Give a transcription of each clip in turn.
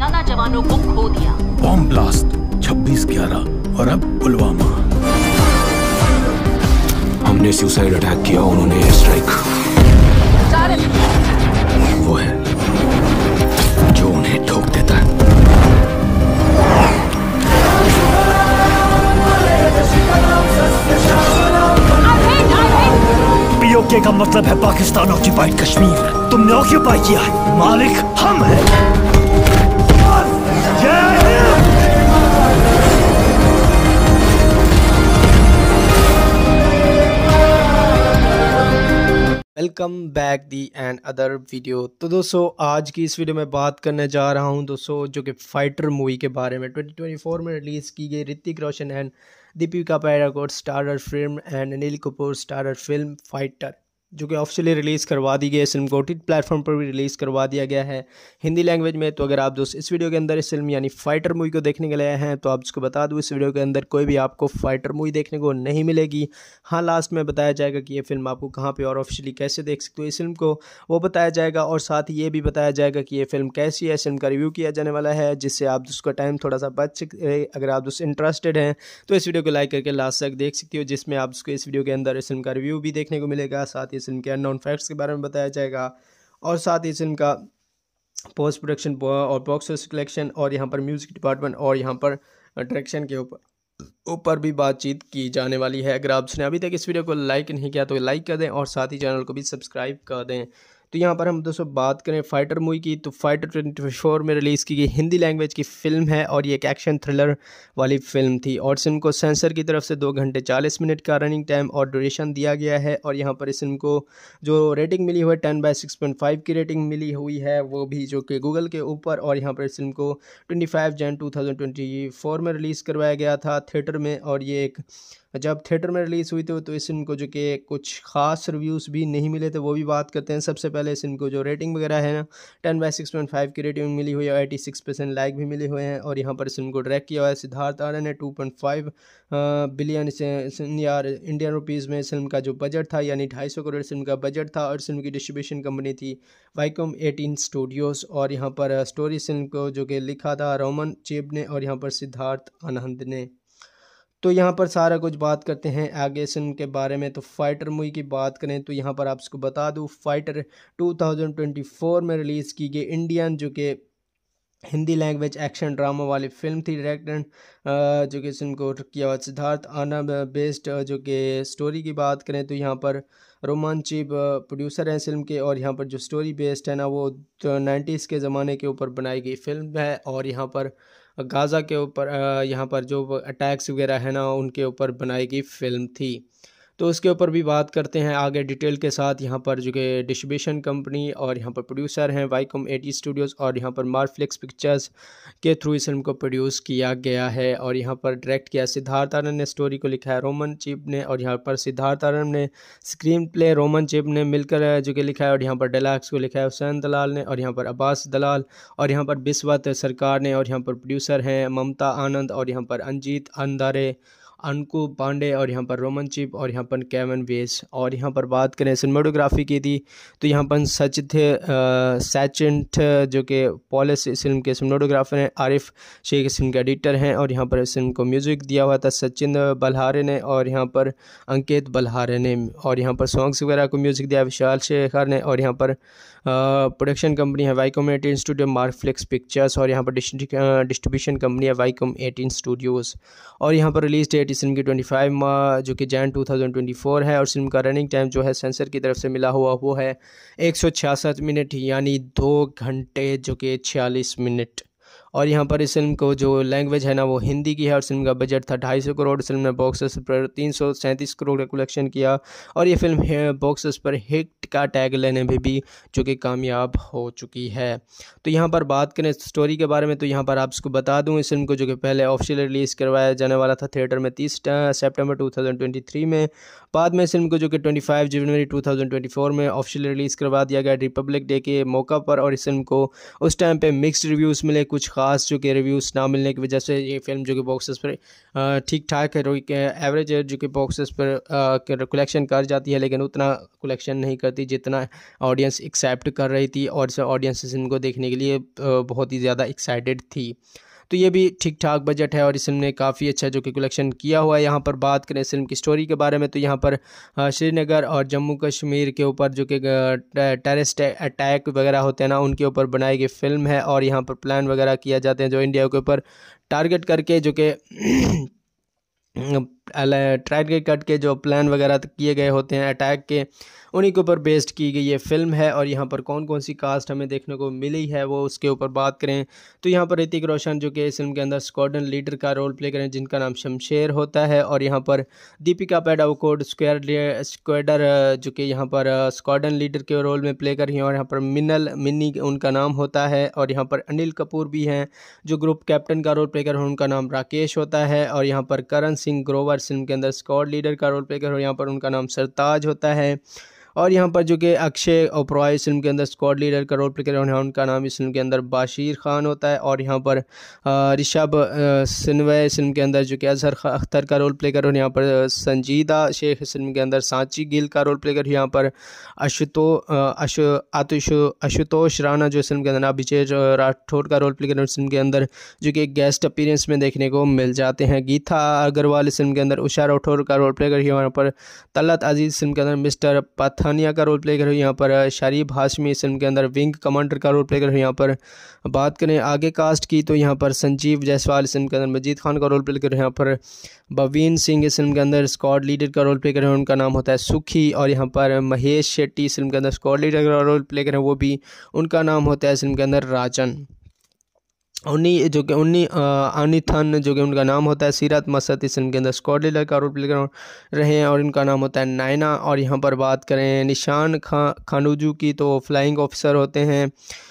ज्यादा जवानों को खो दिया बॉम्ब ब्लास्ट छब्बीस ग्यारह और अब पुलवामा हमने सुसाइड अटैक किया उन्होंने एयर स्ट्राइक वो है जो उन्हें ठोक देता है पीओके का मतलब है पाकिस्तान ऑक्यूपाइड कश्मीर तुमने ऑक्यूपाई किया है मालिक हम हैं। Welcome back the and other video तो दोस्तों आज की इस वीडियो में बात करने जा रहा हूं दोस्तों जो कि फाइटर मूवी के बारे में 2024 में रिलीज़ की गई Hrithik Roshan and Deepika पायराकोट starrer film and Anil Kapoor starrer film fighter जो कि ऑफिशियली रिलीज़ करवा दी गई है फिल्म को टी प्लेटफॉर्म पर भी रिलीज़ करवा दिया गया है हिंदी लैंग्वेज में तो अगर आप दोस्त इस वीडियो के अंदर इस फिल्म यानी फाइटर मूवी को देखने के लिए आए हैं तो आप उसको बता दूँ इस वीडियो के अंदर कोई भी आपको फाइटर मूवी देखने को नहीं मिलेगी हाँ लास्ट में बताया जाएगा कि ये फिल्म आपको कहाँ पर और ऑफिशियली कैसे देख सकते हो इस फिल्म को वो बताया जाएगा और साथ ही ये भी बताया जाएगा कि ये फिल्म कैसी है इस फिल्म का रिव्यू किया जाने वाला है जिससे आप उसका टाइम थोड़ा सा बच सकते अगर आप दोस्त इंटरेस्टेड हैं तो इस वीडियो को लाइक करके लास्ट तक देख सकती हो जिसमें आप उसको इस वीडियो के अंदर इस फिल्म का रिव्यू भी देखने को मिलेगा साथ ही इस फिल्म के अननोन फैक्ट्स के बारे में बताया जाएगा और साथ ही इस फिल्म का पोस्ट प्रोडक्शन और बॉक्स कलेक्शन और यहाँ पर म्यूज़िक डिपार्टमेंट और यहाँ पर डायरेक्शन के ऊपर ऊपर भी बातचीत की जाने वाली है अगर आपने अभी तक इस वीडियो को लाइक नहीं किया तो लाइक कर दें और साथ ही चैनल को भी सब्सक्राइब कर दें तो यहाँ पर हम दोस्तों बात करें फाइटर मूवी की तो फाइटर ट्वेंटी फोर में रिलीज़ की गई हिंदी लैंग्वेज की फिल्म है और ये एक एक्शन थ्रिलर वाली फिल्म थी और फिल्म को सेंसर की तरफ से दो घंटे चालीस मिनट का रनिंग टाइम और ड्यूरेशन दिया गया है और यहाँ पर इस फिल्म को जो रेटिंग मिली हुई है ten by six point five की रेटिंग मिली हुई है वो भी जो कि गूगल के ऊपर और यहाँ पर इस फिल्म को twenty five Jan two thousand twenty four में रिलीज़ करवाया गया था थिएटर में और ये एक जब थिएटर में रिलीज़ हुई थी तो इस फिल्म को जो कि कुछ खास रिव्यूज़ भी नहीं मिले थे वो भी बात करते हैं सबसे पहले इस फिल्म को जो रेटिंग वगैरह है ना ten by six point five की रेटिंग मिली हुई है एटी सिक्स परसेंट लाइक भी मिले हुए हैं और यहाँ पर इस फिल्म को डायरेक्ट किया हुआ है सिद्धार्थ आर्य ने टू पॉइंट फाइव बिलियन यार इंडियन रुपीज़ में इस फिल्म का जो बजट था यानी ढाई सौ करोड़ फिल्म का बजट था और फिल्म की डिस्ट्रीब्यूशन कंपनी थी वाईकॉम एटीन स्टूडियोज़ और यहाँ पर स्टोरी फिल्म को जो कि लिखा था रोमन चेब ने और यहाँ पर सिद्धार्थ आनंद ने तो यहाँ पर सारा कुछ बात करते हैं एगेसन के बारे में तो फाइटर मूवी की बात करें तो यहाँ पर आप इसको बता दूँ फाइटर 2024 में रिलीज़ की गई इंडियन जो कि हिंदी लैंग्वेज एक्शन ड्रामा वाली फिल्म थी डायरेक्टर जो कि इसमें को किया हुआ सिद्धार्थ आना बेस्ड जो कि स्टोरी की बात करें तो यहाँ पर रोमान प्रोड्यूसर हैं फिल्म के और यहाँ पर जो स्टोरी बेस्ड है ना वो नाइन्टीज़ तो के ज़माने के ऊपर बनाई गई फिल्म है और यहाँ पर गाज़ा के ऊपर यहाँ पर जो अटैक्स वगैरह है ना उनके ऊपर बनाई गई फ़िल्म थी तो उसके ऊपर भी बात करते हैं आगे डिटेल के साथ यहाँ पर जो कि डिस्ट्रीब्यूशन कंपनी और यहाँ पर प्रोड्यूसर हैं वाईकॉम एटी स्टूडियोज़ और यहाँ पर मारफ्लिक्स पिक्चर्स के थ्रू इस फिल्म को प्रोड्यूस किया गया है और यहाँ पर डायरेक्ट किया सिद्धार्थ आनंद ने स्टोरी को लिखा है रोमन चिप ने और यहाँ पर सिद्धार्थ आनंद ने स्क्रीन प्ले रोमन चिप ने मिलकर जो कि लिखा है और यहाँ पर डेलाक्स को लिखा है हुसैन दलाल ने और यहाँ पर अब्बास दलाल और यहाँ पर बिस्वत सरकार ने और यहाँ पर प्रोड्यूसर हैं ममता आनंद और यहाँ पर अंजीत अंदारे अनकू पांडे और यहाँ पर रोमन चिप और यहाँ पर कैमन बेस और यहाँ पर बात करें सिनेमाटोग्राफी की थी तो यहाँ पर थे सचिंट जो कि पॉलिस फिल्म के सिनेमाटोग्राफर हैं आरिफ शेख सिंह फिल्म के एडिटर हैं और यहाँ पर फिल्म को म्यूज़िक दिया हुआ था सचिन बल्हारे ने और यहाँ पर अंकित बल्हारे ने और यहाँ पर सॉन्ग्स वगैरह को म्यूज़िक दिया विशाल शेखर ने और यहाँ पर प्रोडक्शन कंपनी है Viacom eighteen studio flix pictures और यहाँ पर डिस्ट्रीब्यूशन कंपनी है वाईकॉम एटीन स्टूडियोज़ और यहाँ पर रिलीज़ डेट इस फिल्म की ट्वेंटी फाइव जो कि Jan two thousand twenty four है और फिल्म का रनिंग टाइम जो है सेंसर की तरफ से मिला हुआ वो है एक सौ छियासठ मिनट यानी दो घंटे जो कि छियालीस मिनट और यहाँ पर इस फिल्म को जो लैंग्वेज है ना वो हिंदी की है और फिल्म का बजट था ढाई सौ करोड़ फिल्म ने ऑफिस पर तीन सौ सैंतीस करोड़ का कलेक्शन किया और ये फिल्म ऑफिस पर हिट का टैग लेने में भी, जो कि कामयाब हो चुकी है तो यहाँ पर बात करें स्टोरी के बारे में तो यहाँ पर आप इसको बता दूँ इस फिल्म को जो कि पहले ऑफिशियल रिलीज़ करवाया जाने वाला था थिएटर में तीस सेप्टेम्बर टू में बाद में इस फिल्म को जो कि 25 जनवरी 2024 में ऑफिशियल रिलीज़ करवा दिया गया रिपब्लिक डे के मौका पर और इस फिल्म को उस टाइम पे मिक्स्ड रिव्यूज़ मिले कुछ खास जो कि रिव्यूज़ ना मिलने की वजह से ये फिल्म जो कि बॉक्सेस पर ठीक ठाक है एवरेज जो कि बॉक्सेस पर कलेक्शन कर जाती है लेकिन उतना कलेक्शन नहीं करती जितना ऑडियंस एक्सेप्ट कर रही थी और ऑडियंस इस फिल्म को देखने के लिए बहुत ही ज़्यादा एक्साइटेड थी तो ये भी ठीक ठाक बजट है और इस फिल्म ने काफ़ी अच्छा जो कि कलेक्शन किया हुआ है यहाँ पर बात करें इस फिल्म की स्टोरी के बारे में तो यहाँ पर श्रीनगर और जम्मू कश्मीर के ऊपर जो कि टेरिस्ट अटैक वगैरह होते हैं ना उनके ऊपर बनाई गई फिल्म है और यहाँ पर प्लान वगैरह किया जाते हैं जो इंडिया के ऊपर टारगेट करके जो कि ट्रैक कट के जो प्लान वगैरह किए गए होते हैं अटैक के उन्हीं के ऊपर बेस्ड की गई ये फिल्म है और यहाँ पर कौन कौन सी कास्ट हमें देखने को मिली है वो उसके ऊपर बात करें तो यहाँ पर ऋतिक रोशन जो कि इस फिल्म के अंदर स्क्वाडन लीडर का रोल प्ले करें जिनका नाम शमशेर होता है और यहाँ पर दीपिका पैडाउकोड स्क्वायर स्क्वाडर जो कि यहाँ पर स्क्वाडन लीडर के रोल में प्ले कर रही हैं और यहाँ पर मिनल मिनी उनका नाम होता है और यहाँ पर अनिल कपूर भी हैं जो ग्रुप कैप्टन का रोल प्ले कर उनका नाम राकेश होता है और यहाँ पर करण सिंह ग्रोवर इस फिल्म के अंदर स्कॉट लीडर का रोल प्ले कर और यहाँ पर उनका नाम सरताज होता है और यहाँ पर जो कि अक्षय ओपरॉय इस फिल्म के अंदर स्कॉड लीडर का रोल प्ले कर रहे हैं उनका नाम इस फिल्म के अंदर बाशीर खान होता है और यहाँ पर ऋषभ सिनवे इस फिल्म के अंदर जो कि अजहर अख्तर का रोल प्ले कर रहे हैं यहाँ पर संजीदा शेख इस फिल्म के अंदर सांची गिल का रोल प्ले कर यहाँ पर अशुतो आतुश आतुष आशुतोष राणा जो इस फिल्म के अंदर अभिजय राठौर का रोल प्ले कर रहे हैं इस फिल्म के अंदर जो कि गेस्ट अपीरेंस में देखने को मिल जाते हैं गीता अग्रवाल इस फिल्म के अंदर उषा राठौर का रोल प्ले कर यहाँ पर तलत अजीज फिल्म के अंदर मिस्टर पथ थानिया का रोल प्ले कर रहे यहाँ पर शरीफ हाशमी इस फिल्म के अंदर विंग कमांडर का रोल प्ले कर रहे यहाँ पर बात करें आगे कास्ट की तो यहाँ पर संजीव जायसवाल इस फिल्म के अंदर मजीद खान का रोल प्ले कर रहे हैं यहाँ पर बवीन सिंह इस फिल्म के अंदर स्कॉड लीडर का रोल प्ले कर रहे हैं उनका नाम होता है सुखी और यहाँ पर महेश शेट्टी इस फिल्म के अंदर स्कॉड लीडर का रोल प्ले कर रहे हैं वो भी उनका नाम होता है इस फिल्म के अंदर राजन उन्नी जो कि उन्नी आनी थन जो कि उनका नाम होता है सीरत मसद इस के अंदर स्कॉट लीडर का रोल प्ले कर रहे हैं और इनका नाम होता है नायना और यहाँ पर बात करें निशान खा खानूजू की तो फ्लाइंग ऑफिसर होते हैं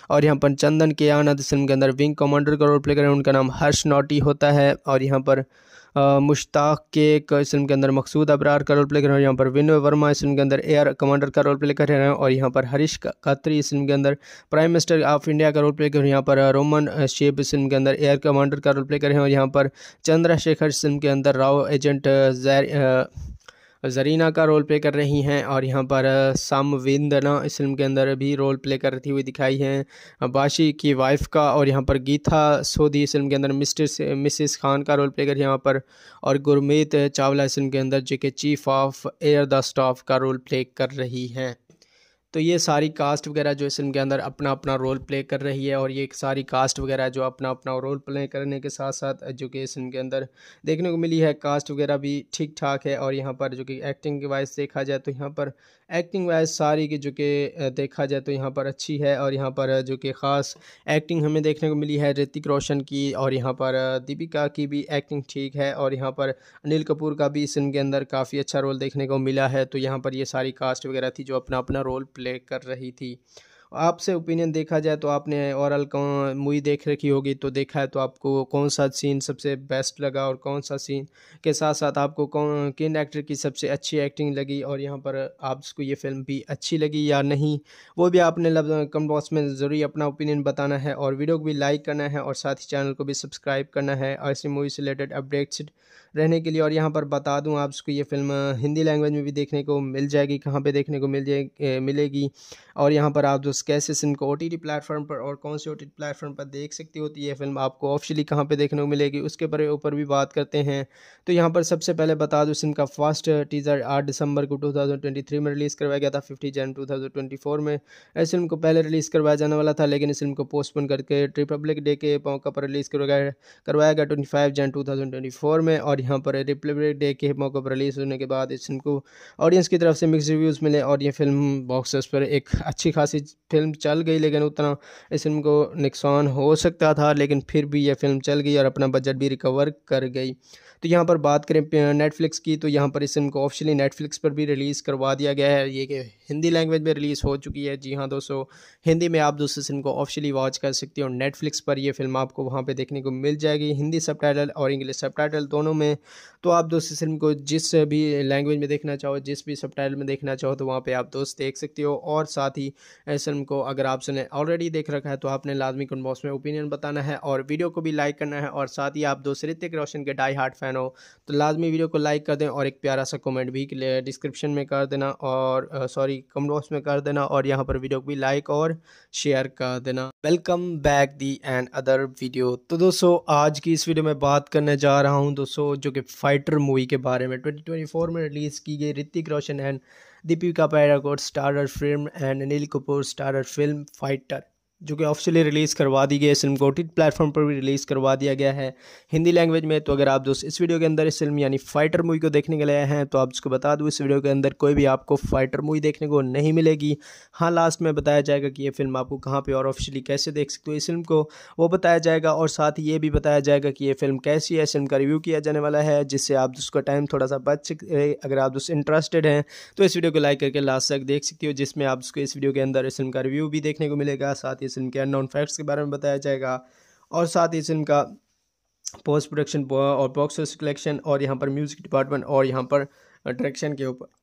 और यहाँ पर चंदन के आनंद इस के अंदर विंग कमांडर का रोल प्ले करें उनका नाम हर्ष नोटी होता है और यहाँ पर मुश्ताक के इस फिल्म के अंदर मकसूद अबरार का रोल प्ले कर रहे हैं यहाँ पर विनोय वर्मा इस फिल्म के अंदर एयर कमांडर का रोल प्ले कर रहे हैं और यहाँ पर हरीश कात्री इस फिल्म के अंदर प्राइम मिनिस्टर ऑफ इंडिया का रोल प्ले कर रहे हैं यहाँ पर रोमन शेप इस फिल्म के अंदर एयर कमांडर का रोल प्ले कर रहे हैं और यहाँ पर चंद्रशेखर इस फिल्म के अंदर राव एजेंट जैर जरीना का रोल प्ले कर रही हैं और यहाँ पर समविंदना इस फिल्म के अंदर भी रोल प्ले करती हुई दिखाई हैं बाशी की वाइफ का और यहाँ पर गीता सोधी इस फिल्म के अंदर मिस्टर मिसिस खान का रोल प्ले कर यहाँ पर और गुरमीत चावला इस फिल्म के अंदर जो कि chief of air the staff का रोल प्ले कर रही हैं तो ये सारी कास्ट वगैरह जो इस फिल्म के अंदर अपना अपना रोल प्ले कर रही है और ये सारी कास्ट वगैरह जो अपना अपना रोल प्ले करने के साथ साथ जो कि इस फिल्म के अंदर देखने को मिली है कास्ट वगैरह भी ठीक ठाक है और यहाँ पर जो कि एक्टिंग के वाइज देखा जाए तो यहाँ पर एक्टिंग वाइज सारी की जो कि देखा जाए तो यहाँ पर अच्छी है और यहाँ पर जो कि ख़ास एक्टिंग हमें देखने को मिली है ऋतिक रोशन की और यहाँ पर दीपिका की भी एक्टिंग ठीक है और यहाँ पर अनिल कपूर का भी इस फिल्म के अंदर काफ़ी अच्छा रोल देखने को मिला है तो यहाँ पर ये सारी कास्ट वगैरह थी जो अपना अपना रोल प्ले कर रही थी आपसे ओपिनियन देखा जाए तो आपने औरल मूवी देख रखी होगी तो देखा है तो आपको कौन सा सीन सबसे बेस्ट लगा और कौन सा सीन के साथ साथ आपको कौन किन एक्टर की सबसे अच्छी एक्टिंग लगी और यहाँ पर आपको ये फिल्म भी अच्छी लगी या नहीं वो भी आपने कमेंट बॉक्स में जरूरी अपना ओपिनियन बताना है और वीडियो को भी लाइक करना है और साथ ही चैनल को भी सब्सक्राइब करना है ऐसी मूवी से रिलेटेड अपडेट्स रहने के लिए और यहाँ पर बता दूँ आप ये फिल्म हिंदी लैंग्वेज में भी देखने को मिल जाएगी कहाँ पे देखने को मिल जाए मिलेगी और यहाँ पर आप जो कैसे सिम को ओ टी टी प्लेटफॉर्म पर और कौन से ओ टी प्लेटफॉर्म पर देख सकती हो तो ये फिल्म आपको ऑफिशियली कहाँ पर देखने को मिलेगी उसके पर ऊपर भी बात करते हैं तो यहाँ पर सबसे पहले बता दूँ सिम का फर्स्ट टीज़र आठ दिसंबर को टू में रिलीज़ करवाया गया था फिफ्टी जन टू में इस फिल्म को पहले रिलीज़ करवाया जाने वाला था लेकिन इस फिल्म को पोस्टपोन करके रिपब्लिक डे के मौका पर रिलीज़ करवाया गया ट्वेंटी फाइव जन टू में और यहाँ पर रिपब्लिक डे के मौके पर रिलीज़ होने के बाद इस फिल्म को ऑडियंस की तरफ से मिक्स रिव्यूज़ मिले और ये फिल्म बॉक्स पर एक अच्छी खासी फिल्म चल गई लेकिन उतना इस फिल्म को नुकसान हो सकता था लेकिन फिर भी यह फिल्म चल गई और अपना बजट भी रिकवर कर गई तो यहाँ पर बात करें नेटफ्लिक्स की तो यहाँ पर इस फिल्म को ऑफिशियली नेटफ्लिक्स पर भी रिलीज़ करवा दिया गया है ये हिंदी लैंग्वेज में रिलीज़ हो चुकी है जी हाँ दोस्तों हिंदी में आप दूसरे फिल्म को ऑफिशियली वॉच कर सकते हो नेटफ्लिक्स पर यह फिल्म आपको वहाँ पे देखने को मिल जाएगी हिंदी सब और इंग्लिश सब दोनों में तो आप दोस्तों फिल्म को जिस भी लैंग्वेज में देखना चाहो जिस भी सब में देखना चाहो तो वहाँ पर आप दोस्त देख सकते हो और साथ ही इस फिल्म को अगर आपने ऑलरेडी देख रखा है तो आपने लाजमी कमेंट बॉक्स में ओपिनियन बताना है और वीडियो को भी लाइक करना है और साथ ही आप दोस्त ऋतिक रोशन के डाई हार्ट फैन हो तो लाजमी वीडियो को लाइक कर दें और एक प्यारा सा कमेंट भी डिस्क्रिप्शन में कर देना और सॉरी भाई कमेंट बॉक्स में कर देना और यहाँ पर वीडियो को भी लाइक और शेयर कर देना welcome back the and other video तो दोस्तों आज की इस वीडियो में बात करने जा रहा हूँ दोस्तों जो कि फाइटर मूवी के बारे में ट्वेंटी में रिलीज़ की गई Hrithik Roshan and Deepika पायराकोट starrer film and Anil Kapoor starrer film fighter जो कि ऑफिशियली रिलीज़ करवा दी गई है फिल्म को टी प्लेटफॉर्म पर भी रिलीज़ करवा दिया गया है हिंदी लैंग्वेज में तो अगर आप दोस्त इस वीडियो के अंदर इस फिल्म यानी फाइटर मूवी को देखने के लिए हैं तो आप उसको बता दूँ इस वीडियो के अंदर कोई भी आपको फाइटर मूवी देखने को नहीं मिलेगी हाँ लास्ट में बताया जाएगा कि ये फिल्म आपको कहाँ पर और ऑफिशियली कैसे देख सकते हो इस फिल्म को वो बताया जाएगा और साथ ही ये भी बताया जाएगा कि ये फिल्म कैसी है फिल्म का रिव्यू किया जाने वाला है जिससे आप उसका टाइम थोड़ा सा बच सकते अगर आप दोस्त इंटरेस्टेड हैं तो इस वीडियो को लाइक करके लास्ट तक देख सकती हो जिसमें आप उसको इस वीडियो के अंदर इस फिल्म का रिव्यू भी देखने को मिलेगा साथ ही इस फिल्म के अननोन फैक्ट्स के बारे में बताया जाएगा और साथ ही इस फिल्म का पोस्ट प्रोडक्शन uh, और बॉक्स कलेक्शन और यहाँ पर म्यूज़िक डिपार्टमेंट और यहाँ पर डायरेक्शन uh, के ऊपर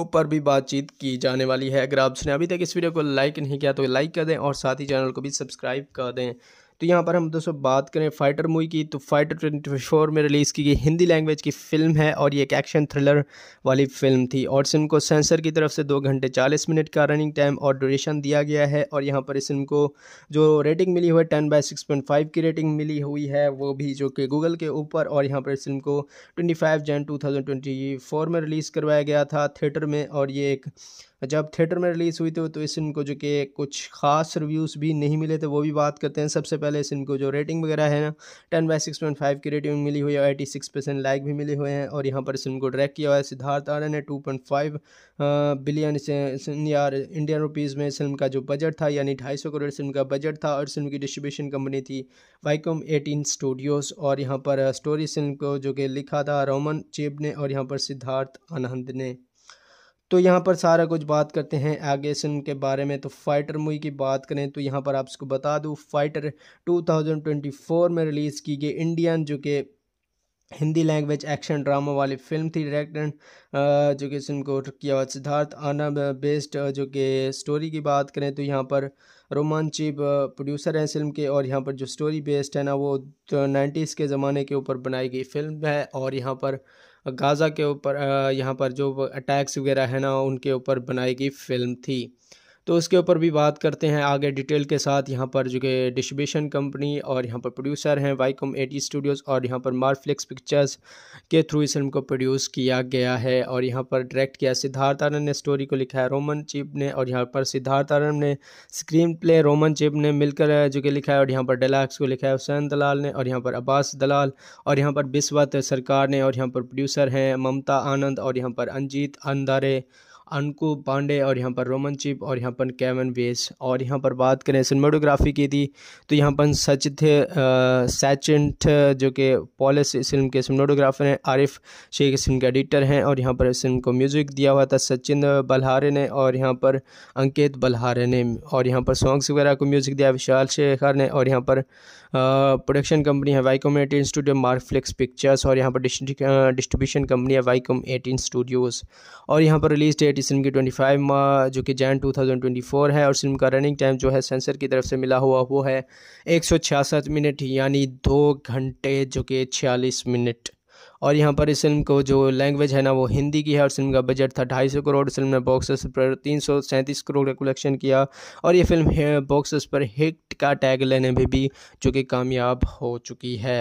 ऊपर भी बातचीत की जाने वाली है अगर आपने अभी तक इस वीडियो को लाइक नहीं किया तो लाइक कर दें और साथ ही चैनल को भी सब्सक्राइब कर दें तो यहाँ पर हम दोस्तों बात करें फाइटर मूवी की तो फाइटर ट्वेंटी फोर में रिलीज़ की गई हिंदी लैंग्वेज की फिल्म है और ये एक एक्शन थ्रिलर वाली फिल्म थी और फिल्म को सेंसर की तरफ से दो घंटे चालीस मिनट का रनिंग टाइम और ड्यूरेशन दिया गया है और यहाँ पर इस फिल्म को जो रेटिंग मिली हुई है ten by six point five की रेटिंग मिली हुई है वो भी जो कि गूगल के ऊपर और यहाँ पर इस फिल्म को twenty five Jan two thousand twenty four में रिलीज़ करवाया गया था थिएटर में और ये एक जब थिएटर में रिलीज़ हुई थी तो इस फिल्म को जो कि कुछ खास रिव्यूज़ भी नहीं मिले थे वो भी बात करते हैं सबसे पहले इस फिल्म को जो रेटिंग वगैरह है ना ten by six point five की रेटिंग मिली हुई है एटी सिक्स परसेंट लाइक भी मिले हुए हैं और यहाँ पर इस फिल्म को डायरेक्ट किया हुआ है सिद्धार्थ आर्य ने टू पॉइंट फाइव बिलियन यार इंडियन रुपीज़ में इस फिल्म का जो बजट था यानी ढाई सौ करोड़ फिल्म का बजट था और फिल्म की डिस्ट्रीब्यूशन कंपनी थी वाईकॉम एटीन स्टूडियोज़ और यहाँ पर स्टोरी फिल्म को जो कि लिखा था रोमन चेब ने और यहाँ पर सिद्धार्थ आनंद ने तो यहाँ पर सारा कुछ बात करते हैं एगेसन के बारे में तो फाइटर मूवी की बात करें तो यहाँ पर आप इसको बता दूँ फाइटर 2024 में रिलीज़ की गई इंडियन जो कि हिंदी लैंग्वेज एक्शन ड्रामा वाली फिल्म थी डायरेक्टर जो कि इसमें को किया हुआ सिद्धार्थ आना बेस्ड जो कि स्टोरी की बात करें तो यहाँ पर रोमांचिव प्रोड्यूसर हैं फिल्म के और यहाँ पर जो स्टोरी बेस्ड है ना वो नाइन्टीज़ तो के ज़माने के ऊपर बनाई गई फिल्म है और यहाँ पर गाज़ा के ऊपर यहाँ पर जो अटैक्स वगैरह है ना उनके ऊपर बनाई गई फ़िल्म थी तो उसके ऊपर भी बात करते हैं आगे डिटेल के साथ यहाँ पर जो कि डिस्ट्रीब्यूशन कंपनी और यहाँ पर प्रोड्यूसर हैं वाईकॉम एटी स्टूडियोज़ और यहाँ पर मारफ्लिक्स पिक्चर्स के थ्रू इस फिल्म को प्रोड्यूस किया गया है और यहाँ पर डायरेक्ट किया सिद्धार्थ आनंद ने स्टोरी को लिखा है रोमन चिप ने और यहाँ पर सिद्धार्थ आनंद ने स्क्रीन प्ले रोमन चिप ने मिलकर जो कि लिखा है और यहाँ पर डेलाक्स को लिखा है हुसैन दलाल ने और यहाँ पर अब्बास दलाल और यहाँ पर बिस्वत सरकार ने और यहाँ पर प्रोड्यूसर हैं ममता आनंद और यहाँ पर अंजीत अंदारे अनकू पांडे और यहाँ पर रोमन चिप और यहाँ पर कैमन वेस और यहाँ पर बात करें सिनेमाटोग्राफी की थी तो यहाँ पर सचित सचिंट जो कि पॉलिस फिल्म के सिनेमाटोग्राफर हैं आरिफ शेख सिंह फिल्म के एडिटर हैं और यहाँ पर फिल्म को म्यूज़िक दिया हुआ था सचिन बल्हारे ने और यहाँ पर अंकित बल्हारे ने और यहाँ पर सॉन्ग्स वगैरह को म्यूज़िक दिया विशाल शेखर ने और यहाँ पर प्रोडक्शन कंपनी है Viacom eighteen studio flix pictures और यहाँ पर डिस्ट्रीब्यूशन कंपनी है वाईकॉम एटीन स्टूडियोज़ और यहाँ पर रिलीज़ डेट इस फिल्म की ट्वेंटी फाइव जो कि Jan two thousand twenty four है और फिल्म का रनिंग टाइम जो है सेंसर की तरफ से मिला हुआ वो है एक सौ छियासठ मिनट यानी दो घंटे जो कि छियालीस मिनट और यहाँ पर इस फिल्म को जो लैंग्वेज है ना वो हिंदी की है और फिल्म का बजट था ढाई सौ करोड़ फिल्म ने बॉक्स पर तीन सौ सैंतीस करोड़ का कलेक्शन किया और ये फिल्म बॉक्स पर हिट का टैग लेने में भी जो कि कामयाब हो चुकी है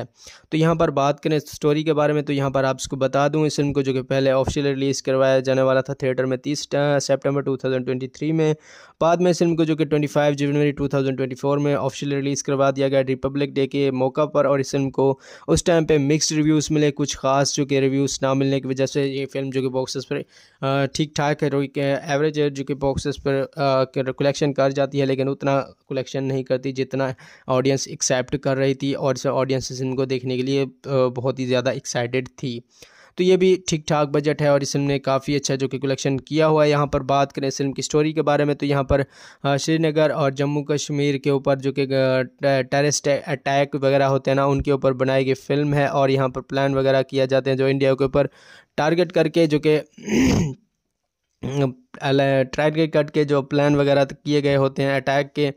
तो यहाँ पर बात करें स्टोरी के बारे में तो यहाँ पर आपको बता दूँ इस फिल्म को जो कि पहले ऑफिशियल रिलीज़ करवाया जाने वाला था थिएटर में तीस सेप्टेम्बर टू में बाद में इस फिल्म को जो कि ट्वेंटी जनवरी टू में ऑफिशियल रिलीज़ करवा दिया गया रिपब्लिक डे के मौका पर और इस फिल्म को उस टाइम पर मिक्सड रिव्यूज़ मिले कुछ खास जो कि रिव्यूज़ ना मिलने की वजह से ये फिल्म जो कि बॉक्सेस पर ठीक ठाक है एवरेज जो कि बॉक्सेस पर कलेक्शन कर जाती है लेकिन उतना कलेक्शन नहीं करती थी जितना ऑडियंस एक्सेप्ट कर रही थी और ऑडियंस इनको देखने के लिए बहुत ही ज़्यादा एक्साइटेड थी तो ये भी ठीक ठाक बजट है और इस फिल्म ने काफ़ी अच्छा जो कि कलेक्शन किया हुआ है यहाँ पर बात करें इस फिल्म की स्टोरी के बारे में तो यहाँ पर श्रीनगर और जम्मू कश्मीर के ऊपर जो कि टेरिस्ट अटैक वगैरह होते हैं ना उनके ऊपर बनाई गई फिल्म है और यहाँ पर प्लान वगैरह किया जाते हैं जो इंडिया के ऊपर टारगेट करके जो कि ट्रैक करके जो प्लान वगैरह किए गए होते हैं अटैक के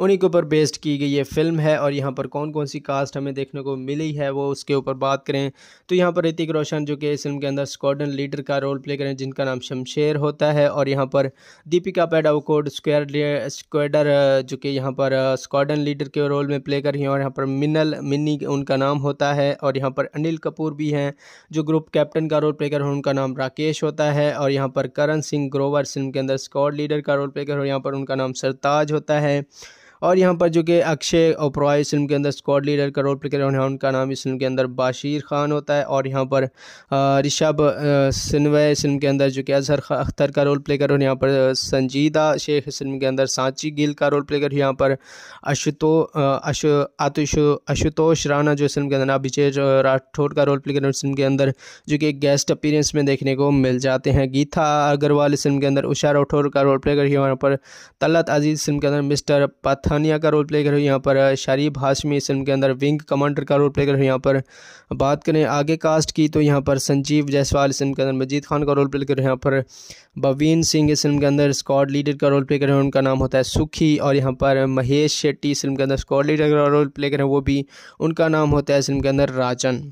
उन्हीं के ऊपर बेस्ड की गई ये फिल्म है और यहाँ पर कौन कौन सी कास्ट हमें देखने को मिली है वो उसके ऊपर बात करें तो यहाँ पर ऋतिक रोशन जो कि इस फिल्म के अंदर स्क्वाडन लीडर का रोल प्ले करें जिनका नाम शमशेर होता है और यहाँ पर दीपिका पैडाउकोड स्क्वायर स्क्वाडर जो कि यहाँ पर स्क्वाडन लीडर के रोल में प्ले कर रही हैं और यहाँ पर मिनल मिनी उनका नाम होता है और यहाँ पर अनिल कपूर भी हैं जो ग्रुप कैप्टन का रोल प्ले कर उनका नाम राकेश होता है और यहाँ पर करण सिंह ग्रोवर फिल्म के अंदर स्कॉड लीडर का रोल प्ले कर यहाँ पर उनका नाम सरताज होता है और यहाँ पर जो कि अक्षय ओपरॉय इस फिल्म के अंदर स्कॉड लीडर का रोल प्ले कर रहे हैं उनका नाम इस फिल्म के अंदर बाशीर खान होता है और यहाँ पर ऋषभ सिनवे इस फिल्म के अंदर जो कि अजहर अख्तर का रोल प्ले कर रहे हैं यहाँ पर संजीदा शेख इस फिल्म के अंदर सांची गिल का रोल प्ले कर यहाँ पर अशुतो अश आतुष आशुतोष राणा जो इस फिल्म के अंदर अभिजय राठौर का रोल प्ले कर रहे हैं फिल्म के अंदर जो कि गेस्ट अपीरेंस में देखने को मिल जाते हैं गीता अग्रवाल इस फिल्म के अंदर उषा राठौर का रोल प्ले कर यहाँ पर तलत अजीज फिल्म के अंदर मिस्टर पथ थानिया का रोल प्ले कर रहे यहाँ पर शरीफ हाशमी इस फिल्म के अंदर विंग कमांडर का रोल प्ले कर रहे यहाँ पर बात करें आगे कास्ट की तो यहाँ पर संजीव जायसवाल इस फिल्म के अंदर मजीद खान का रोल प्ले कर रहे हैं यहाँ पर बवीन सिंह इस फिल्म के अंदर स्कॉड लीडर का रोल प्ले कर रहे हैं उनका नाम होता है सुखी और यहाँ पर महेश शेट्टी इस फिल्म के अंदर स्कॉड लीडर का रोल प्ले कर रहे हैं वो भी उनका नाम होता है इस फिल्म के अंदर राजन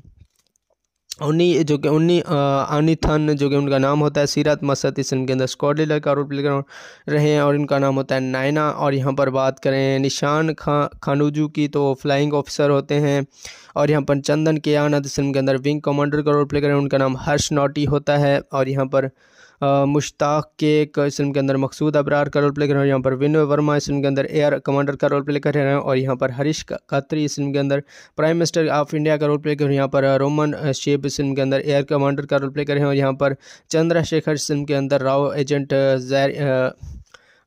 उन्नी जो कि उन्नी आनी थन जो कि उनका नाम होता है सीरत मसद इस फिल्म के अंदर स्कॉट लीडर का रोल प्ले कर रहे हैं और इनका नाम होता है नायना और यहाँ पर बात करें निशान खा खानूजू की तो फ्लाइंग ऑफिसर होते हैं और यहाँ पर चंदन के आनंद इस फिल्म के अंदर विंग कमांडर का रोल प्ले करें उनका नाम हर्ष नोटी होता है और यहाँ पर मुश्ताक के इस फिल्म के अंदर मकसूद अबरार का रोल प्ले कर रहे हैं यहाँ पर विनोय वर्मा इस फिल्म के अंदर एयर कमांडर का रोल प्ले कर रहे हैं और यहाँ पर हरीश कात्री इस फिल्म के अंदर प्राइम मिनिस्टर ऑफ इंडिया का रोल प्ले कर रहे हैं यहाँ पर रोमन शेप इस फिल्म के अंदर एयर कमांडर का रोल प्ले कर रहे हैं और यहाँ पर चंद्रशेखर इस फिल्म के अंदर राव एजेंट जैर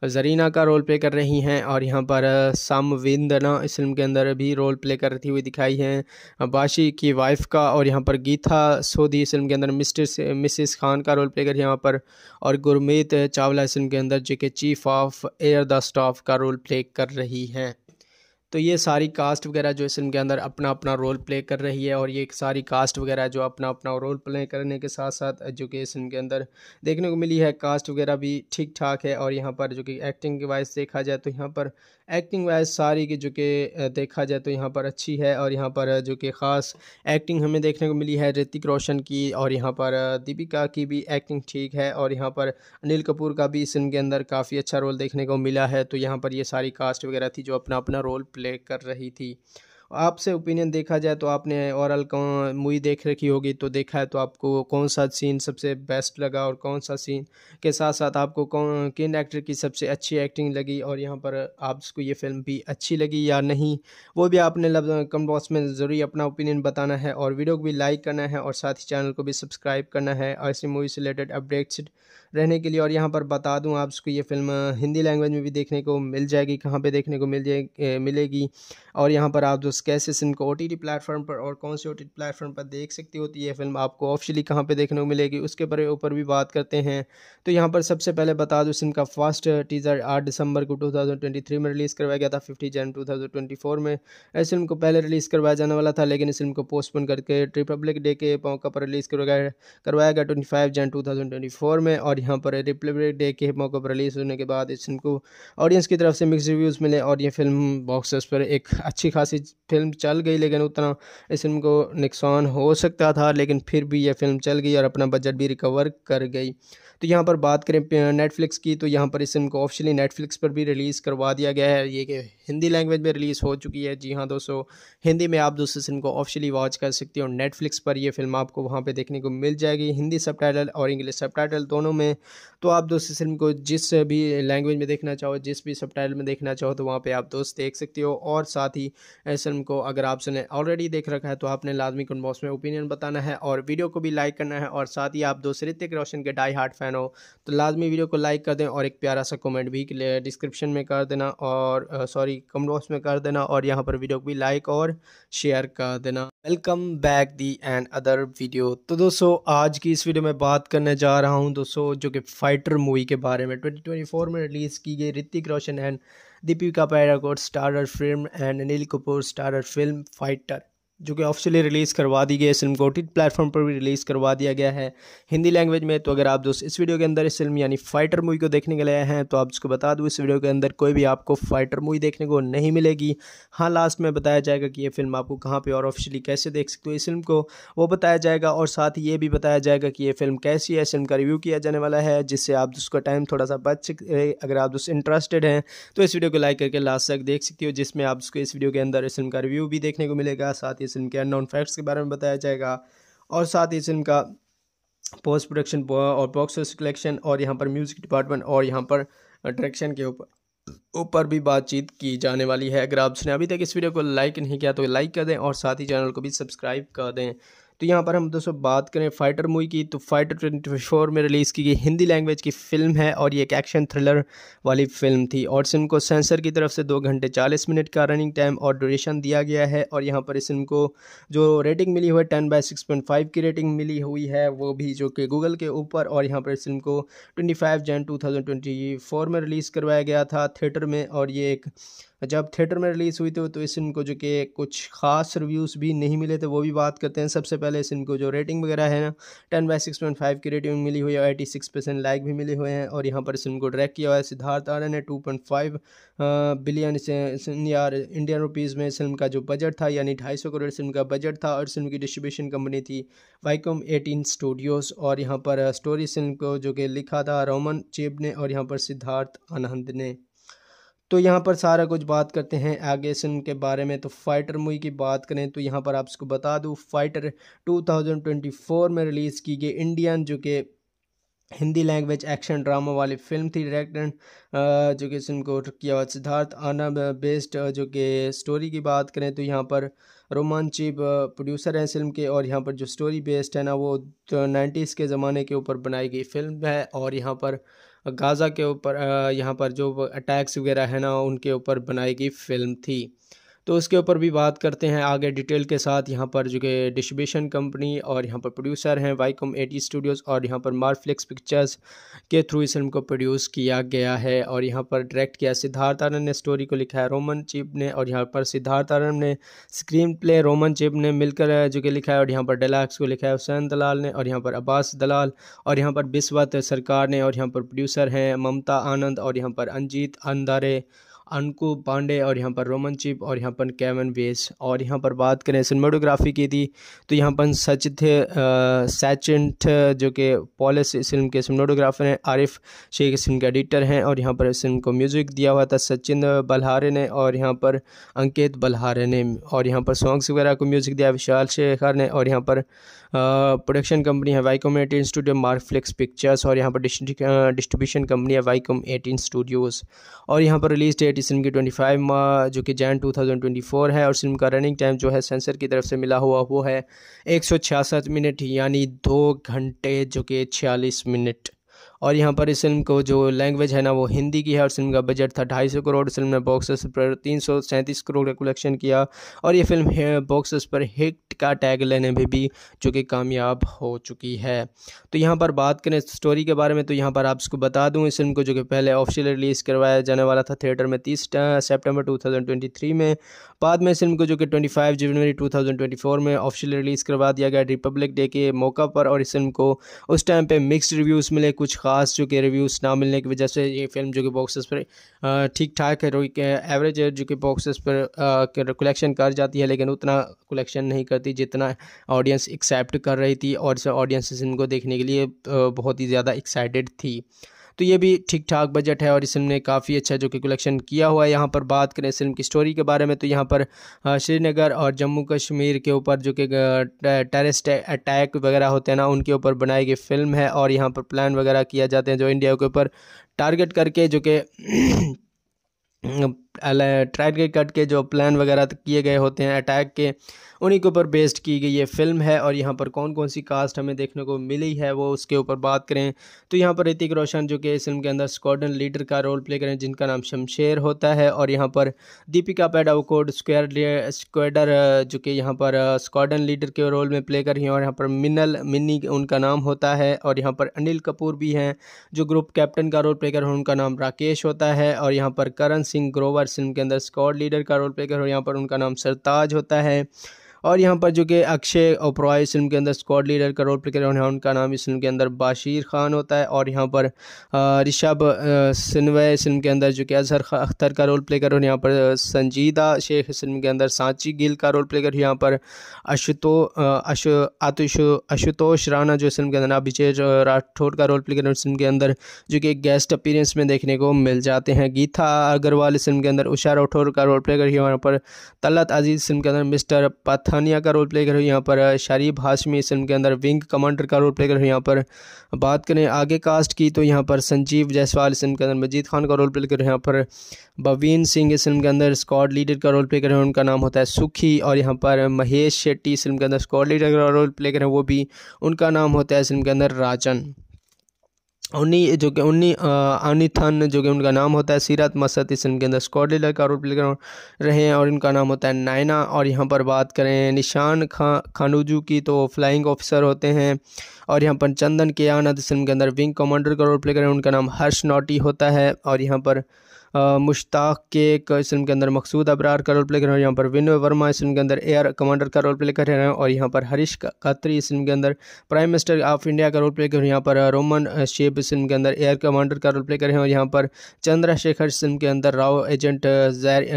जरीना का रोल प्ले कर रही हैं और यहाँ पर समविंदना इस फिल्म के अंदर भी रोल प्ले करती हुई दिखाई हैं बाशी की वाइफ का और यहाँ पर गीता सोधी इस फिल्म के अंदर मिस्टर मिसिस खान का रोल प्ले कर यहाँ पर और गुरमीत चावला इस फिल्म के अंदर जो कि chief of air the staff का रोल प्ले कर रही हैं तो ये सारी कास्ट वगैरह जो इस फिल्म के अंदर अपना अपना रोल प्ले कर रही है और ये सारी कास्ट वगैरह जो अपना अपना रोल प्ले करने के साथ साथ जो कि इस फिल्म के अंदर देखने को मिली है कास्ट वगैरह भी ठीक ठाक है और यहाँ पर जो कि एक्टिंग के वाइज देखा जाए तो यहाँ पर एक्टिंग वाइज सारी की जो कि देखा जाए तो यहाँ पर अच्छी है और यहाँ पर जो कि ख़ास एक्टिंग हमें देखने को मिली है ऋतिक रोशन की और यहाँ पर दीपिका की भी एक्टिंग ठीक है और यहाँ पर अनिल कपूर का भी इस फिल्म के अंदर काफ़ी अच्छा रोल देखने को मिला है तो यहाँ पर ये सारी कास्ट वगैरह थी जो अपना अपना रोल प्ले प्ले कर रही थी आपसे ओपिनियन देखा जाए तो आपने औरल मूवी देख रखी होगी तो देखा है तो आपको कौन सा सीन सबसे बेस्ट लगा और कौन सा सीन के साथ साथ आपको कौन किन एक्टर की सबसे अच्छी एक्टिंग लगी और यहाँ पर आपको ये फिल्म भी अच्छी लगी या नहीं वो भी आपने कमेंट बॉक्स में जरूरी अपना ओपिनियन बताना है और वीडियो को भी लाइक करना है और साथ ही चैनल को भी सब्सक्राइब करना है ऐसी मूवी से रिलेटेड अपडेट्स रहने के लिए और यहाँ पर बता दूँ आपको ये फिल्म हिंदी लैंग्वेज में भी देखने को मिल जाएगी कहाँ पर देखने को मिल जाए मिलेगी और यहाँ पर आप जो उस कैसे इनको ओ टी प्लेटफॉर्म पर और कौन से ओ टी प्लेटफॉर्म पर देख सकती होती है फिल्म आपको ऑफिशियली कहाँ पे देखने को मिलेगी उसके बारे ऊपर भी बात करते हैं तो यहाँ पर सबसे पहले बता दो सिम का फर्स्ट टीज़र आठ दिसंबर को थ्री में रिलीज़ करवाया गया था फिफ्टी जन फोर में इस फिल्म को पहले रिलीज़ करवाया जाने वाला था लेकिन इस फिल्म को पोस्टपोन करके रिपब्लिक डे के मौका पर रिलीज़ करवाया करवाया गया twenty five Jan two thousand twenty four में और यहाँ पर रिपब्लिक डे के मौके पर रिलीज़ होने के बाद इस फिल्म को ऑडियंस की तरफ से मिक्स रिव्यूज़ मिले और ये फिल्म बॉक्स ऑफिस पर एक अच्छी खासी फिल्म चल गई लेकिन उतना इस फिल्म को नुकसान हो सकता था लेकिन फिर भी यह फिल्म चल गई और अपना बजट भी रिकवर कर गई तो यहाँ पर बात करें नेटफ्लिक्स की तो यहाँ पर इस फिल्म को ऑफिशियली नेटफ्लिक्स पर भी रिलीज़ करवा दिया गया है ये कि हिंदी लैंग्वेज में रिलीज़ हो चुकी है जी हाँ दोस्तों हिंदी में आप दोस्तों फिल्म को ऑफिशियली वॉच कर सकते हो नेटफ्लिक्स पर यह फिल्म आपको वहाँ पर देखने को मिल जाएगी हिंदी सब और इंग्लिश सब दोनों में तो आप दूसरी फिल्म को जिस भी लैंग्वेज में देखना चाहो जिस भी सब में देखना चाहो तो वहाँ पर आप दोस्त देख सकते हो और साथ ही इस फिल्म को अगर आपने ऑलरेडी देख रखा है तो आपने लाजमी कमेंट बॉक्स में ओपिनियन बताना है और वीडियो को भी लाइक करना है और साथ ही आप दोस्त ऋतिक रोशन के डाई हार्ट फैन फ़ैन हो तो लाजमी वीडियो को लाइक कर दें और एक प्यारा सा कमेंट भी डिस्क्रिप्शन में कर देना और सॉरी कमेंट बॉक्स में कर देना और यहाँ पर वीडियो को भी लाइक और शेयर कर देना welcome back the and other video तो दोस्तों आज की इस वीडियो में बात करने जा रहा हूँ दोस्तों जो कि फाइटर मूवी के बारे में ट्वेंटी में रिलीज़ की गई Hrithik Roshan and Deepika पायराकोट starrer film and Anil Kapoor starrer film fighter जो कि ऑफिशियली रिलीज़ करवा दी गई है फिल्म को टी प्लेटफॉर्म पर भी रिलीज़ करवा दिया गया है हिंदी लैंग्वेज में तो अगर आप दोस्त इस वीडियो के अंदर इस फिल्म यानी फाइटर मूवी को देखने के लिए हैं तो आप उसको बता दूँ इस वीडियो के अंदर कोई भी आपको फाइटर मूवी देखने को नहीं मिलेगी हाँ लास्ट में बताया जाएगा कि ये फिल्म आपको कहाँ पर और ऑफिशियली कैसे देख सकते हो इस फिल्म को वो बताया जाएगा और साथ ही ये भी बताया जाएगा कि ये फिल्म कैसी है फिल्म का रिव्यू किया जाने वाला है जिससे आप उसका टाइम थोड़ा सा बच सकते अगर आप दोस्त इंटरेस्टेड हैं तो इस वीडियो को लाइक करके लास्ट तक देख सकती हो जिसमें आप उसको इस वीडियो के अंदर इस फिल्म का रिव्यू भी देखने को मिलेगा साथ ही इस फिल्म के अननोन फैक्ट्स के बारे में बताया जाएगा और साथ ही इस फिल्म का पोस्ट प्रोडक्शन और बॉक्स ऑफिस कलेक्शन और यहाँ पर म्यूज़िक डिपार्टमेंट और यहाँ पर डायरेक्शन uh, के ऊपर ऊपर भी बातचीत की जाने वाली है अगर आपने अभी तक इस वीडियो को लाइक नहीं किया तो लाइक कर दें और साथ ही चैनल को भी सब्सक्राइब कर दें तो यहाँ पर हम दोस्तों बात करें फाइटर मूवी की तो फाइटर ट्वेंटी फोर में रिलीज़ की गई हिंदी लैंग्वेज की फिल्म है और ये एक एक्शन थ्रिलर वाली फिल्म थी और फिल्म को सेंसर की तरफ से दो घंटे चालीस मिनट का रनिंग टाइम और ड्यूरेशन दिया गया है और यहाँ पर इस फिल्म को जो रेटिंग मिली हुई है ten by six point five की रेटिंग मिली हुई है वो भी जो कि गूगल के ऊपर और यहाँ पर इस फिल्म को twenty five Jan two thousand twenty four में रिलीज़ करवाया गया था थिएटर में और ये एक जब थिएटर में रिलीज़ हुई थी तो इस फिल्म को जो कि कुछ खास रिव्यूज़ भी नहीं मिले थे वो भी बात करते हैं सबसे पहले इस फिल्म को जो रेटिंग वगैरह है ना ten by six point five की रेटिंग मिली हुई है एटी सिक्स परसेंट लाइक भी मिले हुए हैं और यहाँ पर इस फिल्म को डायरेक्ट किया हुआ है सिद्धार्थ आर्य ने टू पॉइंट फाइव बिलियन यार इंडियन रुपीज़ में इस फिल्म का जो बजट था यानी ढाई सौ करोड़ फिल्म का बजट था और फिल्म की डिस्ट्रीब्यूशन कंपनी थी वाईकॉम एटीन स्टूडियोज़ और यहाँ पर स्टोरी फिल्म को जो कि लिखा था रोमन चेब ने और यहाँ पर सिद्धार्थ आनंद ने तो यहाँ पर सारा कुछ बात करते हैं एगेसन के बारे में तो फाइटर मूवी की बात करें तो यहाँ पर आप इसको बता दूँ फाइटर 2024 में रिलीज़ की गई इंडियन जो कि हिंदी लैंग्वेज एक्शन ड्रामा वाली फिल्म थी डायरेक्टर जो कि इसमें को किया हुआ सिद्धार्थ आना बेस्ड जो कि स्टोरी की बात करें तो यहाँ पर रोमांचिव प्रोड्यूसर हैं फिल्म के और यहाँ पर जो स्टोरी बेस्ड है ना वो नाइन्टीज़ तो के ज़माने के ऊपर बनाई गई फिल्म है और यहाँ पर गाज़ा के ऊपर यहाँ पर जो अटैक्स वगैरह है ना उनके ऊपर बनाई गई फ़िल्म थी तो उसके ऊपर भी बात करते हैं आगे डिटेल के साथ यहाँ पर जो कि डिस्ट्रीब्यूशन कंपनी और यहाँ पर प्रोड्यूसर हैं वाईकॉम एटी स्टूडियोज़ और यहाँ पर मारफ्लिक्स पिक्चर्स के थ्रू इस फिल्म को प्रोड्यूस किया गया है और यहाँ पर डायरेक्ट किया सिद्धार्थ आनंद ने स्टोरी को लिखा है रोमन चिप ने और यहाँ पर सिद्धार्थ आनंद ने स्क्रीन प्ले रोमन चिप ने मिलकर जो कि लिखा है और यहाँ पर डेलाक्स को लिखा है हुसैन दलाल ने और यहाँ पर अब्बास दलाल और यहाँ पर बिस्वत सरकार ने और यहाँ पर प्रोड्यूसर हैं ममता आनंद और यहाँ पर अंजीत अंदारे अनकू पांडे और यहाँ पर रोमन चिप और यहाँ पर कैमन वेस और यहाँ पर बात करें सिनेमाटोग्राफी की थी तो यहाँ पर सचित सचिंट जो कि पॉलिस फिल्म के सिनेमाटोग्राफर हैं आरिफ शेख सिंह फिल्म के एडिटर हैं और यहाँ पर फिल्म को म्यूज़िक दिया हुआ था सचिन बल्हारे ने और यहाँ पर अंकित बल्हारे ने और यहाँ पर सॉन्ग्स वगैरह को म्यूज़िक दिया विशाल शेखर ने और यहाँ पर प्रोडक्शन कंपनी है Viacom eighteen studio Marflix pictures और यहाँ पर डिस्ट्रीब्यूशन कंपनी है वाईकॉम एटीन स्टूडियोज़ और यहाँ पर रिलीज़ डेट इस फिल्म की ट्वेंटी फाइव जो कि Jan two thousand twenty four है और फिल्म का रनिंग टाइम जो है सेंसर की तरफ से मिला हुआ वो है एक सौ छियासठ मिनट यानी दो घंटे जो कि छियालीस मिनट और यहाँ पर इस फिल्म को जो लैंग्वेज है ना वो हिंदी की है और फिल्म का बजट था ढाई सौ करोड़ फिल्म ने ऑफिस पर तीन सौ सैंतीस करोड़ का कलेक्शन किया और ये फिल्म ऑफिस पर हिट का टैग लेने में भी जो कि कामयाब हो चुकी है तो यहाँ पर बात करें स्टोरी के बारे में तो यहाँ पर आप इसको बता दूँ इस फिल्म को जो कि पहले ऑफिशियल रिलीज़ करवाया जाने वाला था थिएटर में तीस सेप्टेम्बर टू में बाद में इस फिल्म को जो कि ट्वेंटी जनवरी टू में ऑफिशियल रिलीज़ करवा दिया गया रिपब्लिक डे के मौका पर और इस फिल्म को उस टाइम पर मिक्सड रिव्यूज़ मिले कुछ ख़ास जो कि रिव्यूज़ ना मिलने की वजह से ये फिल्म जो कि बॉक्सेस पर ठीक ठाक है एवरेज जो कि बॉक्सेस पर कलेक्शन कर जाती है लेकिन उतना कलेक्शन नहीं करती जितना ऑडियंस एक्सेप्ट कर रही थी और ऑडियंस इनको देखने के लिए बहुत ही ज़्यादा एक्साइटेड थी तो ये भी ठीक ठाक बजट है और इस फिल्म ने काफ़ी अच्छा जो कि कलेक्शन किया हुआ है यहाँ पर बात करें इस फिल्म की स्टोरी के बारे में तो यहाँ पर श्रीनगर और जम्मू कश्मीर के ऊपर जो कि टेरिस्ट अटैक वगैरह होते हैं ना उनके ऊपर बनाई गई फिल्म है और यहाँ पर प्लान वगैरह किया जाते हैं जो इंडिया के ऊपर टारगेट करके जो कि के कट के जो प्लान वगैरह किए गए होते हैं अटैक के उन्हीं के ऊपर बेस्ड की गई ये फिल्म है और यहाँ पर कौन कौन सी कास्ट हमें देखने को मिली है वो उसके ऊपर बात करें तो यहाँ पर ऋतिक रोशन जो कि इस फिल्म के अंदर स्क्वाडन लीडर का रोल प्ले करें जिनका नाम शमशेर होता है और यहाँ पर दीपिका पैडाउकोड स्क्वायर स्क्वाडर जो कि यहाँ पर स्क्वाडन लीडर के रोल में प्ले कर रही हैं और यहाँ पर मिनल मिनी उनका नाम होता है और यहाँ पर अनिल कपूर भी हैं जो ग्रुप कैप्टन का रोल प्ले कर उनका नाम राकेश होता है और यहाँ पर करण सिंह ग्रोवर इस फिल्म के अंदर स्कॉट लीडर का रोल प्ले कर और यहाँ पर उनका नाम सरताज होता है और यहाँ पर जो कि अक्षय ओपरॉय इस फिल्म के अंदर स्कॉड लीडर का रोल प्ले कर रहे हैं उनका नाम इस फिल्म के अंदर बाशीर खान होता है और यहाँ पर ऋषभ सिनवे इस फिल्म के अंदर जो कि अजहर अख्तर का रोल प्ले कर रहे हैं यहाँ पर संजीदा शेख इस फिल्म के अंदर सांची गिल का रोल प्ले कर रहे हैं यहाँ पर अशुतो अश आतुष आशुतोष राणा जो इस फिल्म के अंदर अभिजय राठौर का रोल प्ले कर रहे हैं इस फिल्म के अंदर जो कि गेस्ट अपीरेंस में देखने को मिल जाते हैं गीता अग्रवाल इस फिल्म के अंदर उषा राठौर का रोल प्ले कर रही है यहाँ पर तलत अजीज फिल्म के अंदर मिस्टर पथ थानिया का रोल प्ले कर रहे यहाँ पर शरीफ हाशमी इस फिल्म के अंदर विंग कमांडर का रोल प्ले कर रहे यहाँ पर बात करें आगे कास्ट की तो यहाँ पर संजीव जायसवाल इस फिल्म के अंदर मजीद खान का रोल प्ले कर रहे हैं यहाँ पर बवीन सिंह इस फिल्म के अंदर स्कॉड लीडर का रोल प्ले कर रहे हैं उनका नाम होता है सुखी और यहाँ पर महेश शेट्टी इस फिल्म के अंदर स्कॉड लीडर का रोल प्ले कर रहे हैं वो भी उनका नाम होता है इस फिल्म के अंदर राजन उन्नी जो कि उन्नी अनिथन जो कि उनका नाम होता है सीरत मसद इस इनके अंदर स्कॉटलैंड का रोल प्ले कर रहे हैं और इनका नाम होता है नायना और यहाँ पर बात करें निशान खा खानूजू की तो फ्लाइंग ऑफिसर होते हैं और यहाँ पर चंदन के आनंद इस फिल्म के अंदर विंग कमांडर का रोल प्ले करें उनका नाम हर्ष नोटी होता है और यहाँ पर मुश्ताक केक इस फिल्म के अंदर मकसूद अबरार का रोल प्ले कर रहे हैं यहाँ पर विनोय वर्मा इस फिल्म के अंदर एयर कमांडर का रोल प्ले कर रहे हैं और यहाँ पर हरीश कात्री इस फिल्म के अंदर प्राइम मिनिस्टर ऑफ इंडिया का रोल प्ले कर रहे हैं यहाँ पर रोमन शेप इस फिल्म के अंदर एयर कमांडर का रोल प्ले कर रहे हैं और यहाँ पर चंद्रशेखर इस फिल्म के अंदर राव एजेंट जैर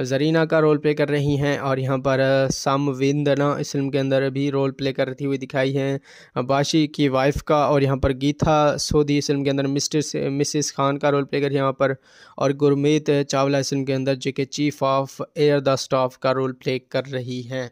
जरीना का रोल प्ले कर रही हैं और यहाँ पर समविंदना इस फिल्म के अंदर भी रोल प्ले करती हुई दिखाई हैं बाशी की वाइफ का और यहाँ पर गीता सोधी इस फिल्म के अंदर मिस्टर मिसिस खान का रोल प्ले कर यहाँ पर और गुरमीत चावला इस फिल्म के अंदर जो कि chief of air the staff का रोल प्ले कर रही हैं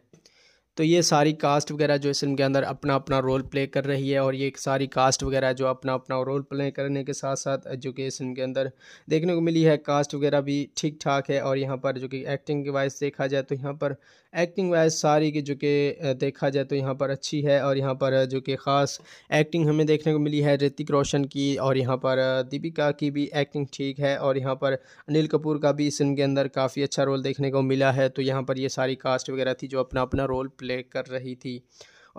तो ये सारी कास्ट वगैरह जो इस फिल्म के अंदर अपना अपना रोल प्ले कर रही है और ये सारी कास्ट वगैरह जो अपना अपना रोल प्ले करने के साथ साथ जो कि इस फिल्म के अंदर देखने को मिली है कास्ट वगैरह भी ठीक ठाक है और यहाँ पर जो कि एक्टिंग के वाइज देखा जाए तो यहाँ पर एक्टिंग वाइज सारी की जो कि देखा जाए तो यहाँ पर अच्छी है और यहाँ पर जो कि ख़ास एक्टिंग हमें देखने को मिली है ऋतिक रोशन की और यहाँ पर दीपिका की भी एक्टिंग ठीक है और यहाँ पर अनिल कपूर का भी इस फिल्म के अंदर काफ़ी अच्छा रोल देखने को मिला है तो यहाँ पर ये सारी कास्ट वगैरह थी जो अपना अपना रोल प्ले कर रही थी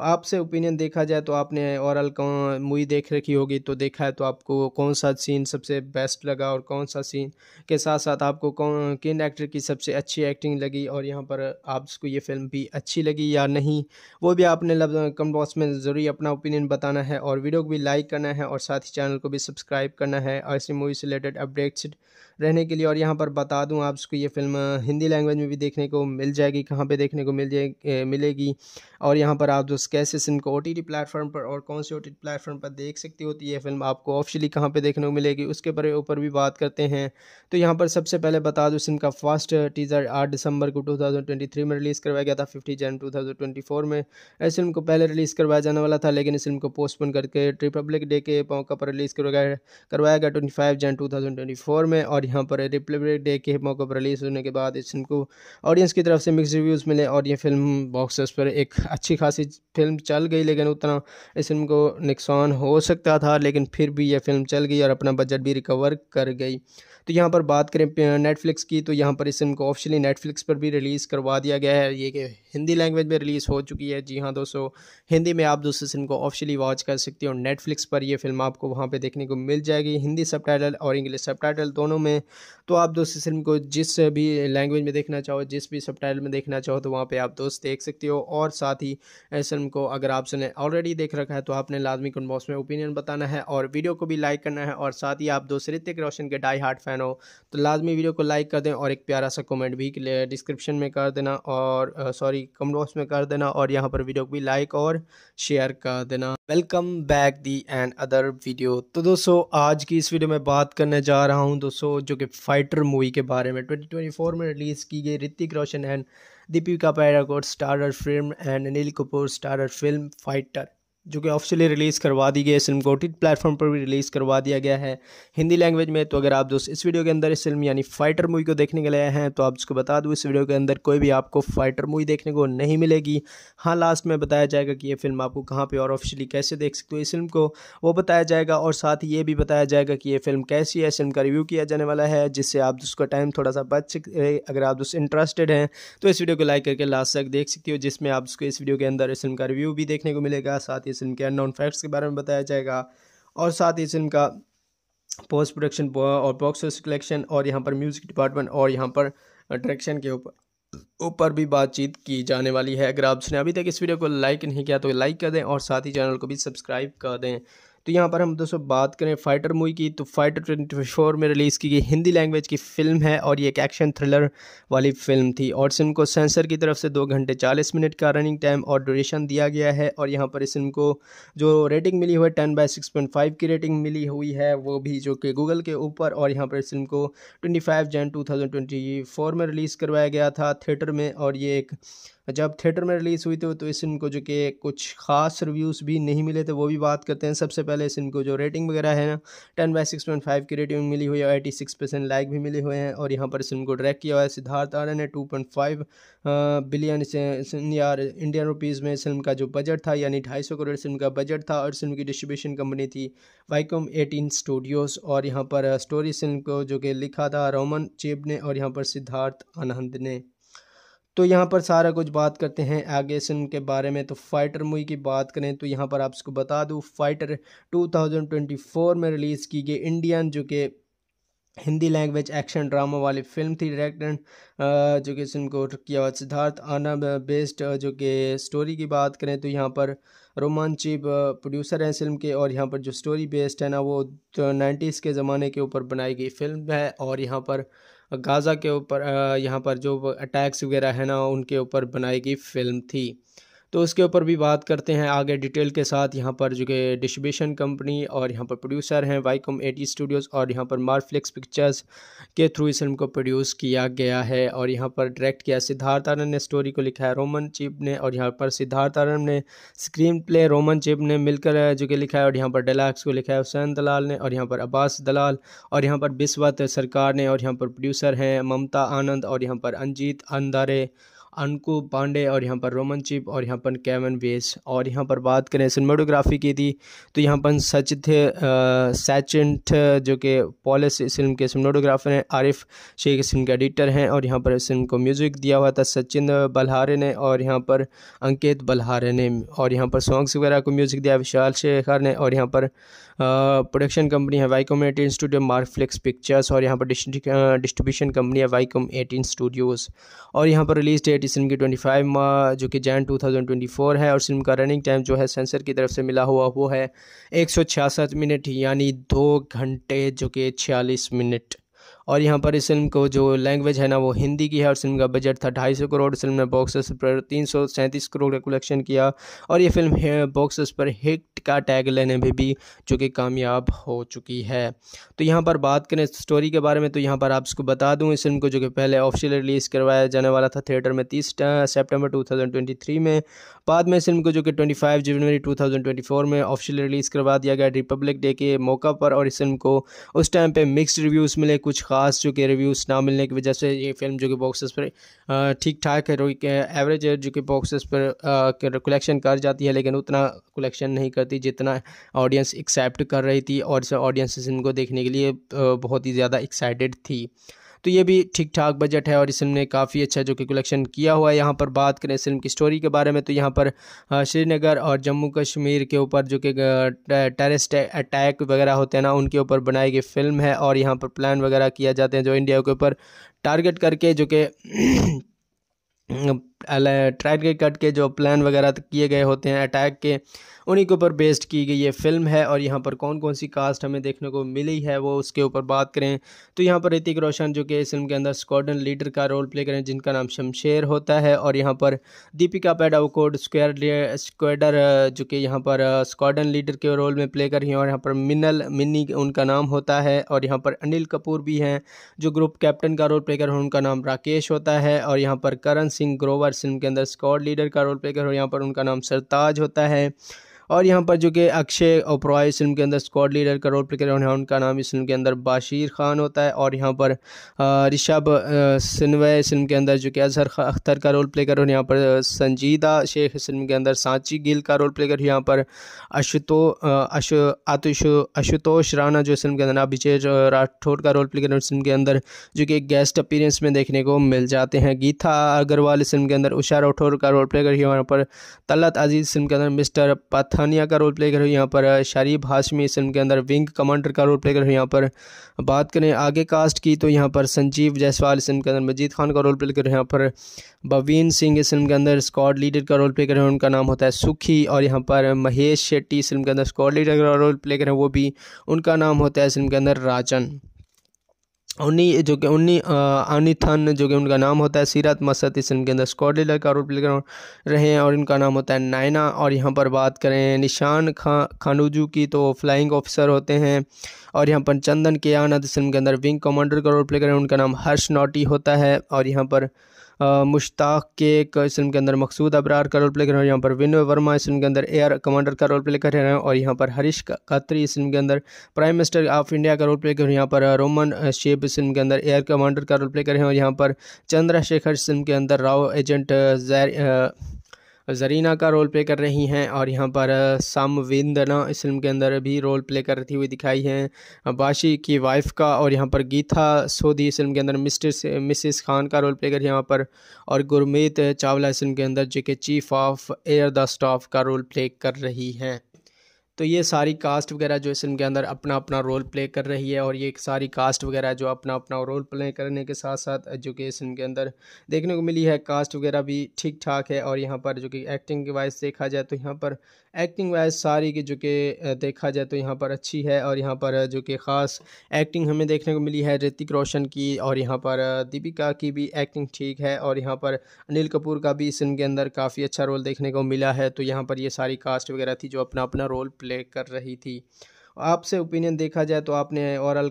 आपसे ओपिनियन देखा जाए तो आपने औरल मूवी देख रखी होगी तो देखा है तो आपको कौन सा सीन सबसे बेस्ट लगा और कौन सा सीन के साथ साथ आपको कौन किन एक्टर की सबसे अच्छी एक्टिंग लगी और यहाँ पर आपको ये फिल्म भी अच्छी लगी या नहीं वो भी आपने कमेंट बॉक्स में जरूरी अपना ओपिनियन बताना है और वीडियो को भी लाइक करना है और साथ ही चैनल को भी सब्सक्राइब करना है ऐसी मूवी से रिलेटेड अपडेट्स रहने के लिए और यहाँ पर बता दूँ आपको ये फिल्म हिंदी लैंग्वेज में भी देखने को मिल जाएगी कहाँ पर देखने को मिल जाए मिलेगी और यहाँ पर आप जो वीडियोस कैसे इनको ओ टी प्लेटफॉर्म पर और कौन से ओ टी प्लेटफॉर्म पर देख सकती होती है फिल्म आपको ऑफिशियली कहाँ पे देखने को मिलेगी उसके बारे ऊपर भी बात करते हैं तो यहाँ पर सबसे पहले बता दो फिल्म का फर्स्ट टीज़र आठ दिसंबर को थ्री में रिलीज़ करवाया गया था फिफ्टी जन फोर में इस फिल्म को पहले रिलीज़ करवाया जाने वाला था लेकिन इस फिल्म को पोस्टपोन करके रिपब्लिक डे के मौका पर रिलीज़ करवाया करवाया गया twenty five Jan two thousand twenty four में और यहाँ पर रिपब्लिक डे के मौके पर रिलीज़ होने के बाद इस फिल्म को ऑडियंस की तरफ से मिक्स रिव्यूज़ मिले और ये फिल्म बॉक्स पर एक अच्छी खासी फिल्म चल गई लेकिन उतना इस फिल्म को नुकसान हो सकता था लेकिन फिर भी यह फिल्म चल गई और अपना बजट भी रिकवर कर गई तो यहाँ पर बात करें नेटफ्लिक्स की तो यहाँ पर इस फिल्म को ऑफिशियली नेटफ्लिक्स पर भी रिलीज़ करवा दिया गया है ये कि हिंदी लैंग्वेज में रिलीज़ हो चुकी है जी हाँ दोस्तों हिंदी में आप दोस्तों फिल्म को ऑफिशियली वॉच कर सकते हो नेटफ्लिक्स पर यह फिल्म आपको वहाँ पर देखने को मिल जाएगी हिंदी सब और इंग्लिश सब दोनों में तो आप दोस्त इस फिल्म को जिस भी लैंग्वेज में देखना चाहो जिस भी सब में देखना चाहो तो वहाँ पर आप दोस्त देख सकते हो और साथ ही इस फिल्म को अगर आपने ऑलरेडी देख रखा है तो आपने लाजमी कन बॉक्स में ओपिनियन बताना है और वीडियो को भी लाइक करना है और साथ ही आप दोस्त ऋतिक रोशन के डाई हार्ट फैन हो तो लाजमी वीडियो को लाइक कर दें और एक प्यारा सा कमेंट भी डिस्क्रिप्शन में कर देना और सॉरी कमेंट बॉक्स में कर देना और यहाँ पर वीडियो को भी लाइक और शेयर कर देना welcome back the and other video तो दोस्तों आज की इस वीडियो में बात करने जा रहा हूँ दोस्तों जो कि फाइट फाइटर मूवी के बारे में 2024 में रिलीज़ की गई Hrithik Roshan and Deepika Padukone starrer film and Anil Kapoor starrer film fighter जो कि ऑफिशियली रिलीज़ करवा दी गई है फिल्म को टी प्लेटफॉर्म पर भी रिलीज़ करवा दिया गया है हिंदी लैंग्वेज में तो अगर आप दोस्त इस वीडियो के अंदर इस फिल्म यानी फाइटर मूवी को देखने के लिए हैं तो आप उसको बता दूँ इस वीडियो के अंदर कोई भी आपको फाइटर मूवी देखने को नहीं मिलेगी हाँ लास्ट में बताया जाएगा कि ये फिल्म आपको कहाँ पर और ऑफिशियली कैसे देख सकते हो इस फिल्म को वो बताया जाएगा और साथ ही ये भी बताया जाएगा कि ये फिल्म कैसी है फिल्म का रिव्यू किया जाने वाला है जिससे आप उसका टाइम थोड़ा सा बच सकते अगर आप दोस्त इंटरेस्टेड हैं तो इस वीडियो को लाइक करके लास्ट तक देख सकती हो जिसमें आप उसको इस वीडियो के अंदर इस फिल्म का रिव्यू भी देखने को मिलेगा साथ ही इस फिल्म के अननोन फैक्ट्स के बारे में बताया जाएगा और साथ ही इस फिल्म का पोस्ट प्रोडक्शन और बॉक्स ऑफिस कलेक्शन और यहाँ पर म्यूजिक डिपार्टमेंट और यहाँ पर डायरेक्शन के ऊपर ऊपर भी बातचीत की जाने वाली है अगर आपने अभी तक इस वीडियो को लाइक नहीं किया तो लाइक कर दें और साथ ही चैनल को भी सब्सक्राइब कर दें तो यहाँ पर हम दोस्तों बात करें फाइटर मूवी की तो फाइटर ट्वेंटी फोर में रिलीज़ की गई हिंदी लैंग्वेज की फिल्म है और ये एक एक्शन थ्रिलर वाली फिल्म थी और फिल्म को सेंसर की तरफ से दो घंटे चालीस मिनट का रनिंग टाइम और ड्यूरेशन दिया गया है और यहाँ पर इस फिल्म को जो रेटिंग मिली हुई है ten by six point five की रेटिंग मिली हुई है वो भी जो कि गूगल के ऊपर और यहाँ पर इस फिल्म को twenty five Jan two thousand twenty four में रिलीज़ करवाया गया था थिएटर में और ये एक जब थिएटर में रिलीज़ हुई थी तो इस फिल्म को जो कि कुछ खास रिव्यूज़ भी नहीं मिले थे वो भी बात करते हैं सबसे पहले इस फिल्म को जो रेटिंग वगैरह है ना ten by six point five की रेटिंग मिली हुई है एटी सिक्स परसेंट लाइक भी मिले हुए हैं और यहाँ पर इस फिल्म को डायरेक्ट किया हुआ है सिद्धार्थ आर्य ने टू पॉइंट फाइव बिलियन यार इंडियन रुपीज़ में इस फिल्म का जो बजट था यानी ढाई सौ करोड़ फिल्म का बजट था और फिल्म की डिस्ट्रीब्यूशन कंपनी थी वाईकॉम एटीन स्टूडियोज़ और यहाँ पर स्टोरी फिल्म को जो कि लिखा था रोमन चेब ने और यहाँ पर सिद्धार्थ आनंद ने तो यहाँ पर सारा कुछ बात करते हैं एगेसन के बारे में तो फाइटर मूवी की बात करें तो यहाँ पर आप इसको बता दूँ फाइटर 2024 में रिलीज़ की गई इंडियन जो कि हिंदी लैंग्वेज एक्शन ड्रामा वाली फिल्म थी डायरेक्टर जो कि सुन को किया सिद्धार्थ आना बेस्ड जो कि स्टोरी की बात करें तो यहाँ पर रोमान प्रोड्यूसर हैं फिल्म के और यहाँ पर जो स्टोरी बेस्ड है ना वो नाइन्टीज़ तो के ज़माने के ऊपर बनाई गई फिल्म है और यहाँ पर गाज़ा के ऊपर यहाँ पर जो अटैक्स वगैरह है ना उनके ऊपर बनाई गई फिल्म थी तो उसके ऊपर भी बात करते हैं आगे डिटेल के साथ यहाँ पर जो कि डिस्ट्रीब्यूशन कंपनी और यहाँ पर प्रोड्यूसर हैं वाईकॉम एटी स्टूडियोज़ और यहाँ पर मारफ्लिक्स पिक्चर्स के थ्रू इस फिल्म को प्रोड्यूस किया गया है और यहाँ पर डायरेक्ट किया सिद्धार्थ आनंद ने स्टोरी को लिखा है रोमन चिप ने और यहाँ पर सिद्धार्थ आनंद ने स्क्रीन प्ले रोमन चिप ने मिलकर जो कि लिखा है और यहाँ पर डेलाक्स को लिखा है हुसैन दलाल ने और यहाँ पर अब्बास दलाल और यहाँ पर बिस्वत सरकार ने और यहाँ पर प्रोड्यूसर हैं ममता आनंद और यहाँ पर अंजीत अंदारे अनकू पांडे और यहाँ पर रोमन चिप और यहाँ पर कैमन वेस और यहाँ पर बात करें सिनेमाटोग्राफी की थी तो यहाँ पर सचित सचिंट जो कि पॉलिस फिल्म के सिनेमाटोग्राफर हैं आरिफ शेख सिंह फिल्म के एडिटर हैं और यहाँ पर फिल्म को म्यूज़िक दिया हुआ था सचिन बल्हारे ने और यहाँ पर अंकित बल्हारे ने और यहाँ पर सॉन्ग्स वगैरह को म्यूज़िक दिया विशाल शेखर ने और यहाँ पर प्रोडक्शन कंपनी है Viacom eighteen studio Marflix pictures और यहाँ पर डिस्ट्रीब्यूशन कंपनी है वाईकॉम एटीन स्टूडियोज़ और यहाँ पर रिलीज़ डेट इस फिल्म की ट्वेंटी फाइव जो कि Jan two thousand twenty four है और फिल्म का रनिंग टाइम जो है सेंसर की तरफ से मिला हुआ वो है एक सौ छियासठ मिनट यानी दो घंटे जो कि छियालीस मिनट और यहाँ पर इस फिल्म को जो लैंग्वेज है ना वो हिंदी की है और फिल्म का बजट था ढाई सौ करोड़ फिल्म ने ऑफिस पर तीन सौ सैंतीस करोड़ का कलेक्शन किया और ये फिल्म ऑफिस पर हिट का टैग लेने में भी जो कि कामयाब हो चुकी है तो यहाँ पर बात करें स्टोरी के बारे में तो यहाँ पर आप इसको बता दूँ इस फिल्म को जो कि पहले ऑफिशियल रिलीज़ करवाया जाने वाला था थिएटर में तीस सेप्टेम्बर टू में बाद में इस फिल्म को जो कि ट्वेंटी जनवरी टू में ऑफिशियल रिलीज़ करवा दिया गया रिपब्लिक डे के मौका पर और इस फिल्म को उस टाइम पर मिक्सड रिव्यूज़ मिले कुछ ख़ास जो कि रिव्यूज़ ना मिलने की वजह से ये फिल्म जो कि बॉक्सेस पर ठीक ठाक है एवरेज जो कि बॉक्सेस पर कलेक्शन कर जाती है लेकिन उतना कलेक्शन नहीं करती जितना ऑडियंस एक्सेप्ट कर रही थी और ऑडियंस इनको देखने के लिए बहुत ही ज़्यादा एक्साइटेड थी तो ये भी ठीक ठाक बजट है और इस फिल्म ने काफ़ी अच्छा जो कि कलेक्शन किया हुआ है यहाँ पर बात करें इस फिल्म की स्टोरी के बारे में तो यहाँ पर श्रीनगर और जम्मू कश्मीर के ऊपर जो कि टेरिस्ट अटैक वगैरह होते हैं ना उनके ऊपर बनाई गई फिल्म है और यहाँ पर प्लान वगैरह किया जाते हैं जो इंडिया के ऊपर टारगेट करके जो कि कट के जो प्लान वगैरह किए गए होते हैं अटैक के उन्हीं के ऊपर बेस्ड की गई ये फिल्म है और यहाँ पर कौन कौन सी कास्ट हमें देखने को मिली है वो उसके ऊपर बात करें तो यहाँ पर ऋतिक रोशन जो कि इस फिल्म के अंदर स्क्वाडन लीडर का रोल प्ले करें जिनका नाम शमशेर होता है और यहाँ पर दीपिका पेडाकोड स्क्वायर स्क्वाडर जो कि यहाँ पर स्क्वाडन लीडर के रोल में प्ले कर रही हैं और यहाँ पर मिनल मिनी उनका नाम होता है और यहाँ पर अनिल कपूर भी हैं जो ग्रुप कैप्टन का रोल प्ले कर उनका नाम राकेश होता है और यहाँ पर करण सिंह ग्रोवर फिल्म के अंदर स्कॉड लीडर का रोल प्ले कर यहाँ पर उनका नाम सरताज होता है और यहाँ पर जो कि अक्षय ओपरॉय इस फिल्म के अंदर स्कॉड लीडर का रोल प्ले कर रहे हैं उनका नाम इस फिल्म के अंदर बाशीर खान होता है और यहाँ पर ऋषभ सिनवे इस फिल्म के अंदर जो कि अजहर अख्तर का रोल प्ले कर रहे हैं यहाँ पर संजीदा शेख इस फिल्म के अंदर सांची गिल का रोल प्ले कर यहाँ पर अशुतो अश आतुष आशुतोष राणा जो इस फिल्म के अंदर अभिजय राठौर का रोल प्ले कर रहे हैं इस फिल्म के अंदर जो कि गेस्ट अपीरेंस में देखने को मिल जाते हैं गीता अग्रवाल इस फिल्म के अंदर उषा राठौर का रोल प्ले कर यहाँ पर तलत अजीज फिल्म के अंदर मिस्टर पथ सानिया का रोल प्ले कर रहे यहाँ पर शरीफ हाशमी इस फिल्म के अंदर विंग कमांडर का रोल प्ले कर रहे यहाँ पर बात करें आगे कास्ट की तो यहाँ पर संजीव जायसवाल इस फिल्म के अंदर मजीद खान का रोल प्ले कर रहे हैं यहाँ पर बवीन सिंह इस फिल्म के अंदर स्कॉड लीडर का रोल प्ले कर रहे हैं उनका नाम होता है सुखी और यहाँ पर महेश शेट्टी इस फिल्म के अंदर स्कॉड लीडर का रोल प्ले कर रहे हैं वो भी उनका नाम होता है इस फिल्म के अंदर राजन उन्नी जो कि उन्नी अनिथन जो कि उनका नाम होता है सीरत मसद इस इनके अंदर स्कॉटलैंड का रोल प्ले कर रहे हैं और इनका नाम होता है नायना और यहाँ पर बात करें निशान खा खानूजू की तो फ्लाइंग ऑफिसर होते हैं और यहाँ पर चंदन के आनंद इस फिल्म के अंदर विंग कमांडर का रोल प्ले करें उनका नाम हर्ष नोटी होता है और यहाँ पर मुश्ताक केक इस फिल्म के अंदर मकसूद अबरार का रोल प्ले कर रहे हैं यहाँ पर विनय वर्मा इस फिल्म के अंदर एयर कमांडर का रोल प्ले कर रहे हैं और यहाँ पर हरीश कात्री इस फिल्म के अंदर प्राइम मिनिस्टर ऑफ इंडिया का रोल प्ले कर रहे हैं यहाँ पर रोमन शेप इस फिल्म के अंदर एयर कमांडर का रोल प्ले कर रहे हैं और यहाँ पर चंद्रशेखर इस फिल्म के अंदर राव एजेंट जैर जरीना का रोल प्ले कर रही हैं और यहाँ पर समविंदना इस फिल्म के अंदर भी रोल प्ले करती हुई दिखाई हैं बाशी की वाइफ का और यहाँ पर गीता सोदी इस फिल्म के अंदर मिस्टर मिसिस खान का रोल प्ले कर यहाँ पर और गुरमीत चावला इस फिल्म के अंदर जो कि chief of air the staff का रोल प्ले कर रही हैं तो ये सारी कास्ट वगैरह जो इस फिल्म के अंदर अपना अपना रोल प्ले कर रही है और ये सारी कास्ट वगैरह जो अपना अपना रोल प्ले करने के साथ साथ जो कि इस फिल्म के अंदर देखने को मिली है कास्ट वगैरह भी ठीक ठाक है और यहाँ पर जो कि एक्टिंग के वाइज देखा जाए तो यहाँ पर एक्टिंग वाइज सारी की जो कि देखा जाए तो यहाँ पर अच्छी है और यहाँ पर जो कि ख़ास एक्टिंग हमें देखने को मिली है ऋतिक रोशन की और यहाँ पर दीपिका की भी एक्टिंग ठीक है और यहाँ पर अनिल कपूर का भी इस फिल्म के अंदर काफ़ी अच्छा रोल देखने को मिला है तो यहाँ पर ये सारी कास्ट वगैरह थी जो अपना अपना रोल प्ले प्ले कर रही थी आपसे ओपिनियन देखा जाए तो आपने औरल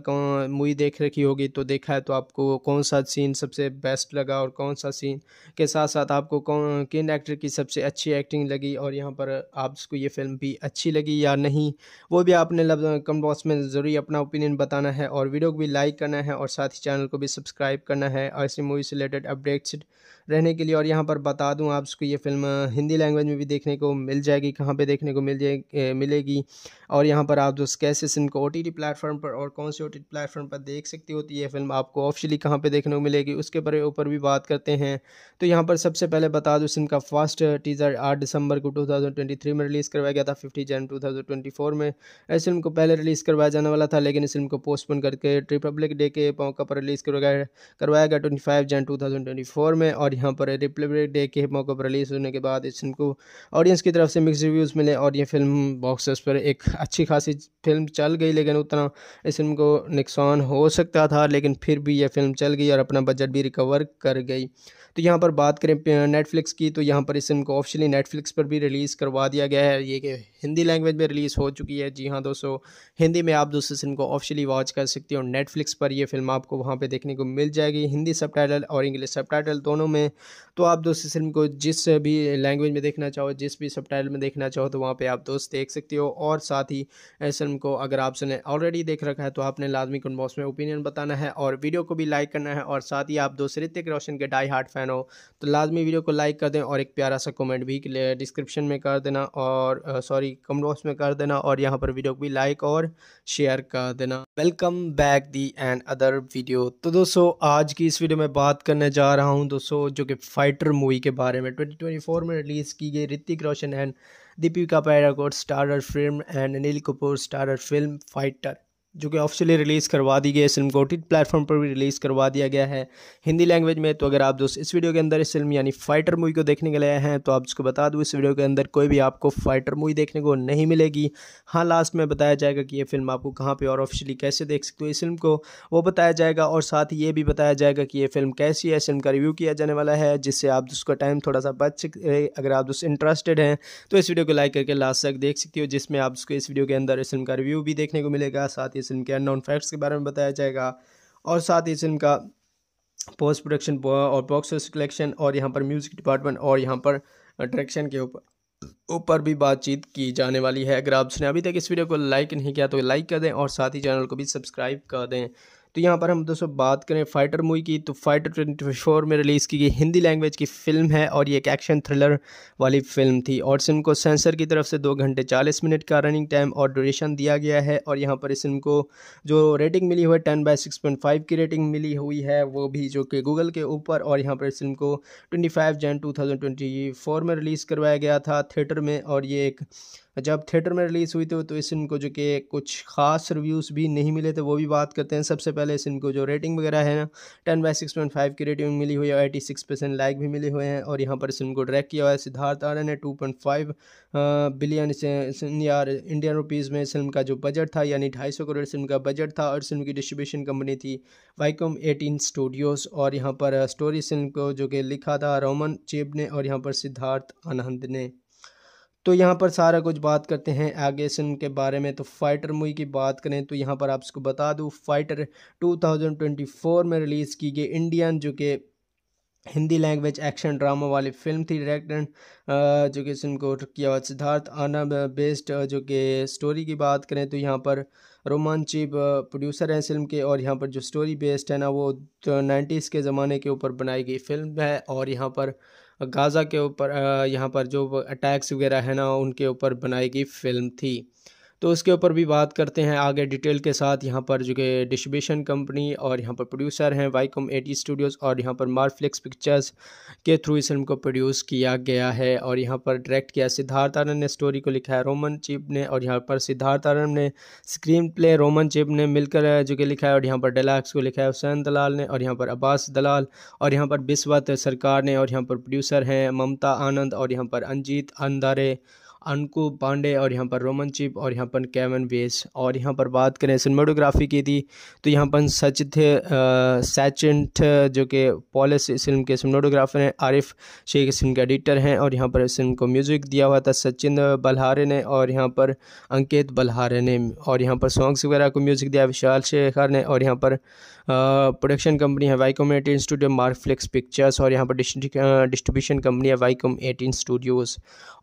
मूवी देख रखी होगी तो देखा है तो आपको कौन सा सीन सबसे बेस्ट लगा और कौन सा सीन के साथ साथ आपको कौन किन एक्टर की सबसे अच्छी एक्टिंग लगी और यहाँ पर आपको ये फिल्म भी अच्छी लगी या नहीं वो भी आपने कमेंट बॉक्स में ज़रूरी अपना ओपिनियन बताना है और वीडियो को भी लाइक करना है और साथ ही चैनल को भी सब्सक्राइब करना है ऐसी मूवी से रिलेटेड अपडेट्स रहने के लिए और यहाँ पर बता दूँ आपको ये फिल्म हिंदी लैंग्वेज में भी देखने को मिल जाएगी कहाँ पे देखने को मिल जाए मिलेगी और यहाँ पर आप जो कैसे सिम को ओ टी प्लेटफॉर्म पर और कौन से ओ टी प्लेटफॉर्म पर देख सकती होती है फिल्म आपको ऑफिशियली कहाँ पर देखने को मिलेगी उसके पर ऊपर भी बात करते हैं तो यहाँ पर सबसे पहले बता दूँ सिम का फर्स्ट टीज़र आठ दिसंबर को टू में रिलीज़ करवाया गया था फिफ्टी जन टू में इस फिल्म को पहले रिलीज़ करवाया जाने वाला था लेकिन इस फिल्म को पोस्टपोन करके रिपब्लिक डे के मौका पर रिलीज़ करवाया करवाया गया ट्वेंटी फाइव जन टू में और यहाँ पर रिपब्लिक डे के मौके पर रिलीज़ होने के बाद इस फिल्म को ऑडियंस की तरफ से मिक्स रिव्यूज़ मिले और ये फिल्म बॉक्स पर एक अच्छी खासी फिल्म चल गई लेकिन उतना इस फिल्म को नुकसान हो सकता था लेकिन फिर भी यह फिल्म चल गई और अपना बजट भी रिकवर कर गई तो यहाँ पर बात करें नेटफ्लिक्स की तो यहाँ पर इस फिल्म को ऑफिशियली नेटफ्लिक्स पर भी रिलीज़ करवा दिया गया है ये कि हिंदी लैंग्वेज में रिलीज़ हो चुकी है जी हाँ दोस्तों हिंदी में आप दोस्तों फिल्म को ऑफिशियली वॉच कर सकते हो नेटफ्लिक्स पर यह फिल्म आपको वहाँ पर देखने को मिल जाएगी हिंदी सब और इंग्लिश सब दोनों में तो आप दोस्तों फिल्म को जिस भी लैंग्वेज में देखना चाहो जिस भी सब में देखना चाहो तो वहाँ पर आप दोस्त देख सकते हो और साथ ही इस फिल्म को अगर आपने ऑलरेडी देख रखा है तो आपने लाजमी कमेंट बॉक्स में ओपिनियन बताना है और वीडियो को भी लाइक करना है और साथ ही आप दोस्त ऋतिक रोशन के डाई हार्ट फैन फ़ैन हो तो लाजमी वीडियो को लाइक कर दें और एक प्यारा सा कमेंट भी डिस्क्रिप्शन में कर देना और सॉरी कमेंट बॉक्स में कर देना और यहाँ पर वीडियो को भी लाइक और शेयर कर देना welcome back the and other video तो दोस्तों आज की इस वीडियो में बात करने जा रहा हूँ दोस्तों जो कि फाइटर मूवी के बारे में ट्वेंटी में रिलीज़ की गई Hrithik Roshan and Deepika पायराकोट starrer film and Anil Kapoor starrer film fighter जो कि ऑफिशियली रिलीज़ करवा दी गई है फिल्म को टी प्लेटफॉर्म पर भी रिलीज़ करवा दिया गया है हिंदी लैंग्वेज में तो अगर आप दोस्त इस वीडियो के अंदर इस फिल्म यानी फाइटर मूवी को देखने के लिए हैं तो आप उसको बता दूँ इस वीडियो के अंदर कोई भी आपको फाइटर मूवी देखने को नहीं मिलेगी हाँ लास्ट में बताया जाएगा कि ये फिल्म आपको कहाँ पर और ऑफिशियली कैसे देख सकते हो इस फिल्म को वो बताया जाएगा और साथ ही ये भी बताया जाएगा कि ये फिल्म कैसी है फिल्म का रिव्यू किया जाने वाला है जिससे आप उसका टाइम थोड़ा सा बच सकते अगर आप दोस्त इंटरेस्टेड हैं तो इस वीडियो को लाइक करके लास्ट तक देख सकती हो जिसमें आप उसको इस वीडियो के अंदर इस फिल्म का रिव्यू भी देखने को मिलेगा साथ ही इस फिल्म के अननोन फैक्ट्स के बारे में बताया जाएगा और साथ ही इस फिल्म का पोस्ट प्रोडक्शन और बॉक्स ऑफिस कलेक्शन और यहाँ पर म्यूज़िक डिपार्टमेंट और यहाँ पर डायरेक्शन uh, के ऊपर ऊपर भी बातचीत की जाने वाली है अगर आपने अभी तक इस वीडियो को लाइक नहीं किया तो लाइक कर दें और साथ ही चैनल को भी सब्सक्राइब कर दें तो यहाँ पर हम दोस्तों बात करें फाइटर मूवी की तो फाइटर ट्वेंटी फोर में रिलीज़ की गई हिंदी लैंग्वेज की फिल्म है और ये एक एक्शन थ्रिलर वाली फिल्म थी और फिल्म को सेंसर की तरफ से दो घंटे चालीस मिनट का रनिंग टाइम और ड्यूरेशन दिया गया है और यहाँ पर इस फिल्म को जो रेटिंग मिली हुई है ten by six point five की रेटिंग मिली हुई है वो भी जो कि गूगल के ऊपर और यहाँ पर इस फिल्म को twenty five Jan two thousand twenty four में रिलीज़ करवाया गया था थिएटर में और ये एक जब थिएटर में रिलीज़ हुई थी तो इस फिल्म को जो कि कुछ खास रिव्यूज़ भी नहीं मिले थे वो भी बात करते हैं सबसे पहले इस फिल्म को जो रेटिंग वगैरह है ना ten by six point five की रेटिंग मिली हुई है और एटी सिक्स परसेंट लाइक भी मिले हुए हैं और यहाँ पर इस फिल्म को डायरेक्ट किया हुआ है सिद्धार्थ आर्य ने टू पॉइंट फाइव बिलियन यार इंडियन रुपीज़ में फिल्म का जो बजट था यानी ढाई सौ करोड़ फिल्म का बजट था और फिल्म की डिस्ट्रीब्यूशन कंपनी थी वाईकॉम एटीन स्टूडियोज़ और यहाँ पर स्टोरी फिल्म को जो कि लिखा था रोमन चेब ने और यहाँ पर सिद्धार्थ आनंद ने तो यहाँ पर सारा कुछ बात करते हैं एगेसन के बारे में तो फाइटर मूवी की बात करें तो यहाँ पर आपको बता दूँ फाइटर 2024 में रिलीज़ की गई इंडियन जो कि हिंदी लैंग्वेज एक्शन ड्रामा वाली फिल्म थी डायरेक्टर जो कि सुन को किया सिद्धार्थ आना बेस्ड जो कि स्टोरी की बात करें तो यहाँ पर रोमान प्रोड्यूसर हैं फिल्म के और यहाँ पर जो स्टोरी बेस्ड है ना वो नाइन्टीज़ के ज़माने के ऊपर बनाई गई फिल्म है और यहाँ पर गाज़ा के ऊपर यहाँ पर जो अटैक्स वगैरह है ना उनके ऊपर बनाई गई फ़िल्म थी तो उसके ऊपर भी बात करते हैं आगे डिटेल के साथ यहाँ पर जो कि डिस्ट्रीब्यूशन कंपनी और यहाँ पर प्रोड्यूसर हैं वाईकॉम एटी स्टूडियोज़ और यहाँ पर मारफ्लिक्स पिक्चर्स के थ्रू इस फिल्म को प्रोड्यूस किया गया है और यहाँ पर डायरेक्ट किया सिद्धार्थ आनंद ने स्टोरी को लिखा है रोमन चिप ने और यहाँ पर सिद्धार्थ आनंद ने स्क्रीन प्ले रोमन चिप ने मिलकर जो कि लिखा है और यहाँ पर डेलाक्स को लिखा है हुसैन दलाल ने और यहाँ पर अब्बास दलाल और यहाँ पर बिस्वत सरकार ने और यहाँ पर प्रोड्यूसर हैं ममता आनंद और यहाँ पर अंजीत अंदारे अनकू पांडे और यहाँ पर रोमन चिप और यहाँ पर कैमन वेस और यहाँ पर बात करें सिनेमाटोग्राफी की थी तो यहाँ पर सचित सचिंट जो कि पॉलिस फिल्म के सिनेमाटोग्राफर हैं आरिफ शेख सिंह फिल्म के एडिटर हैं और यहाँ पर फिल्म को म्यूज़िक दिया हुआ था सचिन बल्हारे ने और यहाँ पर अंकित बल्हारे ने और यहाँ पर सॉन्ग्स वगैरह को म्यूज़िक दिया विशाल शेखर ने और यहाँ पर प्रोडक्शन कंपनी है Viacom eighteen studio flix pictures और यहाँ पर डिस्ट्रीब्यूशन कंपनी है वाईकॉम एटीन स्टूडियोज़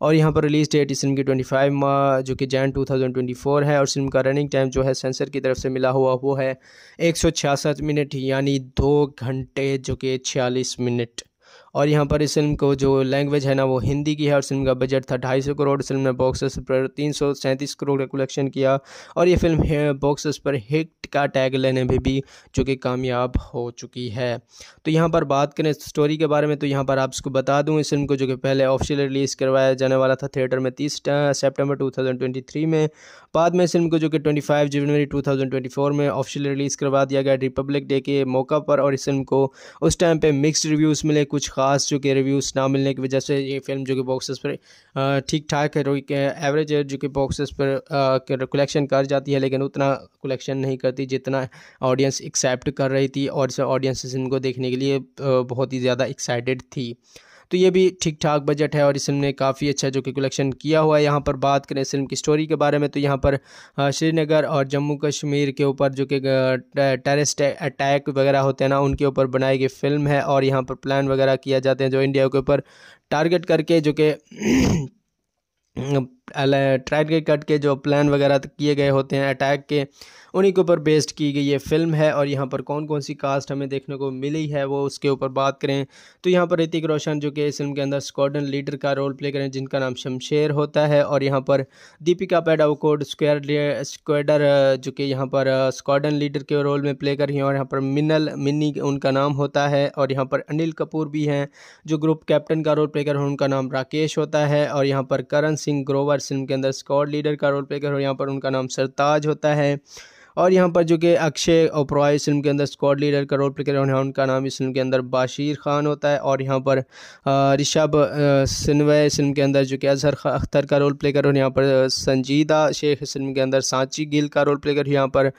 और यहाँ पर रिलीज़ डेट इस फिल्म की ट्वेंटी फाइव जो कि Jan two thousand twenty four है और फिल्म का रनिंग टाइम जो है सेंसर की तरफ से मिला हुआ वो है एक सौ छियासठ मिनट यानी दो घंटे जो कि छियालीस मिनट और यहाँ पर इस फिल्म को जो लैंग्वेज है ना वो हिंदी की है और फिल्म का बजट था ढाई सौ करोड़ फिल्म ने ऑफिस पर तीन सौ सैंतीस करोड़ का कलेक्शन किया और ये फिल्म ऑफिस पर हिट का टैग लेने में भी जो कि कामयाब हो चुकी है तो यहाँ पर बात करें स्टोरी के बारे में तो यहाँ पर आप इसको बता दूँ इस फिल्म को जो कि पहले ऑफिशियल रिलीज़ करवाया जाने वाला था थिएटर में तीस सेप्टेम्बर टू में बाद में इस फिल्म को जो कि ट्वेंटी फाइव जनवरी टू थाउजेंड ट्वेंटी फोर में ऑफिशियल रिलीज़ करवा दिया गया रिपब्लिक डे के मौका पर और इस फिल्म को उस टाइम पर मिक्सड रिव्यूज़ मिले कुछ ख़ास जो कि रिव्यूज़ ना मिलने की वजह से ये फिल्म जो कि बॉक्सेस पर ठीक ठाक एवरेज जो कि बॉक्सेस पर कलेक्शन कर जाती है लेकिन उतना कलेक्शन नहीं करती जितना ऑडियंस एक्सेप्ट कर रही थी और ऑडियंस इनको देखने के लिए बहुत ही ज़्यादा एक्साइटेड थी तो ये भी ठीक ठाक बजट है और इस फिल्म ने काफ़ी अच्छा जो कि कलेक्शन किया हुआ है यहाँ पर बात करें इस फिल्म की स्टोरी के बारे में तो यहाँ पर श्रीनगर और जम्मू कश्मीर के ऊपर जो कि टेरिस्ट अटैक वगैरह होते हैं ना उनके ऊपर बनाई गई फिल्म है और यहाँ पर प्लान वगैरह किया जाते हैं जो इंडिया के ऊपर टारगेट करके जो कि ट्रैक कट के जो प्लान वगैरह किए गए होते हैं अटैक के उन्हीं के ऊपर बेस्ड की गई ये फिल्म है और यहाँ पर कौन कौन सी कास्ट हमें देखने को मिली है वो उसके ऊपर बात करें तो यहाँ पर ऋतिक रोशन जो कि इस फिल्म के अंदर स्क्वाडन लीडर का रोल प्ले करें जिनका नाम शमशेर होता है और यहाँ पर दीपिका पेडावकोड स्क्वायर स्क्वाडर जो कि यहाँ पर स्क्वाडन लीडर के रोल में प्ले कर रही हैं और यहाँ पर मिनल मिनी उनका नाम होता है और यहाँ पर अनिल कपूर भी हैं जो ग्रुप कैप्टन का रोल प्ले कर उनका नाम राकेश होता है और यहाँ पर करण सिंह ग्रोवर इस फिल्म के अंदर स्कॉट लीडर का रोल प्ले कर और यहाँ पर उनका नाम सरताज होता है और यहाँ पर जो कि अक्षय ओपरॉय इस फिल्म के अंदर स्कॉड लीडर का रोल प्ले कर रहे हैं उनका नाम इस फिल्म के अंदर बाशीर खान होता है और यहाँ पर ऋषभ सिनवे इस फिल्म के अंदर जो कि अजहर अख्तर का रोल प्ले कर रहे हैं यहाँ पर संजीदा शेख इस फिल्म के अंदर सांची गिल का रोल प्ले कर यहाँ पर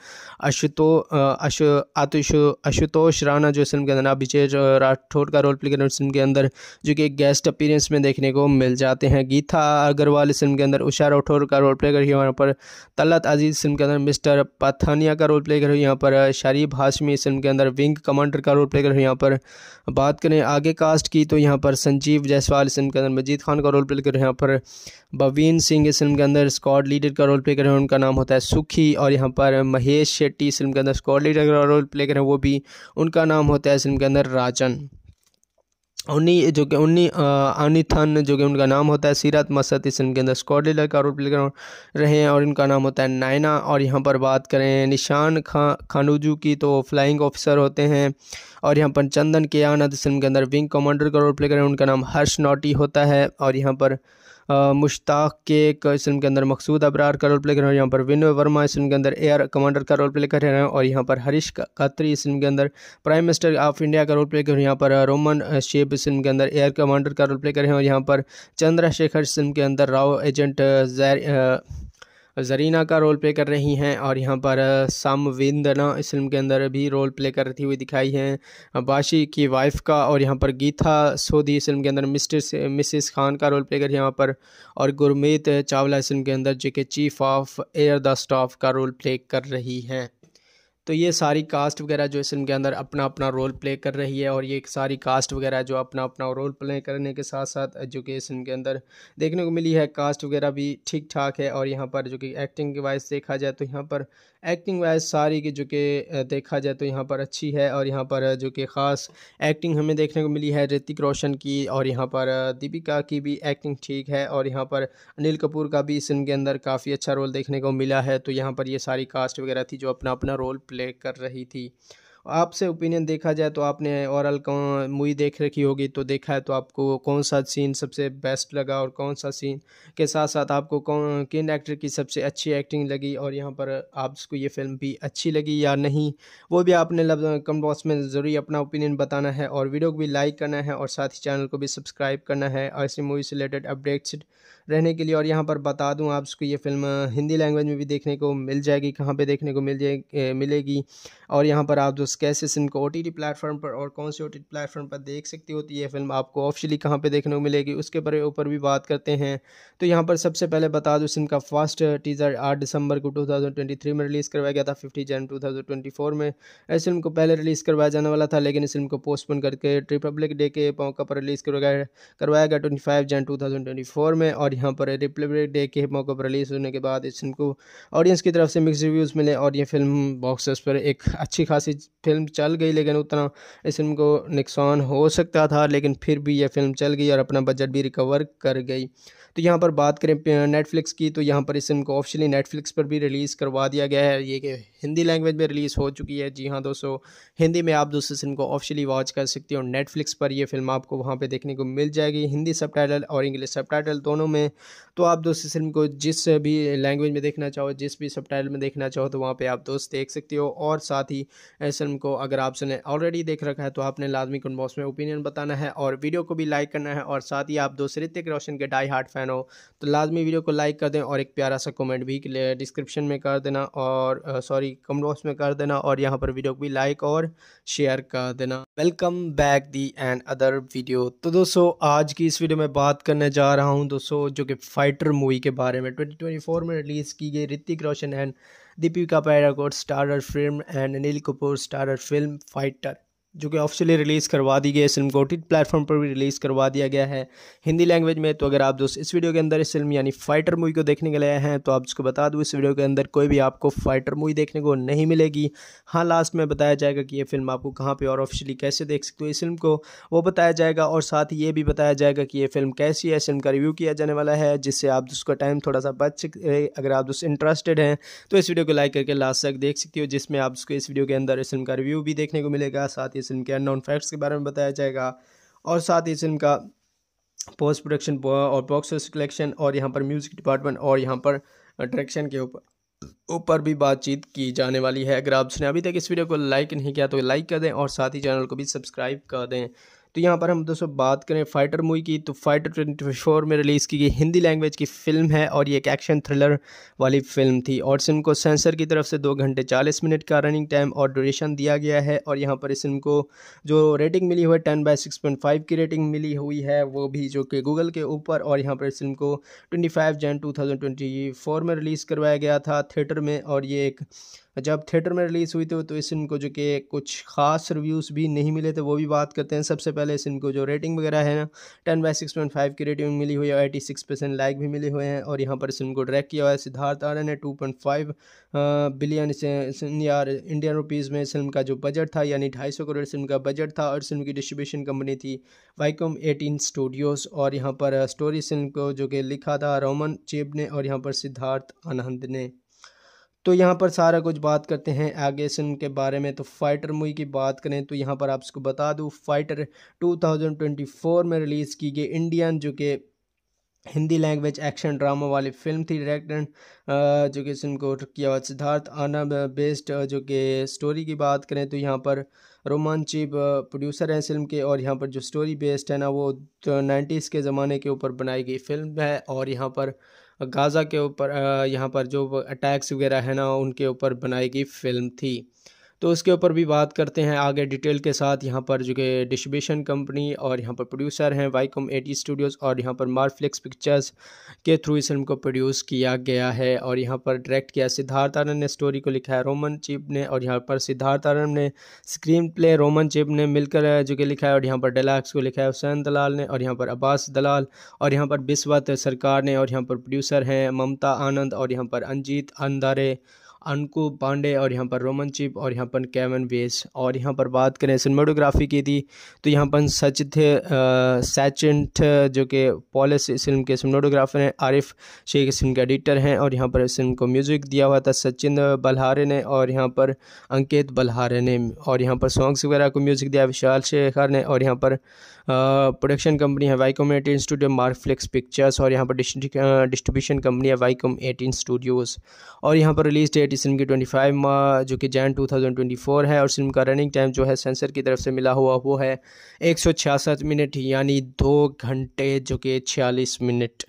अशुतो अश आतुशु आशुतोष राणा जो इस फिल्म के अंदर अभिजय राठौर का रोल प्ले कर रहे हैं इस फिल्म के अंदर जो कि गेस्ट अपीरेंस में देखने को मिल जाते हैं गीता अग्रवाल इस फिल्म के अंदर उषा राठौर का रोल प्ले कर यहाँ पर तलत अजीज फिल्म के अंदर मिस्टर पथ थानिया का रोल प्ले कर रहे यहाँ पर शरीफ हाशमी इस फिल्म के अंदर विंग कमांडर का रोल प्ले कर रहे यहाँ पर बात करें आगे कास्ट की तो यहाँ पर संजीव जायसवाल इस फिल्म के अंदर मजीद खान का रोल प्ले कर रहे हैं यहाँ पर बवीन सिंह इस फिल्म के अंदर स्कॉड लीडर का रोल प्ले कर रहे हैं उनका नाम होता है सुखी और यहाँ पर महेश शेट्टी इस फिल्म के अंदर स्कॉड लीडर का रोल प्ले कर रहे हैं वो भी उनका नाम होता है इस फिल्म के अंदर राजन उन्नी जो कि उन्नी अनिथन जो कि उनका नाम होता है सीरत मसद इस इनके अंदर स्कॉटलैंड का रोल प्ले कर रहे हैं और इनका नाम होता है नायना और यहाँ पर बात करें निशान खा खानूजू की तो फ्लाइंग ऑफिसर होते हैं और यहाँ पर चंदन के आनंद इस के अंदर विंग कमांडर का रोल प्ले करें उनका नाम हर्ष नोटी होता है और यहाँ पर मुश्ताक केक इस फिल्म के अंदर मकसूद अबरार का रोल प्ले कर रहे हैं यहाँ पर विनोय वर्मा इस फिल्म के अंदर एयर कमांडर का रोल प्ले कर रहे हैं और यहाँ पर हरीश कात्री इस फिल्म के अंदर प्राइम मिनिस्टर ऑफ इंडिया का रोल प्ले कर रहे हैं यहाँ पर रोमन शेप इस फिल्म के अंदर एयर कमांडर का रोल प्ले कर रहे हैं और यहाँ पर चंद्रशेखर इस फिल्म के अंदर राव एजेंट जैर जरीना का रोल प्ले कर रही हैं और यहाँ पर समविंदना इस फिल्म के अंदर भी रोल प्ले करती हुई दिखाई हैं बाशी की वाइफ का और यहाँ पर गीता सोधी इस फिल्म के अंदर मिस्टर मिसिस खान का रोल प्ले कर यहाँ पर और गुरमीत चावला इस फिल्म के अंदर जो कि chief of air the staff का रोल प्ले कर रही हैं तो ये सारी कास्ट वगैरह जो इस फिल्म के अंदर अपना अपना रोल प्ले कर रही है और ये सारी कास्ट वगैरह जो अपना अपना रोल प्ले करने के साथ साथ जो कि इस फिल्म के अंदर देखने को मिली है कास्ट वगैरह भी ठीक ठाक है और यहाँ पर जो कि एक्टिंग के वाइज देखा जाए तो यहाँ पर एक्टिंग वाइज सारी की जो कि देखा जाए तो यहाँ पर अच्छी है और यहाँ पर जो कि ख़ास एक्टिंग हमें देखने को मिली है ऋतिक रोशन की और यहाँ पर दीपिका की भी एक्टिंग ठीक है और यहाँ पर अनिल कपूर का भी इस फिल्म के अंदर काफ़ी अच्छा रोल देखने को मिला है तो यहाँ पर ये सारी कास्ट वगैरह थी जो अपना अपना रोल प्ले कर रही थी आपसे ओपिनियन देखा जाए तो आपने औरल मूवी देख रखी होगी तो देखा है तो आपको कौन सा सीन सबसे बेस्ट लगा और कौन सा सीन के साथ साथ आपको कौन किन एक्टर की सबसे अच्छी एक्टिंग लगी और यहाँ पर आपको ये फिल्म भी अच्छी लगी या नहीं वो भी आपने कमेंट बॉक्स में जरूरी अपना ओपिनियन बताना है और वीडियो को भी लाइक करना है और साथ ही चैनल को भी सब्सक्राइब करना है ऐसी मूवी से रिलेटेड अपडेट्स रहने के लिए और यहाँ पर बता दूँ आपको ये फिल्म हिंदी लैंग्वेज में भी देखने को मिल जाएगी कहाँ पर देखने को मिल जाए मिलेगी और यहाँ पर आप जो कैसे सिम को ओ टी प्लेटफॉर्म पर और कौन से ओ टी प्लेटफॉर्म पर देख सकती होती है फिल्म आपको ऑफिशियली कहाँ पर देखने को मिलेगी उसके बारे ऊपर भी बात करते हैं तो यहाँ पर सबसे पहले बता दूँ सिम का फर्स्ट टीज़र आठ दिसंबर को टू में रिलीज़ करवाया गया था फिफ्टी जन टू में इस फिल्म को पहले रिलीज़ करवाया जाने वाला था लेकिन इस फिल्म को पोस्टपोन करके रिपब्लिक डे के मौका पर रिलीज़ करवाया करवाया गया ट्वेंटी फाइव जन टू में और और यहाँ पर रिपब्लिक डे के मौके पर रिलीज़ होने के बाद इस फिल्म को ऑडियंस की तरफ से मिक्स रिव्यूज़ मिले और ये फिल्म बॉक्स पर एक अच्छी खासी फिल्म चल गई लेकिन उतना इस फिल्म को नुकसान हो सकता था लेकिन फिर भी यह फिल्म चल गई और अपना बजट भी रिकवर कर गई तो यहाँ पर बात करें नेटफ्लिक्स की तो यहाँ पर इस फिल्म को ऑफिशियली नेटफ्लिक्स पर भी रिलीज़ करवा दिया गया है ये कि हिंदी लैंग्वेज में रिलीज़ हो चुकी है जी हाँ दोस्तों हिंदी में आप दोस्तों फिल्म को ऑफिशियली वॉच कर सकते हो नेटफ्लिक्स पर यह फिल्म आपको वहाँ पर देखने को मिल जाएगी हिंदी सब और इंग्लिश सब दोनों में तो आप दोस्त इस फिल्म को जिस भी लैंग्वेज में देखना चाहो जिस भी सब में देखना चाहो तो वहाँ पर आप दोस्त देख सकते हो और साथ ही इस फिल्म को अगर आपने ऑलरेडी देख रखा है तो आपने लाजमी कन बॉक्स में ओपिनियन बताना है और वीडियो को भी लाइक करना है और साथ ही आप दोस्त ऋतिक रोशन के डाई हार्ट फैन हो तो लाजमी वीडियो को लाइक कर दें और एक प्यारा सा कमेंट भी डिस्क्रिप्शन में कर देना और सॉरी कमेंट बॉक्स में कर देना और यहाँ पर वीडियो को भी लाइक और शेयर कर देना welcome back the and other video तो दोस्तों आज की इस वीडियो में बात करने जा रहा हूँ दोस्तों जो कि फाइट फाइटर मूवी के बारे में 2024 में रिलीज़ की गई Hrithik Roshan and Deepika Padukone starrer film and Anil Kapoor starrer film fighter जो कि ऑफिशियली रिलीज़ करवा दी गई है फिल्म को टी प्लेटफॉर्म पर भी रिलीज़ करवा दिया गया है हिंदी लैंग्वेज में तो अगर आप दोस्त इस वीडियो के अंदर इस फिल्म यानी फाइटर मूवी को देखने के लिए हैं तो आप उसको बता दूँ इस वीडियो के अंदर कोई भी आपको फाइटर मूवी देखने को नहीं मिलेगी हाँ लास्ट में बताया जाएगा कि ये फिल्म आपको कहाँ पर और ऑफिशियली कैसे देख सकते हो इस फिल्म को वो बताया जाएगा और साथ ही ये भी बताया जाएगा कि ये फिल्म कैसी है फिल्म का रिव्यू किया जाने वाला है जिससे आप उसका टाइम थोड़ा सा बच सकते अगर आप दोस्त इंटरेस्टेड हैं तो इस वीडियो को लाइक करके लास्ट तक देख सकती हो जिसमें आप उसको इस वीडियो के अंदर इस फिल्म का रिव्यू भी देखने को मिलेगा साथ ही इस फिल्म के अननोन फैक्ट्स के बारे में बताया जाएगा और साथ ही इस फिल्म का पोस्ट प्रोडक्शन और बॉक्स ऑफिस कलेक्शन और यहाँ पर म्यूज़िक डिपार्टमेंट और यहाँ पर डायरेक्शन के ऊपर ऊपर भी बातचीत की जाने वाली है अगर आपने अभी तक इस वीडियो को लाइक नहीं किया तो लाइक कर दें और साथ ही चैनल को भी सब्सक्राइब कर दें तो यहाँ पर हम दोस्तों बात करें फाइटर मूवी की तो फाइटर ट्वेंटी फोर में रिलीज़ की गई हिंदी लैंग्वेज की फिल्म है और ये एक एक्शन थ्रिलर वाली फिल्म थी और फिल्म को सेंसर की तरफ से दो घंटे चालीस मिनट का रनिंग टाइम और ड्यूरेशन दिया गया है और यहाँ पर इस फिल्म को जो रेटिंग मिली हुई है ten by six point five की रेटिंग मिली हुई है वो भी जो कि गूगल के ऊपर और यहाँ पर इस फिल्म को twenty five Jan two thousand twenty four में रिलीज़ करवाया गया था थिएटर में और ये एक जब थिएटर में रिलीज़ हुई थी तो इस फिल्म को जो कि कुछ खास रिव्यूज़ भी नहीं मिले थे वो भी बात करते हैं सबसे पहले इस फिल्म को जो रेटिंग वगैरह है ना ten by six point five की रेटिंग मिली हुई है और एटी सिक्स परसेंट लाइक भी मिले हुए हैं और यहाँ पर इस फिल्म को डायरेक्ट किया हुआ है सिद्धार्थ आर्य ने टू पॉइंट फाइव बिलियन यार इंडियन रुपीज़ में इस फिल्म का जो बजट था यानी ढाई सौ करोड़ फिल्म का बजट था और फिल्म की डिस्ट्रीब्यूशन कंपनी थी वाईकॉम एटीन स्टूडियोज और यहाँ पर स्टोरी फिल्म को जो कि लिखा था रोमन चेब ने और यहाँ पर सिद्धार्थ आनंद ने तो यहाँ पर सारा कुछ बात करते हैं एगेसन के बारे में तो फाइटर मूवी की बात करें तो यहाँ पर आपको बता दूँ फाइटर 2024 में रिलीज़ की गई इंडियन जो कि हिंदी लैंग्वेज एक्शन ड्रामा वाली फिल्म थी डायरेक्टर जो कि सुन को किया सिद्धार्थ आना बेस्ड जो कि स्टोरी की बात करें तो यहाँ पर रोमान प्रोड्यूसर हैं फिल्म के और यहाँ पर जो स्टोरी बेस्ड है ना वो नाइन्टीज़ तो के ज़माने के ऊपर बनाई गई फिल्म है और यहाँ पर गाज़ा के ऊपर यहाँ पर जो अटैक्स वगैरह है ना उनके ऊपर बनाई गई फ़िल्म थी तो उसके ऊपर भी बात करते हैं आगे डिटेल के साथ यहाँ पर जो कि डिस्ट्रीब्यूशन कंपनी और यहाँ पर प्रोड्यूसर हैं वाईकॉम एटी स्टूडियोज़ और यहाँ पर मारफ्लिक्स पिक्चर्स के थ्रू इस फिल्म को प्रोड्यूस किया गया है और यहाँ पर डायरेक्ट किया सिद्धार्थ आनंद ने स्टोरी को लिखा है रोमन चिप ने और यहाँ पर सिद्धार्थ आनंद ने स्क्रीन प्ले रोमन चिप ने मिलकर जो कि लिखा है और यहाँ पर डेलाक्स को लिखा है हुसैन दलाल ने और यहाँ पर अब्बास दलाल और यहाँ पर बिस्वत सरकार ने और यहाँ पर प्रोड्यूसर हैं ममता आनंद और यहाँ पर अंजीत अंदारे अनकू पांडे और यहाँ पर रोमन चिप और यहाँ पर कैमन वेस और यहाँ पर बात करें सिनेमाटोग्राफी की थी तो यहाँ पर सचित सचिंट जो कि पॉलिस फिल्म के सिनेमाटोग्राफर हैं आरिफ शेख सिंह फिल्म के एडिटर हैं और यहाँ पर फिल्म को म्यूज़िक दिया हुआ था सचिन बल्हारे ने और यहाँ पर अंकित बल्हारे ने और यहाँ पर सॉन्ग्स वगैरह को म्यूज़िक दिया विशाल शेखर ने और यहाँ पर प्रोडक्शन कंपनी है Viacom eighteen studio Marflix pictures और यहाँ पर डिस्ट्रीब्यूशन कंपनी है वाईकॉम एटीन स्टूडियोज़ और यहाँ पर रिलीज़ डेट इस फिल्म की ट्वेंटी फाइव जो कि Jan two thousand twenty four है और फिल्म का रनिंग टाइम जो है सेंसर की तरफ से मिला हुआ वो है एक सौ छियासठ मिनट यानी दो घंटे जो कि छियालीस मिनट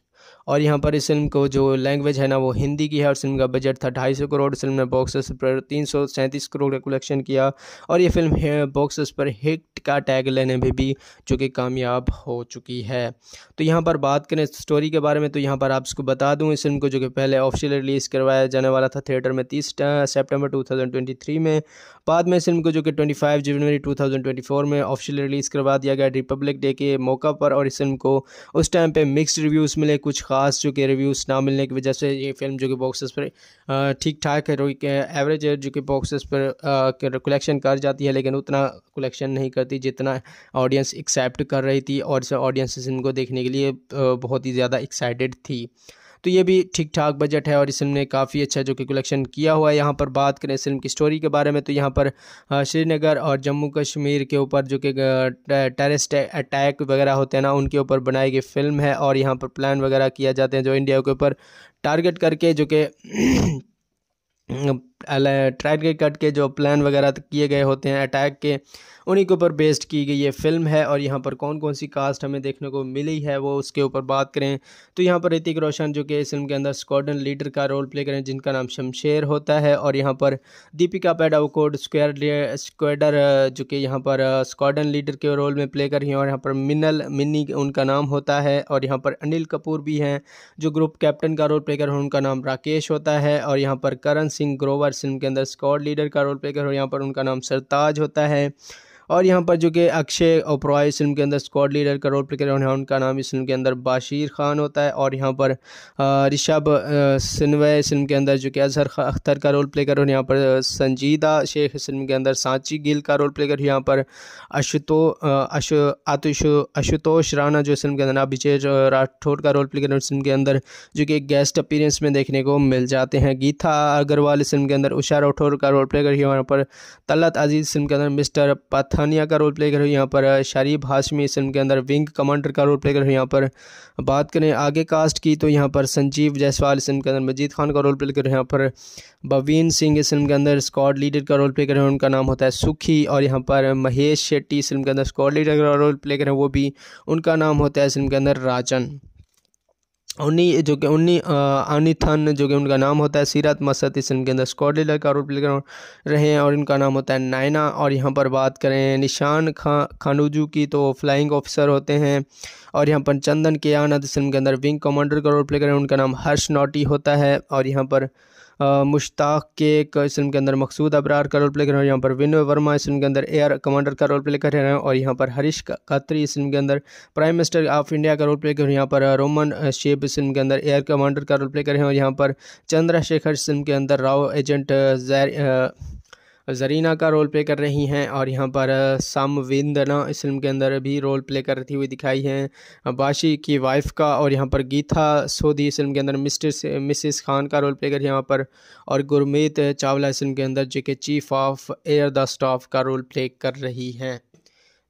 और यहाँ पर इस फिल्म को जो लैंग्वेज है ना वो हिंदी की है और फिल्म का बजट था ढाई सौ करोड़ फिल्म ने ऑफिस पर तीन सौ सैंतीस करोड़ का कलेक्शन किया और ये फिल्म ऑफिस पर हिट का टैग लेने में भी जो कि कामयाब हो चुकी है तो यहाँ पर बात करें स्टोरी के बारे में तो यहाँ पर आप इसको बता दूँ इस फिल्म को जो कि पहले ऑफिशियल रिलीज़ करवाया जाने वाला था थिएटर में तीस सेप्टेम्बर टू में बाद में इस फिल्म को जो कि ट्वेंटी फाइव जनवरी टू थाउजेंड ट्वेंटी फोर में ऑफिशियल रिलीज़ करवा दिया गया रिपब्लिक डे के मौका पर और इस फिल्म को उस टाइम पर मिक्सड रिव्यूज़ मिले कुछ ख़ास जो कि रिव्यूज़ ना मिलने की वजह से ये फिल्म जो कि बॉक्सेस पर ठीक ठाक एवरेज जो कि बॉक्सेस पर कलेक्शन कर जाती है लेकिन उतना कलेक्शन नहीं करती जितना ऑडियंस एक्सेप्ट कर रही थी और ऑडियंस इनको देखने के लिए बहुत ही ज़्यादा एक्साइटेड थी तो ये भी ठीक ठाक बजट है और इस फिल्म ने काफ़ी अच्छा जो कि कलेक्शन किया हुआ है यहाँ पर बात करें इस फिल्म की स्टोरी के बारे में तो यहाँ पर श्रीनगर और जम्मू कश्मीर के ऊपर जो कि टेरिस्ट अटैक वगैरह होते हैं ना उनके ऊपर बनाई गई फिल्म है और यहाँ पर प्लान वगैरह किया जाते हैं जो इंडिया के ऊपर टारगेट करके जो कि कट करके जो प्लान वगैरह किए गए होते हैं अटैक के उन्हीं के ऊपर बेस्ड की गई ये फिल्म है और यहाँ पर कौन कौन सी कास्ट हमें देखने को मिली है वो उसके ऊपर बात करें तो यहाँ पर ऋतिक रोशन जो कि इस फिल्म के अंदर स्क्वाडन लीडर का रोल प्ले करें जिनका नाम शमशेर होता है और यहाँ पर दीपिका पेडाकोड स्क्वायर स्क्वाडर जो कि यहाँ पर स्क्वाडन लीडर के रोल में प्ले कर रही हैं और यहाँ पर मिनल मिनी उनका नाम होता है और यहाँ पर अनिल कपूर भी हैं जो ग्रुप कैप्टन का रोल प्ले कर उनका नाम राकेश होता है और यहाँ पर करण सिंह ग्रोवर फिल्म के अंदर स्कॉड लीडर का रोल प्ले कर यहाँ पर उनका नाम सरताज होता है और यहाँ पर जो कि अक्षय ओपरॉय इस फिल्म के अंदर स्कॉड लीडर का रोल प्ले कर रहे हैं उनका नाम इस फिल्म के अंदर बाशीर खान होता है और यहाँ पर ऋषभ सिनवे इस फिल्म के अंदर जो कि अजहर अख्तर का रोल प्ले कर रहे हैं यहाँ पर संजीदा शेख इस फिल्म के अंदर सांची गिल का रोल प्ले कर यहाँ पर अशुतो अश आतुशु आशुतोष राणा जो इस फिल्म के अंदर अभिजय राठौर का रोल प्ले कर रहे हैं इस फिल्म के अंदर जो कि गेस्ट अपीरेंस में देखने को मिल जाते हैं गीता अग्रवाल इस फिल्म के अंदर उषा राठौर का रोल प्ले कर यहाँ पर तलत अजीज फिल्म के अंदर मिस्टर पथ थानिया का रोल प्ले कर रहे यहाँ पर शरीफ हाशमी इस फिल्म के अंदर विंग कमांडर का रोल प्ले कर रहे यहाँ पर बात करें आगे कास्ट की तो यहाँ पर संजीव जायसवाल इस फिल्म के अंदर मजीद खान का रोल प्ले कर रहे हैं यहाँ पर बवीन सिंह इस फिल्म के अंदर स्कॉड लीडर का रोल प्ले कर रहे हैं उनका नाम होता है सुखी और यहाँ पर महेश शेट्टी इस फिल्म के अंदर स्कॉड लीडर का रोल प्ले कर रहे हैं वो भी उनका नाम होता है इस फिल्म के अंदर राजन उन्नी जो कि उन्नी अनिथन जो कि उनका नाम होता है सीरत मसद इस इनके अंदर स्कॉटलैंड का रोल प्ले कर रहे हैं और इनका नाम होता है नायना और यहाँ पर बात करें निशान खा खानूजू की तो फ्लाइंग ऑफिसर होते हैं और यहाँ पर चंदन के आनंद इस के अंदर विंग कमांडर का रोल प्ले करें उनका नाम हर्ष नोटी होता है और यहाँ पर मुश्ताक केक इस फिल्म के अंदर मकसूद अबरार का रोल प्ले कर रहे हैं यहाँ पर विनोय वर्मा इस फिल्म के अंदर एयर कमांडर का रोल प्ले कर रहे हैं और यहाँ पर हरीश कात्री इस फिल्म के अंदर प्राइम मिनिस्टर ऑफ इंडिया का रोल प्ले कर रहे हैं यहाँ पर रोमन शेप इस फिल्म के अंदर एयर कमांडर का रोल प्ले कर रहे हैं और यहाँ पर चंद्रशेखर इस फिल्म के अंदर राव एजेंट जैर जरीना का रोल प्ले कर रही हैं और यहाँ पर विंदना इस फिल्म के अंदर भी रोल प्ले करती हुई दिखाई हैं बाशी की वाइफ का और यहाँ पर गीता सोदी इस फिल्म के अंदर मिस्टर मिसिस खान का रोल प्ले कर यहाँ पर और गुरमीत चावला इस फिल्म के अंदर जो कि chief of air the staff का रोल प्ले कर रही हैं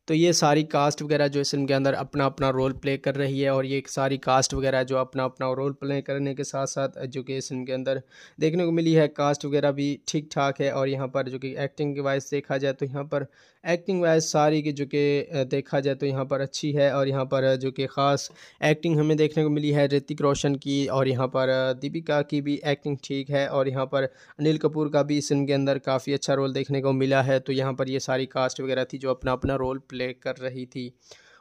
तो ये सारी कास्ट वगैरह जो इस फिल्म के अंदर अपना अपना रोल प्ले कर रही है और ये सारी कास्ट वगैरह जो अपना अपना रोल प्ले करने के साथ साथ जो कि इस फिल्म के अंदर देखने को मिली है कास्ट वगैरह भी ठीक ठाक है और यहाँ पर जो कि एक्टिंग के वाइज देखा जाए तो यहाँ पर एक्टिंग वाइज सारी की जो कि देखा जाए तो यहाँ पर अच्छी है और यहाँ पर जो कि ख़ास एक्टिंग हमें देखने को मिली है ऋतिक रोशन की और यहाँ पर दीपिका की भी एक्टिंग ठीक है और यहाँ पर अनिल कपूर का भी इस फिल्म के अंदर काफ़ी अच्छा रोल देखने को मिला है तो यहाँ पर ये सारी कास्ट वगैरह थी जो अपना अपना रोल प्ले कर रही थी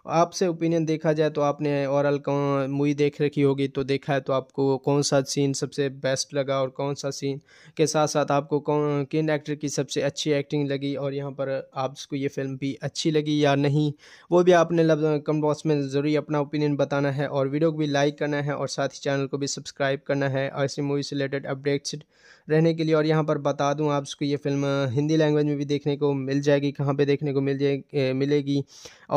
आपसे ओपिनियन देखा जाए तो आपने औरल मूवी देख रखी होगी तो देखा है तो आपको कौन सा सीन सबसे बेस्ट लगा और कौन सा सीन के साथ साथ आपको कौन किन एक्टर की सबसे अच्छी एक्टिंग लगी और यहाँ पर आपको ये फिल्म भी अच्छी लगी या नहीं वो भी आपने कमेंट बॉक्स में जरूरी अपना ओपिनियन बताना है और वीडियो को भी लाइक करना है और साथ ही चैनल को भी सब्सक्राइब करना है ऐसी मूवी से रिलेटेड अपडेट्स रहने के लिए और यहाँ पर बता दूँ आपको ये फिल्म हिंदी लैंग्वेज में भी देखने को मिल जाएगी कहाँ पे देखने को मिल जाए मिलेगी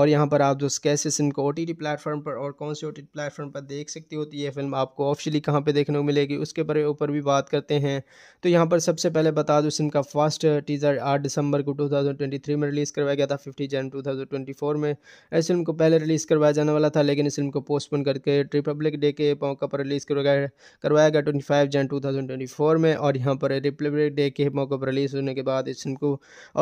और यहाँ पर आप जो कैसे सिम को ओ टी प्लेटफॉर्म पर और कौन से ओ टी प्लेटफॉर्म पर देख सकती होती है फिल्म आपको ऑफिशियली कहाँ पर देखने को मिलेगी उसके बारे ऊपर भी बात करते हैं तो यहाँ पर सबसे पहले बता दूँ सिम का फर्स्ट टीज़र आठ दिसंबर को टू में रिलीज़ करवाया गया था फिफ्टी जन टू में इस फिल्म को पहले रिलीज़ करवाया जाने वाला था लेकिन इस फिल्म को पोस्टपोन करके रिपब्लिक डे के मौका पर रिलीज़ करवाया करवाया गया ट्वेंटी जन टू में और यहाँ पर रिपब्लिक डे के मौके पर रिलीज़ होने के बाद इस फिल्म को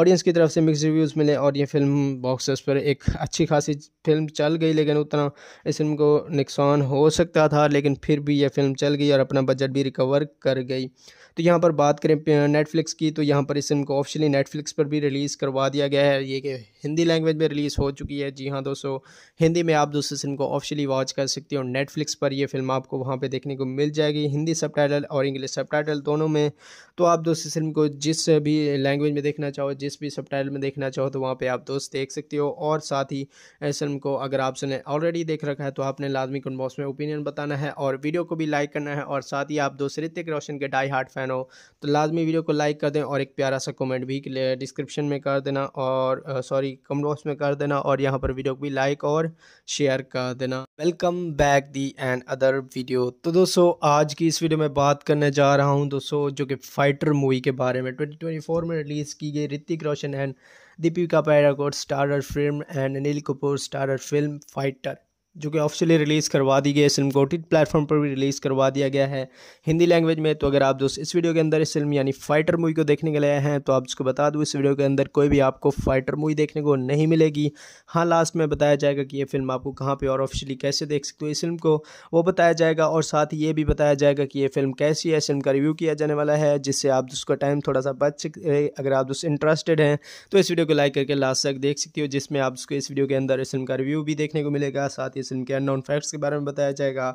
ऑडियंस की तरफ से मिक्स रिव्यूज़ मिले और ये फिल्म बॉक्स पर एक अच्छी खासी फिल्म चल गई लेकिन उतना इस फिल्म को नुकसान हो सकता था लेकिन फिर भी यह फिल्म चल गई और अपना बजट भी रिकवर कर गई तो यहाँ पर बात करें नेटफ्लिक्स की तो यहाँ पर इस फिल्म को ऑफिशियली नेटफ्लिक्स पर भी रिलीज़ करवा दिया गया है ये कि हिंदी लैंग्वेज में रिलीज़ हो चुकी है जी हाँ दोस्तों हिंदी में आप दोस्तों फिल्म को ऑफिशियली वॉच कर सकते हो नेटफ्लिक्स पर यह फिल्म आपको वहाँ पर देखने को मिल जाएगी हिंदी सब और इंग्लिश सब दोनों में तो आप दोस्त फिल्म को जिस भी लैंग्वेज में देखना चाहो जिस भी सब में देखना चाहो तो वहाँ पर आप दोस्त देख सकते हो और साथ ही इस फिल्म को अगर आपने ऑलरेडी देख रखा है तो आपने लाजमी कन्बॉक्स बॉक्स में ओपिनियन बताना है और वीडियो को भी लाइक करना है और साथ ही आप दोस्त ऋतिक रोशन के डाई हार्ट फैन फ़ैन हो तो लाजमी वीडियो को लाइक कर दें और एक प्यारा सा कमेंट भी डिस्क्रिप्शन में कर देना और सॉरी कमेंट बॉक्स में कर देना और यहाँ पर वीडियो को भी लाइक और शेयर कर देना welcome back the and other video तो दोस्तों आज की इस वीडियो में बात करने जा रहा हूँ दोस्तों जो कि फाइटर मूवी के बारे में ट्वेंटी में रिलीज़ की गई Hrithik Roshan and Deepika पायराकोट starrer film and Anil Kapoor starrer film fighter जो कि ऑफिशियली रिलीज़ करवा दी गई है फिल्म को टी प्लेटफॉर्म पर भी रिलीज़ करवा दिया गया है हिंदी लैंग्वेज में तो अगर आप दोस्त इस वीडियो के अंदर इस फिल्म यानी फाइटर मूवी को देखने के लिए हैं तो आप उसको बता दूँ इस वीडियो के अंदर कोई भी आपको फाइटर मूवी देखने को नहीं मिलेगी हाँ लास्ट में बताया जाएगा कि ये फिल्म आपको कहाँ पर और ऑफिशियली कैसे देख सकते हो इस फिल्म को वो बताया जाएगा और साथ ही ये भी बताया जाएगा कि ये फिल्म कैसी है फिल्म का रिव्यू किया जाने वाला है जिससे आप उसका टाइम थोड़ा सा बच सकते अगर आप दोस्त इंटरेस्टेड हैं तो इस वीडियो को लाइक करके लास्ट तक देख सकती हो जिसमें आप उसको इस वीडियो के अंदर इस फिल्म का रिव्यू भी देखने को मिलेगा साथ ही इस फिल्म के अननोन फैक्ट्स के बारे में बताया जाएगा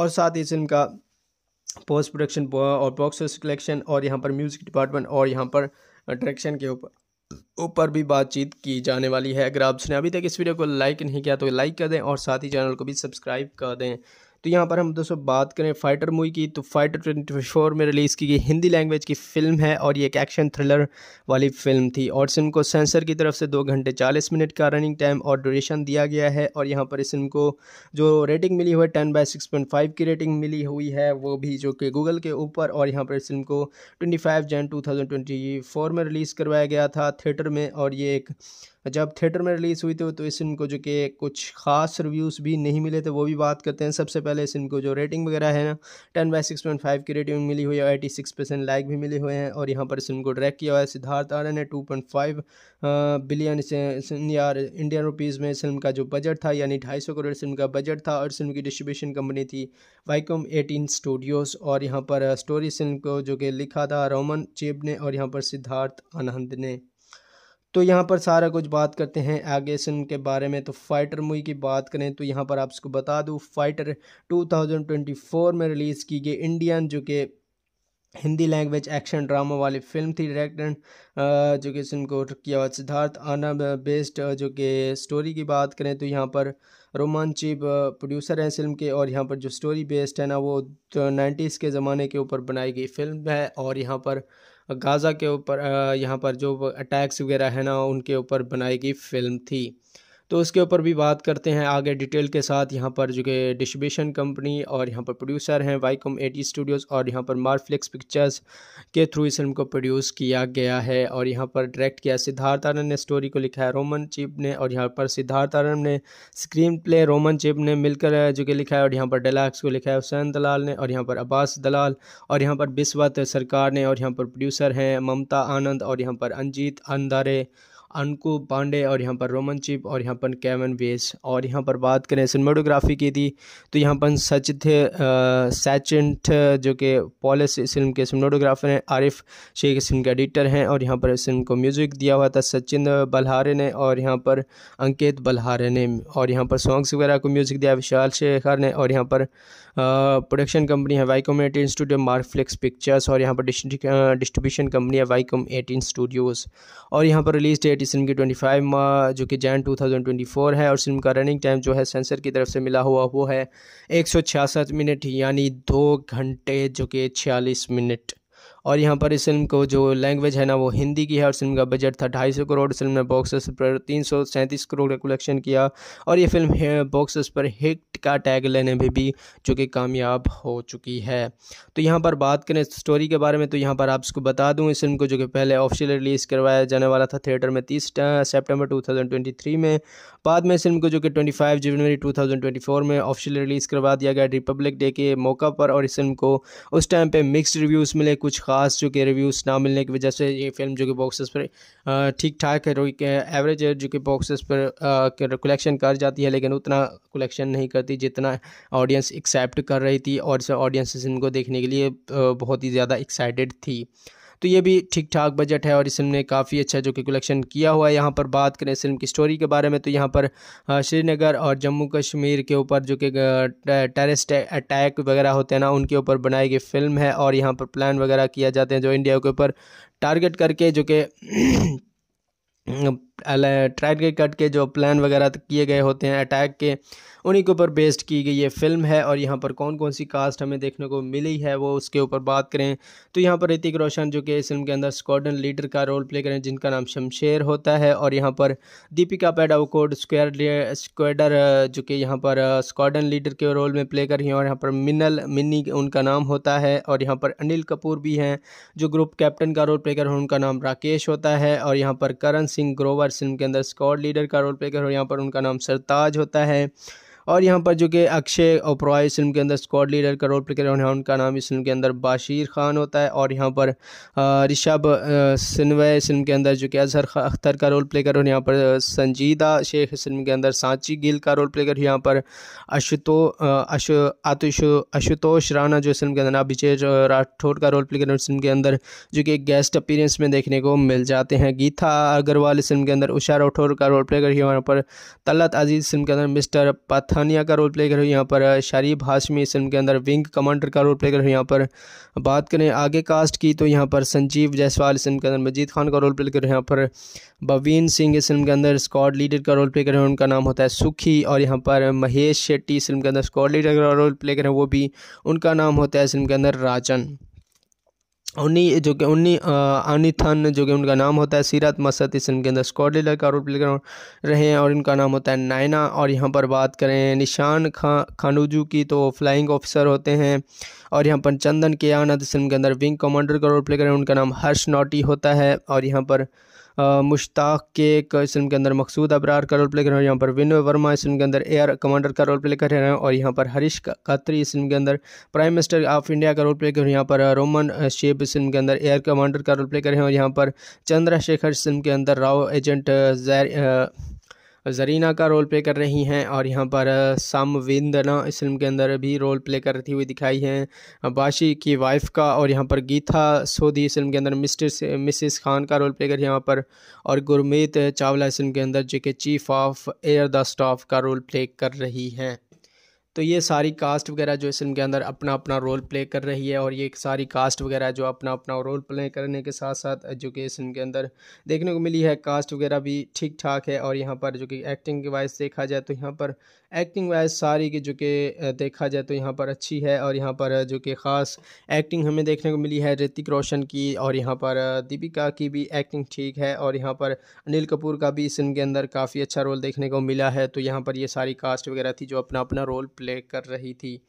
और साथ ही इस फिल्म का पोस्ट प्रोडक्शन और बॉक्स कलेक्शन और यहाँ पर म्यूज़िक डिपार्टमेंट और यहाँ पर डायरेक्शन के ऊपर ऊपर भी बातचीत की जाने वाली है अगर आपने अभी तक इस वीडियो को लाइक नहीं किया तो लाइक कर दें और साथ ही चैनल को भी सब्सक्राइब कर दें तो यहाँ पर हम दोस्तों बात करें फाइटर मूवी की तो फाइटर ट्वेंटी फोर में रिलीज़ की गई हिंदी लैंग्वेज की फिल्म है और ये एक एक्शन थ्रिलर वाली फिल्म थी और फिल्म को सेंसर की तरफ से दो घंटे चालीस मिनट का रनिंग टाइम और ड्यूरेशन दिया गया है और यहाँ पर इस फिल्म को जो रेटिंग मिली हुई है ten by six point five की रेटिंग मिली हुई है वो भी जो कि गूगल के ऊपर और यहाँ पर इस फिल्म को twenty five Jan two thousand twenty four में रिलीज़ करवाया गया था थिएटर में और ये एक जब थिएटर में रिलीज़ हुई थी तो इस फिल्म को जो कि कुछ खास रिव्यूज़ भी नहीं मिले थे वो भी बात करते हैं सबसे पहले इस फिल्म को जो रेटिंग वगैरह है ना ten by six point five की रेटिंग मिली हुई है एटी सिक्स परसेंट लाइक भी मिले हुए हैं और यहाँ पर इस फिल्म को डायरेक्ट किया हुआ है सिद्धार्थ आर्य ने टू पॉइंट फाइव बिलियन यार इंडियन रुपीज़ में इस फिल्म का जो बजट था यानी ढाई सौ करोड़ फिल्म का बजट था और फिल्म की डिस्ट्रीब्यूशन कंपनी थी वाईकॉम एटीन स्टूडियोज और यहाँ पर स्टोरी फिल्म को जो कि लिखा था रोमन चेब ने और यहाँ पर सिद्धार्थ आनंद ने तो यहाँ पर सारा कुछ बात करते हैं एगेसन के बारे में तो फाइटर मूवी की बात करें तो यहाँ पर आपको बता दूँ फाइटर 2024 में रिलीज़ की गई इंडियन जो कि हिंदी लैंग्वेज एक्शन ड्रामा वाली फिल्म थी डायरेक्टर जो कि सुन को किया सिद्धार्थ आना बेस्ड जो कि स्टोरी की बात करें तो यहाँ पर रोमांचिव प्रोड्यूसर हैं फिल्म के और यहाँ पर जो स्टोरी बेस्ड है ना वो नाइन्टीज़ तो के ज़माने के ऊपर बनाई गई फिल्म है और यहाँ पर गाज़ा के ऊपर यहाँ पर जो अटैक्स वगैरह है ना उनके ऊपर बनाई गई फ़िल्म थी तो उसके ऊपर भी बात करते हैं आगे डिटेल के साथ यहाँ पर जो कि डिस्ट्रीब्यूशन कंपनी और यहाँ पर प्रोड्यूसर हैं वाईकॉम एटी स्टूडियोज़ और यहाँ पर मारफ्लिक्स पिक्चर्स के थ्रू इस फिल्म को प्रोड्यूस किया गया है और यहाँ पर डायरेक्ट किया सिद्धार्थ आनंद ने स्टोरी को लिखा है रोमन चिप ने और यहाँ पर सिद्धार्थ आनंद ने स्क्रीन प्ले रोमन चिप ने मिलकर जो कि लिखा है और यहाँ पर डेलाक्स को लिखा है हुसैन दलाल ने और यहाँ पर अब्बास दलाल और यहाँ पर बिस्वत सरकार ने और यहाँ पर प्रोड्यूसर हैं ममता आनंद और यहाँ पर अंजीत अंदारे अनकु पांडे और यहाँ पर रोमन चिप और यहाँ पर कैमन वेस और यहाँ पर बात करें सिनेमाटोग्राफी की थी तो यहाँ पर सचित सचिंट जो कि पॉलिस फिल्म के सिनेमाटोग्राफर हैं आरिफ शेख इस फिल्म के एडिटर हैं और यहाँ पर इस फिल्म को म्यूज़िक दिया हुआ था सचिन बल्हारे ने और यहाँ पर अंकित बल्हारे ने और यहाँ पर सॉन्ग्स वगैरह को म्यूज़िक दिया विशाल शेखर ने और यहाँ पर प्रोडक्शन कंपनी है Viacom eighteen studio Marflix pictures और यहाँ पर डिस्ट्रीब्यूशन कंपनी है वाईकॉम एटीन स्टूडियोज़ और यहाँ पर रिलीज़ डेट इस फिल्म की ट्वेंटी फाइव जो कि Jan two thousand twenty four है और फिल्म का रनिंग टाइम जो है सेंसर की तरफ से मिला हुआ वो है एक सौ छियासठ मिनट यानी दो घंटे जो कि छियालीस मिनट और यहाँ पर इस फिल्म को जो लैंग्वेज है ना वो हिंदी की है और फिल्म का बजट था ढाई सौ करोड़ फिल्म ने बॉक्स पर तीन सौ सैंतीस करोड़ का कलेक्शन किया और ये फिल्म बॉक्स पर हिट का टैग लेने में भी जो कि कामयाब हो चुकी है तो यहाँ पर बात करें स्टोरी के बारे में तो यहाँ पर आप इसको बता दूँ इस फिल्म को जो कि पहले ऑफिशियल रिलीज़ करवाया जाने वाला था थिएटर में तीस सेप्टेम्बर टू में बाद में इस फिल्म को जो कि ट्वेंटी जनवरी टू में ऑफिशियल रिलीज़ करवा दिया गया रिपब्लिक डे के मौका पर और इस फिल्म को उस टाइम पर मिक्सड रिव्यूज़ मिले कुछ ख़ास जो कि रिव्यूज़ ना मिलने की वजह से ये फिल्म जो कि बॉक्सेस पर ठीक ठाक एवरेज जो कि बॉक्सेस पर कलेक्शन कर जाती है लेकिन उतना कलेक्शन नहीं करती जितना ऑडियंस एक्सेप्ट कर रही थी और ऑडियंस इनको देखने के लिए बहुत ही ज़्यादा एक्साइटेड थी तो ये भी ठीक ठाक बजट है और इस फिल्म ने काफ़ी अच्छा जो कि कलेक्शन किया हुआ है यहाँ पर बात करें इस फिल्म की स्टोरी के बारे में तो यहाँ पर श्रीनगर और जम्मू कश्मीर के ऊपर जो कि टेरिस्ट अटैक वगैरह होते हैं ना उनके ऊपर बनाई गई फिल्म है और यहाँ पर प्लान वगैरह किया जाते हैं जो इंडिया के ऊपर टारगेट करके जो कि ट्रैक कट के जो प्लान वगैरह किए गए होते हैं अटैक के उन्हीं के ऊपर बेस्ड की गई ये फिल्म है और यहाँ पर कौन कौन सी कास्ट हमें देखने को मिली है वो उसके ऊपर बात करें तो यहाँ पर ऋतिक रोशन जो कि इस फिल्म के अंदर स्क्वाडन लीडर का रोल प्ले करें जिनका नाम शमशेर होता है और यहाँ पर दीपिका पैडाउकोड स्क्वायर स्क्वाडर जो कि यहाँ पर स्क्वाडन लीडर के रोल में प्ले कर रही हैं और यहाँ पर मिनल मिनी उनका नाम होता है और यहाँ पर अनिल कपूर भी हैं जो ग्रुप कैप्टन का रोल प्ले कर उनका नाम राकेश होता है और यहाँ पर करण सिंह ग्रोवर इस फिल्म के अंदर स्कॉट लीडर का रोल प्ले कर और यहाँ पर उनका नाम सरताज होता है और यहाँ पर जो कि अक्षय ओपरॉय इस फिल्म के अंदर स्कॉड लीडर का रोल प्ले कर रहे हैं उनका नाम इस फिल्म के अंदर बाशीर खान होता है और यहाँ पर ऋषभ सिनवे इस फिल्म के अंदर जो कि अजहर अख्तर का रोल प्ले कर रहे हैं यहाँ पर संजीदा शेख इस फिल्म के अंदर सांची गिल का रोल प्ले कर यहाँ पर अशुतो अश आतुशु आशुतोष राणा जो इस फिल्म के अंदर अभिजय राठौर का रोल प्ले कर रहे हैं फिल्म के अंदर जो कि गेस्ट अपीरेंस में देखने को मिल जाते हैं गीता अग्रवाल इस फिल्म के अंदर उषा राठौर का रोल प्ले कर यहाँ पर तलत अजीज फिल्म के अंदर मिस्टर पथ थानिया का रोल प्ले कर रहे यहाँ पर शरीफ हाशमी इस फिल्म के अंदर विंग कमांडर का रोल प्ले कर रहे यहाँ पर बात करें आगे कास्ट की तो यहाँ पर संजीव जायसवाल इस फिल्म के अंदर मजीद खान का रोल प्ले कर रहे हैं यहाँ पर बवीन सिंह इस फिल्म के अंदर स्कॉड लीडर का रोल प्ले कर रहे हैं उनका नाम होता है सुखी और यहाँ पर महेश शेट्टी इस फिल्म के अंदर स्कॉड लीडर का रोल प्ले कर रहे हैं वो भी उनका नाम होता है इस फिल्म के अंदर राजन उन्नी जो कि उन्नी अनिथन जो कि उनका नाम होता है सीरत मसद इस इनके अंदर स्कॉटलैंड का रोल प्ले कर रहे हैं और इनका नाम होता है नायना और यहाँ पर बात करें निशान खा खानूजू की तो फ्लाइंग ऑफिसर होते हैं और यहाँ पर चंदन के आनंद इस के अंदर विंग कमांडर का रोल प्ले करें उनका नाम हर्ष नोटी होता है और यहाँ पर मुश्ताक केक इस फिल्म के अंदर मकसूद अबरार का रोल प्ले कर रहे हैं यहाँ पर विनोय वर्मा इस फिल्म के अंदर एयर कमांडर का रोल प्ले कर रहे हैं और यहाँ पर हरीश कात्री इस फिल्म के अंदर प्राइम मिनिस्टर ऑफ इंडिया का रोल प्ले कर रहे हैं यहाँ पर रोमन शेप इस फिल्म के अंदर एयर कमांडर का रोल प्ले कर रहे हैं और यहाँ पर चंद्रशेखर इस फिल्म के अंदर राव एजेंट जैर जरीना का रोल प्ले कर रही हैं और यहाँ पर विंदना इस फिल्म के अंदर भी रोल प्ले करती हुई दिखाई हैं बाशी की वाइफ का और यहाँ पर गीता सोदी इस फिल्म के अंदर मिस्टर मिसिस खान का रोल प्ले कर यहाँ पर और गुरमीत चावला इस फिल्म के अंदर जो कि chief of air the staff का रोल प्ले कर रही हैं तो ये सारी कास्ट वगैरह जो इस फिल्म के अंदर अपना अपना रोल प्ले कर रही है और ये सारी कास्ट वगैरह जो अपना अपना रोल प्ले करने के साथ साथ जो कि इस फिल्म के अंदर देखने को मिली है कास्ट वगैरह भी ठीक ठाक है और यहाँ पर जो कि एक्टिंग के वाइज देखा जाए तो यहाँ पर एक्टिंग वाइज सारी की जो कि देखा जाए तो यहाँ पर अच्छी है और यहाँ पर जो कि ख़ास एक्टिंग हमें देखने को मिली है ऋतिक रोशन की और यहाँ पर दीपिका की भी एक्टिंग ठीक है और यहाँ पर अनिल कपूर का भी इस के अंदर काफ़ी अच्छा रोल देखने को मिला है तो यहाँ पर ये सारी कास्ट वगैरह थी जो अपना अपना रोल प्ले कर रही थी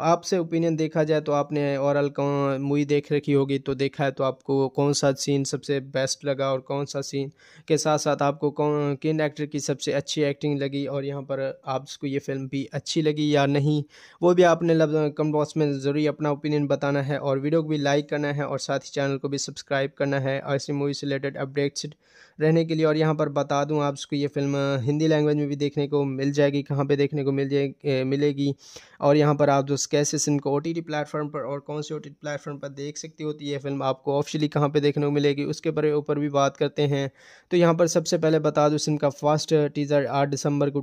आपसे ओपिनियन देखा जाए तो आपने औरल मूवी देख रखी होगी तो देखा है तो आपको कौन सा सीन सबसे बेस्ट लगा और कौन सा सीन के साथ साथ आपको कौन किन एक्टर की सबसे अच्छी एक्टिंग लगी और यहाँ पर आपको ये फिल्म भी अच्छी लगी या नहीं वो भी आपने कमेंट बॉक्स में जरूरी अपना ओपिनियन बताना है और वीडियो को भी लाइक करना है और साथ ही चैनल को भी सब्सक्राइब करना है ऐसी मूवी से रिलेटेड अपडेट्स रहने के लिए और यहाँ पर बता दूँ आपको ये फिल्म हिंदी लैंग्वेज में भी देखने को मिल जाएगी कहाँ पर देखने को मिल जाए मिलेगी और यहाँ पर आप जो वीडियोस कैसे को ओ टी प्लेटफॉर्म पर और कौन से ओ टी प्लेटफॉर्म पर देख सकती होती है फिल्म आपको ऑफिशियली कहाँ पे देखने को मिलेगी उसके बारे ऊपर भी बात करते हैं तो यहाँ पर सबसे पहले बता दो सिम का फर्स्ट टीज़र आठ दिसंबर को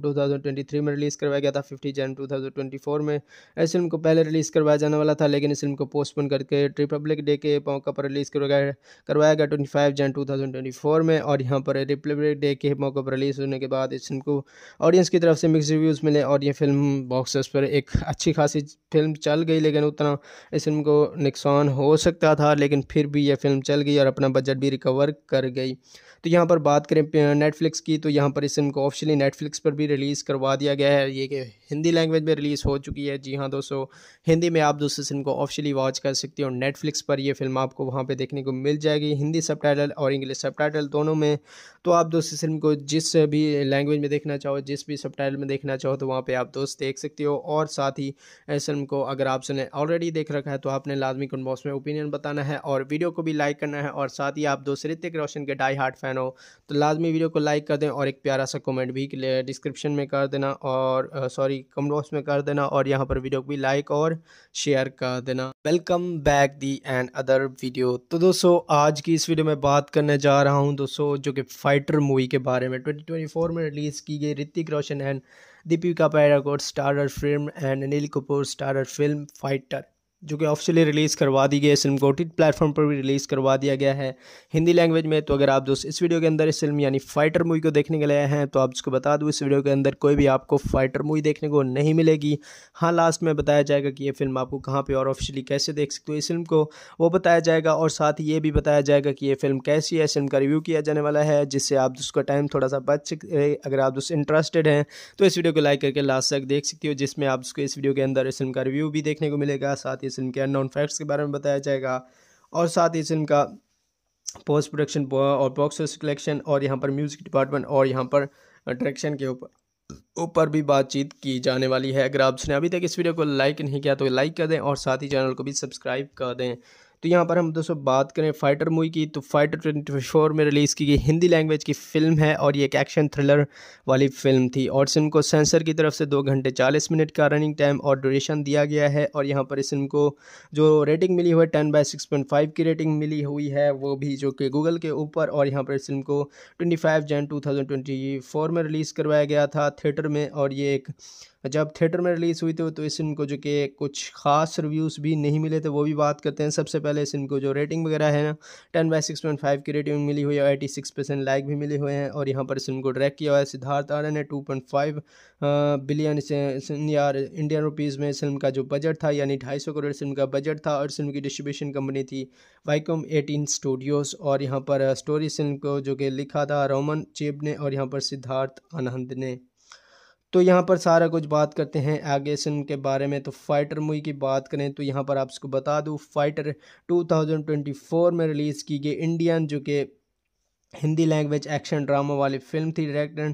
थ्री में रिलीज़ करवाया गया था फिफ्टी जन फोर में इस फिल्म को पहले रिलीज़ करवाया जाने वाला था लेकिन इस फिल्म को पोस्टपोन करके रिपब्लिक डे के मौका पर रिलीज़ करवाया करवाया गया twenty five Jan two thousand twenty four में और यहाँ पर रिपब्लिक डे के मौके पर रिलीज़ होने के बाद इस फिल्म को ऑडियंस की तरफ से मिक्स रिव्यूज़ मिले और ये फिल्म बॉक्स ऑफिस पर एक अच्छी खासी फिल्म चल गई लेकिन उतना इस फिल्म को नुकसान हो सकता था लेकिन फिर भी यह फिल्म चल गई और अपना बजट भी रिकवर कर गई तो यहाँ पर बात करें नेटफ्लिक्स की तो यहाँ पर इस फिल्म को ऑफिशियली नेटफ्लिक्स पर भी रिलीज़ करवा दिया गया है ये कि हिंदी लैंग्वेज में रिलीज़ हो चुकी है जी हाँ दोस्तों हिंदी में आप दोस्तों फिल्म को ऑफिशियली वॉच कर सकते हो नेटफ्लिक्स पर यह फिल्म आपको वहाँ पर देखने को मिल जाएगी हिंदी सब और इंग्लिश सब दोनों में तो आप दोस्त फिल्म को जिस भी लैंग्वेज में देखना चाहो जिस भी सब में देखना चाहो तो वहाँ पर आप दोस्त देख सकते हो और साथ ही इस फिल्म को अगर आपने ऑलरेडी देख रखा है तो आपने लाजमी कमेंट बॉक्स में ओपिनियन बताना है और वीडियो को भी लाइक करना है और साथ ही आप दोस्त ऋतिक रोशन के डाई हार्ट फैन फ़ैन हो तो लाजमी वीडियो को लाइक कर दें और एक प्यारा सा कमेंट भी डिस्क्रिप्शन में कर देना और सॉरी कमेंट बॉक्स में कर देना और यहाँ पर वीडियो को भी लाइक और शेयर कर देना welcome back the and other video तो दोस्तों आज की इस वीडियो में बात करने जा रहा हूँ दोस्तों जो कि फाइटर मूवी के बारे में ट्वेंटी में रिलीज़ की गई Hrithik Roshan and Deepika पायराकोट starrer film and Anil Kapoor starrer film fighter जो कि ऑफिशियली रिलीज़ करवा दी गई है फिल्म गोटिट प्लेटफॉर्म पर भी रिलीज़ करवा दिया गया है हिंदी लैंग्वेज में तो अगर आप दोस्त इस वीडियो के अंदर इस फिल्म यानी फाइटर मूवी को देखने के लिए हैं तो आप उसको बता दूँ इस वीडियो के अंदर कोई भी आपको फाइटर मूवी देखने को नहीं मिलेगी हाँ लास्ट में बताया जाएगा कि ये फिल्म आपको कहाँ पर और ऑफिशियली कैसे देख सकते हो इस फिल्म को वो बताया जाएगा और साथ ही ये भी बताया जाएगा कि ये फिल्म कैसी है फिल्म का रिव्यू किया जाने वाला है जिससे आप उसका टाइम थोड़ा सा बच सकते अगर आप दोस्त इंटरेस्टेड हैं तो इस वीडियो को लाइक करके लास्ट तक देख सकती हो जिसमें आप उसको इस वीडियो के अंदर इस फिल्म का रिव्यू भी देखने को मिलेगा साथ ही इस फिल्म के अननोन फैक्ट्स के बारे में बताया जाएगा और साथ ही इस फिल्म का पोस्ट प्रोडक्शन uh, और बॉक्स ऑफिस कलेक्शन और यहाँ पर म्यूजिक डिपार्टमेंट और यहाँ पर डायरेक्शन uh, के ऊपर ऊपर भी बातचीत की जाने वाली है अगर आपने अभी तक इस वीडियो को लाइक नहीं किया तो लाइक कर दें और साथ ही चैनल को भी सब्सक्राइब कर दें तो यहाँ पर हम दोस्तों बात करें फाइटर मूवी की तो फाइटर ट्वेंटी फोर में रिलीज़ की गई हिंदी लैंग्वेज की फिल्म है और ये एक एक्शन थ्रिलर वाली फिल्म थी और इस फिल्म को सेंसर की तरफ से दो घंटे चालीस मिनट का रनिंग टाइम और ड्यूरेशन दिया गया है और यहाँ पर इस फिल्म को जो रेटिंग मिली हुई है ten by six point five की रेटिंग मिली हुई है वो भी जो कि गूगल के ऊपर और यहाँ पर इस फिल्म को twenty five Jan two thousand twenty four में रिलीज़ करवाया गया था थिएटर में और ये एक जब थिएटर में रिलीज़ हुई थी तो इस फिल्म को जो कि कुछ खास रिव्यूज़ भी नहीं मिले थे वो भी बात करते हैं सबसे पहले इस फिल्म को जो रेटिंग वगैरह है ना ten by six point five की रेटिंग मिली हुई है और एटी सिक्स परसेंट लाइक भी मिले हुए हैं और यहाँ पर इस फिल्म को ड्रैक किया हुआ है सिद्धार्थ आर्य ने टू पॉइंट फाइव बिलियन यार इंडियन रुपीज़ में इस फिल्म का जो बजट था यानी ढाई सौ करोड़ फिल्म का बजट था और फिल्म की डिस्ट्रीब्यूशन कंपनी थी वाइकॉम एटीन स्टूडियोज और यहाँ पर स्टोरी फिल्म को जो कि लिखा था रोमन चेब ने और यहाँ पर सिद्धार्थ आनंद ने तो यहाँ पर सारा कुछ बात करते हैं एगेसन के बारे में तो फाइटर मूवी की बात करें तो यहाँ पर आपको बता दूँ फाइटर 2024 में रिलीज़ की गई इंडियन जो कि हिंदी लैंग्वेज एक्शन ड्रामा वाली फिल्म थी डायरेक्टर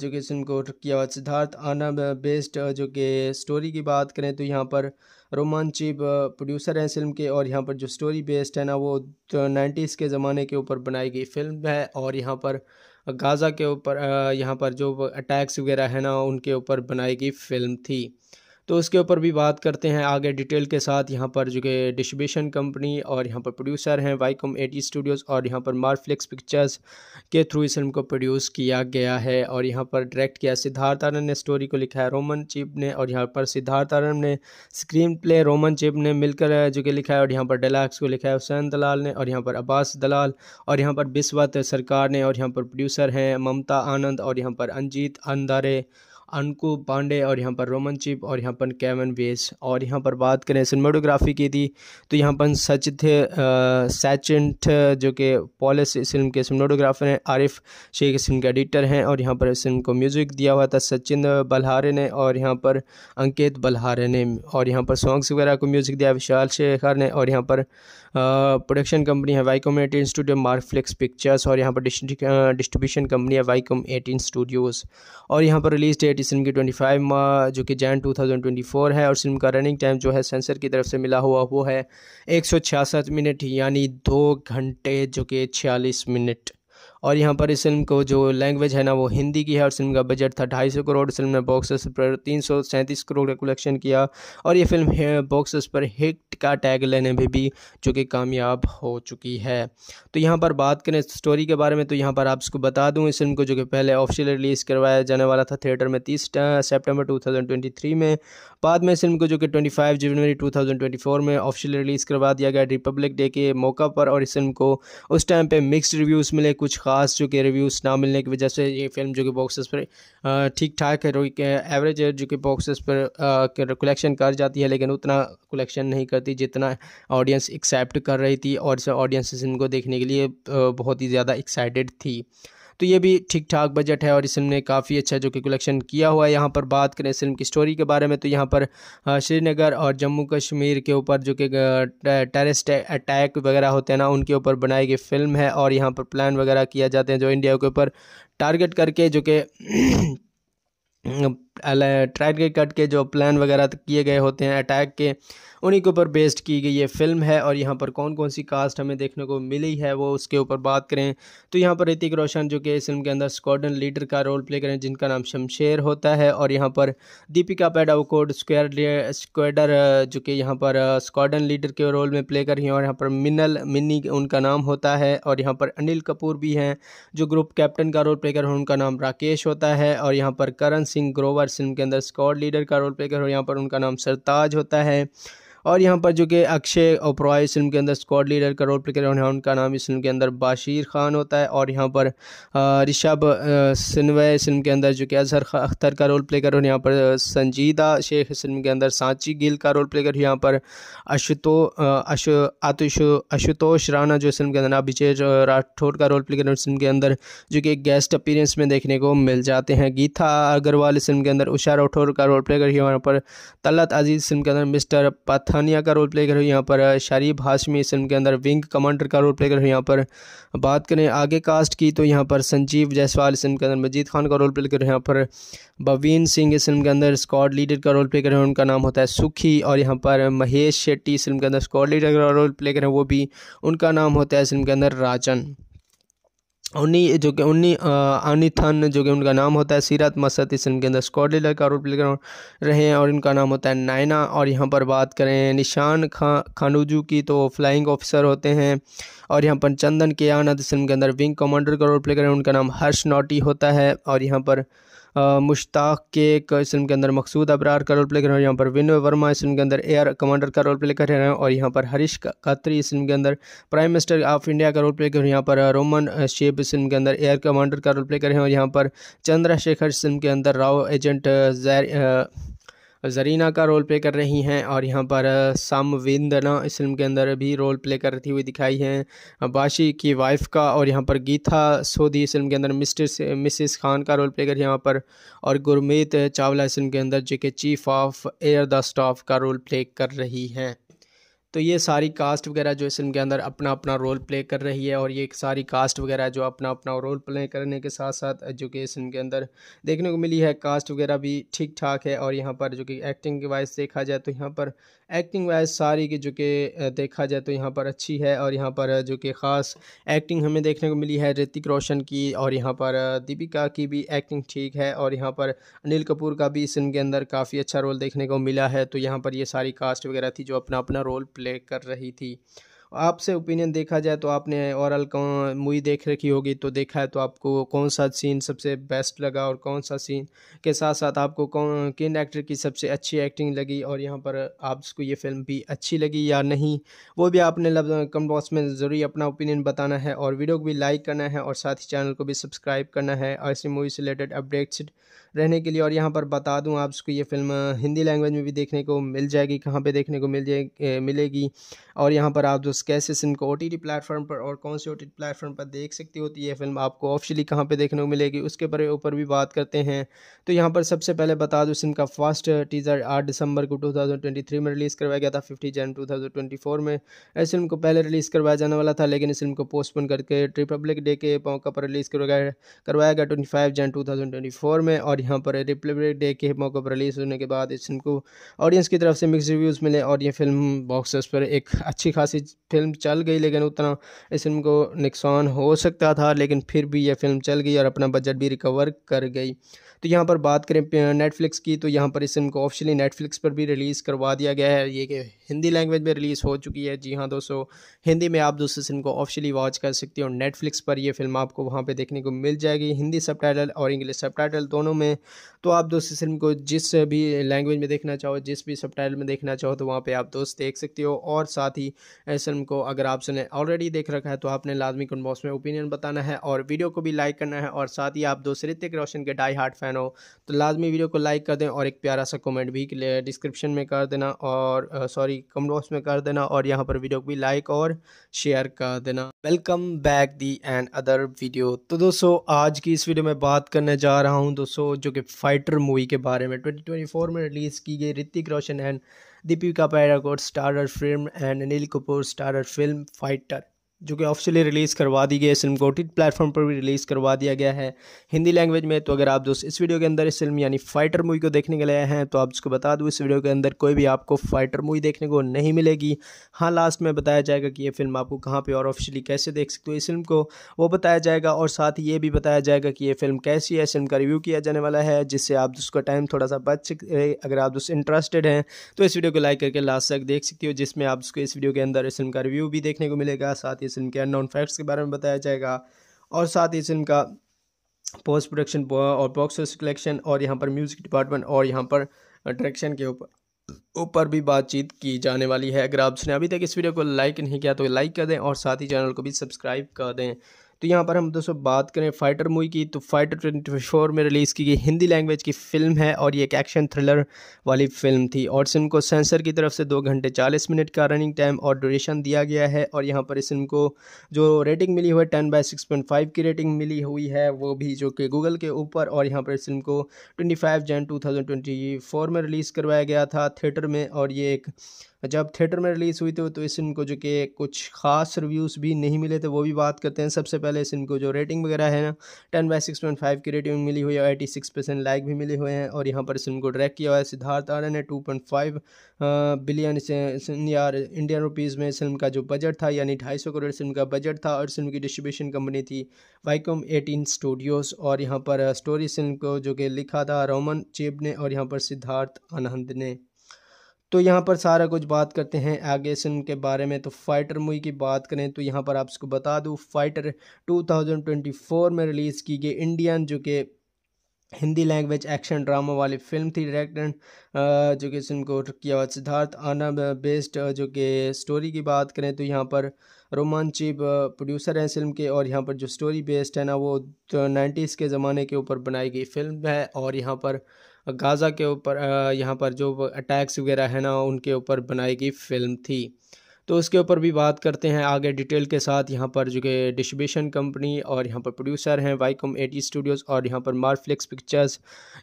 जो कि फिल्म को किया सिद्धार्थ आना बेस्ड जो कि स्टोरी की बात करें तो यहाँ पर रोमान प्रोड्यूसर हैं फिल्म के और यहाँ पर जो स्टोरी बेस्ड है ना वो नाइन्टीज़ तो के ज़माने के ऊपर बनाई गई फिल्म है और यहाँ पर गाज़ा के ऊपर यहाँ पर जो अटैक्स वगैरह है ना उनके ऊपर बनाई गई फ़िल्म थी तो उसके ऊपर भी बात करते हैं आगे डिटेल के साथ यहाँ पर जो कि डिस्ट्रीब्यूशन कंपनी और यहाँ पर प्रोड्यूसर हैं वाईकॉम एटी स्टूडियोज़ और यहाँ पर मारफ्लिक्स पिक्चर्स के थ्रू इस फिल्म को प्रोड्यूस किया गया है और यहाँ पर डायरेक्ट किया सिद्धार्थ आनंद ने स्टोरी को लिखा है रोमन चिप ने और यहाँ पर सिद्धार्थ आनंद ने स्क्रीन प्ले रोमन चिप ने मिलकर जो कि लिखा है और यहाँ पर डेलाक्स को लिखा है हुसैन दलाल ने और यहाँ पर अब्बास दलाल और यहाँ पर बिस्वत सरकार ने और यहाँ पर प्रोड्यूसर हैं ममता आनंद और यहाँ पर अंजीत अंदारे अंकु पांडे और यहाँ पर रोमन चिप और यहाँ पर कैमन वेस और यहाँ पर बात करें सिनेमाटोग्राफी की थी तो यहाँ पर सचित सचिंट जो कि पॉलिस फिल्म के सिनेमाटोग्राफर हैं आरिफ शेख इस फिल्म के एडिटर हैं और यहाँ पर इस फिल्म को म्यूज़िक दिया हुआ था सचिन बल्हारे ने और यहाँ पर अंकित बल्हारे ने और यहाँ पर सॉन्ग्स वगैरह को म्यूज़िक दिया विशाल शेखर ने और यहाँ पर प्रोडक्शन कंपनी है Viacom eighteen studio Marflix pictures और यहाँ पर डिस्ट्रीब्यूशन कंपनी है वाईकॉम एटीन स्टूडियोज़ और यहाँ पर रिलीज डेट इस फिल्म की ट्वेंटी फाइव जो कि Jan two thousand twenty four है और फिल्म का रनिंग टाइम जो है सेंसर की तरफ से मिला हुआ वो है एक सौ छियासठ मिनट यानी दो घंटे जो कि छियालीस मिनट और यहाँ पर इस फिल्म को जो लैंग्वेज है ना वो हिंदी की है और फिल्म का बजट था ढाई सौ करोड़ फिल्म ने बॉक्स पर तीन सौ सैंतीस करोड़ का कलेक्शन किया और ये फिल्म बॉक्स पर हिट का टैग लेने में भी जो कि कामयाब हो चुकी है तो यहाँ पर बात करें स्टोरी के बारे में तो यहाँ पर आप इसको बता दूँ इस फिल्म को जो कि पहले ऑफिशियल रिलीज़ करवाया जाने वाला था थिएटर में तीस सेप्टेम्बर टू में बाद में इस फिल्म को जो कि ट्वेंटी जनवरी टू में ऑफिशियल रिलीज़ करवा दिया गया रिपब्लिक डे के मौका पर और इस फिल्म को उस टाइम पर मिक्सड रिव्यूज़ मिले कुछ ख़ास जो कि रिव्यूज़ ना मिलने की वजह से ये फिल्म जो कि बॉक्सेस पर ठीक ठाक एवरेज जो कि बॉक्सेस पर कलेक्शन कर जाती है लेकिन उतना कलेक्शन नहीं करती जितना ऑडियंस एक्सेप्ट कर रही थी और ऑडियंस इनको देखने के लिए बहुत ही ज़्यादा एक्साइटेड थी तो ये भी ठीक ठाक बजट है और इस फिल्म ने काफ़ी अच्छा जो कि कलेक्शन किया हुआ है यहाँ पर बात करें इस फिल्म की स्टोरी के बारे में तो यहाँ पर श्रीनगर और जम्मू कश्मीर के ऊपर जो कि टेरिस्ट अटैक वगैरह होते हैं ना उनके ऊपर बनाई गई फिल्म है और यहाँ पर प्लान वगैरह किया जाते हैं जो इंडिया के ऊपर टारगेट करके जो कि ट्रैक कट के जो प्लान वगैरह किए गए होते हैं अटैक के उन्हीं के ऊपर बेस्ड की गई ये फिल्म है और यहाँ पर कौन कौन सी कास्ट हमें देखने को मिली है वो उसके ऊपर बात करें तो यहाँ पर ऋतिक रोशन जो कि इस फिल्म के अंदर स्क्वाडन लीडर का रोल प्ले करें जिनका नाम शमशेर होता है और यहाँ पर दीपिका पैडाउकोड स्क्वायर स्क्वाडर जो कि यहाँ पर स्क्वाडन लीडर के रोल में प्ले कर रही हैं और यहाँ पर मिनल मिनी उनका नाम होता है और यहाँ पर अनिल कपूर भी हैं जो ग्रुप कैप्टन का रोल प्ले कर उनका नाम राकेश होता है और यहाँ पर करण सिंह ग्रोवर इस फिल्म के अंदर स्कॉट लीडर का रोल प्ले कर और यहाँ पर उनका नाम सरताज होता है और यहाँ पर जो कि अक्षय ओपरॉय इस फिल्म के अंदर स्कॉड लीडर का रोल प्ले कर रहे हैं उनका नाम इस फिल्म के अंदर बाशीर खान होता है और यहाँ पर ऋषभ सिनवे इस फिल्म के अंदर जो कि अजहर अख्तर का रोल प्ले कर रहे हैं यहाँ पर संजीदा शेख इस फिल्म के अंदर सांची गिल का रोल प्ले कर यहाँ पर अशुतो अशु आतुशु आशुतोष राणा जो इस फिल्म के अंदर अभिजय राठौर का रोल प्ले कर रहे हैं फिल्म के अंदर जो कि गेस्ट अपीरेंस में देखने को मिल जाते हैं गीता अग्रवाल इस फिल्म के अंदर उषा राठौर का रोल प्ले कर वहाँ पर तलत अजीज फिल्म के अंदर मिस्टर पत थानिया का रोल प्ले कर रहे यहाँ पर शरीफ हाशमी इस फिल्म के अंदर विंग कमांडर का रोल प्ले कर रहे यहाँ पर बात करें आगे कास्ट की तो यहाँ पर संजीव जायसवाल इस फिल्म के अंदर मजीद खान का रोल प्ले कर रहे हैं यहाँ पर बवीन सिंह इस फिल्म के अंदर स्कॉड लीडर का रोल प्ले कर रहे हैं उनका नाम होता है सुखी और यहाँ पर महेश शेट्टी इस फिल्म के अंदर स्कॉड लीडर का रोल प्ले कर रहे हैं वो भी उनका नाम होता है इस फिल्म के अंदर राजन उन्नी जो कि उन्नी अनिथन जो कि उनका नाम होता है सीरत मसद इस इनके अंदर स्कॉटलैंड का रोल प्ले कर रहे हैं और इनका नाम होता है नायना और यहाँ पर बात करें निशान खा खानूजू की तो फ्लाइंग ऑफिसर होते हैं और यहाँ पर चंदन के आनंद इस के अंदर विंग कमांडर का रोल प्ले करें उनका नाम हर्ष नोटी होता है और यहाँ पर मुश्ताक केक इस फिल्म के अंदर मकसूद अबरार का रोल प्ले कर रहे हैं यहाँ पर विनय वर्मा इस फिल्म के अंदर एयर कमांडर का रोल प्ले कर रहे हैं और यहाँ पर हरीश खात्री इस फिल्म के अंदर प्राइम मिनिस्टर ऑफ इंडिया का रोल प्ले कर रहे हैं यहाँ पर रोमन शेप इस फिल्म के अंदर एयर कमांडर का रोल प्ले कर रहे हैं और यहाँ पर चंद्रशेखर इस फिल्म के अंदर राव एजेंट जैर जरीना का रोल प्ले कर रही हैं और यहाँ पर समविंदना इस फिल्म के अंदर भी रोल प्ले करती हुई दिखाई हैं बाशी की वाइफ का और यहाँ पर गीता सोधी इस फिल्म के अंदर मिस्टर मिसिस खान का रोल प्ले कर यहाँ पर और गुरमीत चावला इस फिल्म के अंदर जो कि chief of air the staff का रोल प्ले कर रही हैं तो ये सारी कास्ट वगैरह जो इस फिल्म के अंदर अपना अपना रोल प्ले कर रही है और ये सारी कास्ट वगैरह जो अपना अपना रोल प्ले करने के साथ साथ जो कि इस फिल्म के अंदर देखने को मिली है कास्ट वगैरह भी ठीक ठाक है और यहाँ पर जो कि एक्टिंग के वाइज देखा जाए तो यहाँ पर एक्टिंग वाइज सारी की जो कि देखा जाए तो यहाँ पर अच्छी है और यहाँ पर जो कि ख़ास एक्टिंग हमें देखने को मिली है ऋतिक रोशन की और यहाँ पर दीपिका की भी एक्टिंग ठीक है और यहाँ पर अनिल कपूर का भी इस फिल्म के अंदर काफ़ी अच्छा रोल देखने को मिला है तो यहाँ पर ये सारी कास्ट वगैरह थी जो अपना अपना रोल प्ले कर रही थी आपसे ओपिनियन देखा जाए तो आपने औरल मूवी देख रखी होगी तो देखा है तो आपको कौन सा सीन सबसे बेस्ट लगा और कौन सा सीन के साथ साथ आपको कौन किन एक्टर की सबसे अच्छी एक्टिंग लगी और यहाँ पर आपको ये फिल्म भी अच्छी लगी या नहीं वो भी आपने कमेंट बॉक्स में जरूरी अपना ओपिनियन बताना है और वीडियो को भी लाइक करना है और साथ ही चैनल को भी सब्सक्राइब करना है ऐसी मूवी से रिलेटेड अपडेट्स रहने के लिए और यहाँ पर बता दूँ आपको ये फिल्म हिंदी लैंग्वेज में भी देखने को मिल जाएगी कहाँ पर देखने को मिल जाए मिलेगी और यहाँ पर आप जो कैसे सिम को ओ टी प्लेटफॉर्म पर और कौन से ओ टी प्लेटफॉर्म पर देख सकती होती है फिल्म आपको ऑफिशियली कहाँ पर देखने को मिलेगी उसके बारे ऊपर भी बात करते हैं तो यहाँ पर सबसे पहले बता दूँ सिम का फर्स्ट टीज़र आठ दिसंबर को टू में रिलीज़ करवाया गया था फिफ्टी जन टू में इस फिल्म को पहले रिलीज़ करवाया जाने वाला था लेकिन इस फिल्म को पोस्टपोन करके रिपब्लिक डे के मौका पर रिलीज़ करवाया करवाया गया ट्वेंटी जन टू में और यहाँ पर रिपब्लिक डे के मौके पर रिलीज़ होने के बाद इस फिल्म को ऑडियंस की तरफ से मिक्स रिव्यूज़ मिले और ये फिल्म बॉक्स पर एक अच्छी खासी फिल्म चल गई लेकिन उतना इस फिल्म को नुकसान हो सकता था लेकिन फिर भी यह फिल्म चल गई और अपना बजट भी रिकवर कर गई तो यहाँ पर बात करें नेटफ्लिक्स की तो यहाँ पर इस फिल्म को ऑफिशियली नेटफ्लिक्स पर भी रिलीज़ करवा दिया गया है ये हिंदी लैंग्वेज में रिलीज़ हो चुकी है जी हाँ दोस्तों हिंदी में आप दूसरे फिल्म को ऑफिशियली वॉच कर सकते हो नेटफ्लिक्स पर यह फिल्म आपको वहाँ पर देखने को मिल जाएगी हिंदी सब और इंग्लिश सब दोनों में तो आप दोस्तों फिल्म को जिस भी लैंग्वेज में देखना चाहो जिस भी सब में देखना चाहो तो वहाँ पर आप दोस्त देख सकते हो और साथ ही इस फिल्म को अगर आपने ऑलरेडी देख रखा है तो आपने लाजमी कमेंट बॉक्स में ओपिनियन बताना है और वीडियो को भी लाइक करना है और साथ ही आप दोस्त ऋतिक रोशन के डाई हार्ट फैन हो तो लाजमी वीडियो को लाइक कर दें और एक प्यारा सा कमेंट भी डिस्क्रिप्शन में कर देना और सॉरी भाई कमेंट बॉक्स में कर देना और यहाँ पर वीडियो को भी लाइक और शेयर कर देना welcome back the and other video तो दोस्तों आज की इस वीडियो में बात करने जा रहा हूँ दोस्तों जो कि फाइटर मूवी के बारे में ट्वेंटी में रिलीज़ की गई Hrithik Roshan and Deepika पायराकोट starrer film and Anil Kapoor starrer film fighter जो कि ऑफिशियली रिलीज़ करवा दी गई है फिल्म गोटिट प्लेटफॉर्म पर भी रिलीज़ करवा दिया गया है हिंदी लैंग्वेज में तो अगर आप दोस्त इस वीडियो के अंदर इस फिल्म यानी फाइटर मूवी को देखने के लिए हैं तो आप उसको बता दूँ इस वीडियो के अंदर कोई भी आपको फाइटर मूवी देखने को नहीं मिलेगी हाँ लास्ट में बताया जाएगा कि ये फिल्म आपको कहाँ पर और ऑफिशियली कैसे देख सकते हो इस फिल्म को वो बताया जाएगा और साथ ही ये भी बताया जाएगा कि ये फिल्म कैसी है फिल्म का रिव्यू किया जाने वाला है जिससे आप उसका टाइम थोड़ा सा बच सकते अगर आप दोस्त इंटरेस्टेड हैं तो इस वीडियो को लाइक करके लास्ट तक देख सकती हो जिसमें आप उसको इस वीडियो के अंदर इस फिल्म का रिव्यू भी देखने को मिलेगा साथ ही इस फिल्म के अननोन फैक्ट्स के बारे में बताया जाएगा और साथ ही इस फिल्म का पोस्ट प्रोडक्शन uh, और बॉक्स ऑफिस कलेक्शन और यहाँ पर म्यूज़िक डिपार्टमेंट और यहाँ पर डायरेक्शन uh, के ऊपर ऊपर भी बातचीत की जाने वाली है अगर आपने अभी तक इस वीडियो को लाइक नहीं किया तो लाइक कर दें और साथ ही चैनल को भी सब्सक्राइब कर दें तो यहाँ पर हम दोस्तों बात करें फाइटर मूवी की तो फाइटर ट्वेंटी फोर में रिलीज़ की गई हिंदी लैंग्वेज की फिल्म है और ये एक एक्शन थ्रिलर वाली फिल्म थी और इस फिल्म को सेंसर की तरफ से दो घंटे चालीस मिनट का रनिंग टाइम और ड्यूरेशन दिया गया है और यहाँ पर इस फिल्म को जो रेटिंग मिली हुई है ten by six point five की रेटिंग मिली हुई है वो भी जो कि गूगल के ऊपर और यहाँ पर इस फिल्म को twenty five Jan two thousand twenty four में रिलीज़ करवाया गया था थिएटर में और ये एक जब थिएटर में रिलीज़ हुई थी तो इस फिल्म को जो कि कुछ खास रिव्यूज़ भी नहीं मिले थे वो भी बात करते हैं सबसे पहले इस फिल्म को जो रेटिंग वगैरह है ना ten by six point five की रेटिंग मिली हुई है और एटी सिक्स परसेंट लाइक भी मिले हुए हैं और यहाँ पर इस फिल्म को किया हुआ है सिद्धार्थ आर्य ने टू पॉइंट फाइव बिलियन यार इंडियन रुपीज़ में इस फिल्म का जो बजट था यानी ढाई सौ करोड़ फिल्म का बजट था और फिल्म की डिस्ट्रीब्यूशन कंपनी थी वाइकॉम एटीन स्टूडियोज और यहाँ पर स्टोरी फिल्म को जो कि लिखा था रोमन चेब ने और यहाँ पर सिद्धार्थ आनंद ने तो यहाँ पर सारा कुछ बात करते हैं एगेसन के बारे में तो फाइटर मूवी की बात करें तो यहाँ पर आपको बता दूँ फाइटर 2024 में रिलीज़ की गई इंडियन जो कि हिंदी लैंग्वेज एक्शन ड्रामा वाली फिल्म थी डायरेक्टर जो कि फिल्म को किया सिद्धार्थ आना बेस्ड जो कि स्टोरी की बात करें तो यहाँ पर रोमान प्रोड्यूसर हैं फिल्म के और यहाँ पर जो स्टोरी बेस्ड है ना वो नाइन्टीज़ तो के ज़माने के ऊपर बनाई गई फिल्म है और यहाँ पर गाज़ा के ऊपर यहाँ पर जो अटैक्स वगैरह है ना उनके ऊपर बनाई गई फ़िल्म थी तो उसके ऊपर भी बात करते हैं आगे डिटेल के साथ यहाँ पर जो कि डिस्ट्रीब्यूशन कंपनी और यहाँ पर प्रोड्यूसर हैं वाईकॉम एटी स्टूडियोज़ और यहाँ पर मारफ्लिक्स पिक्चर्स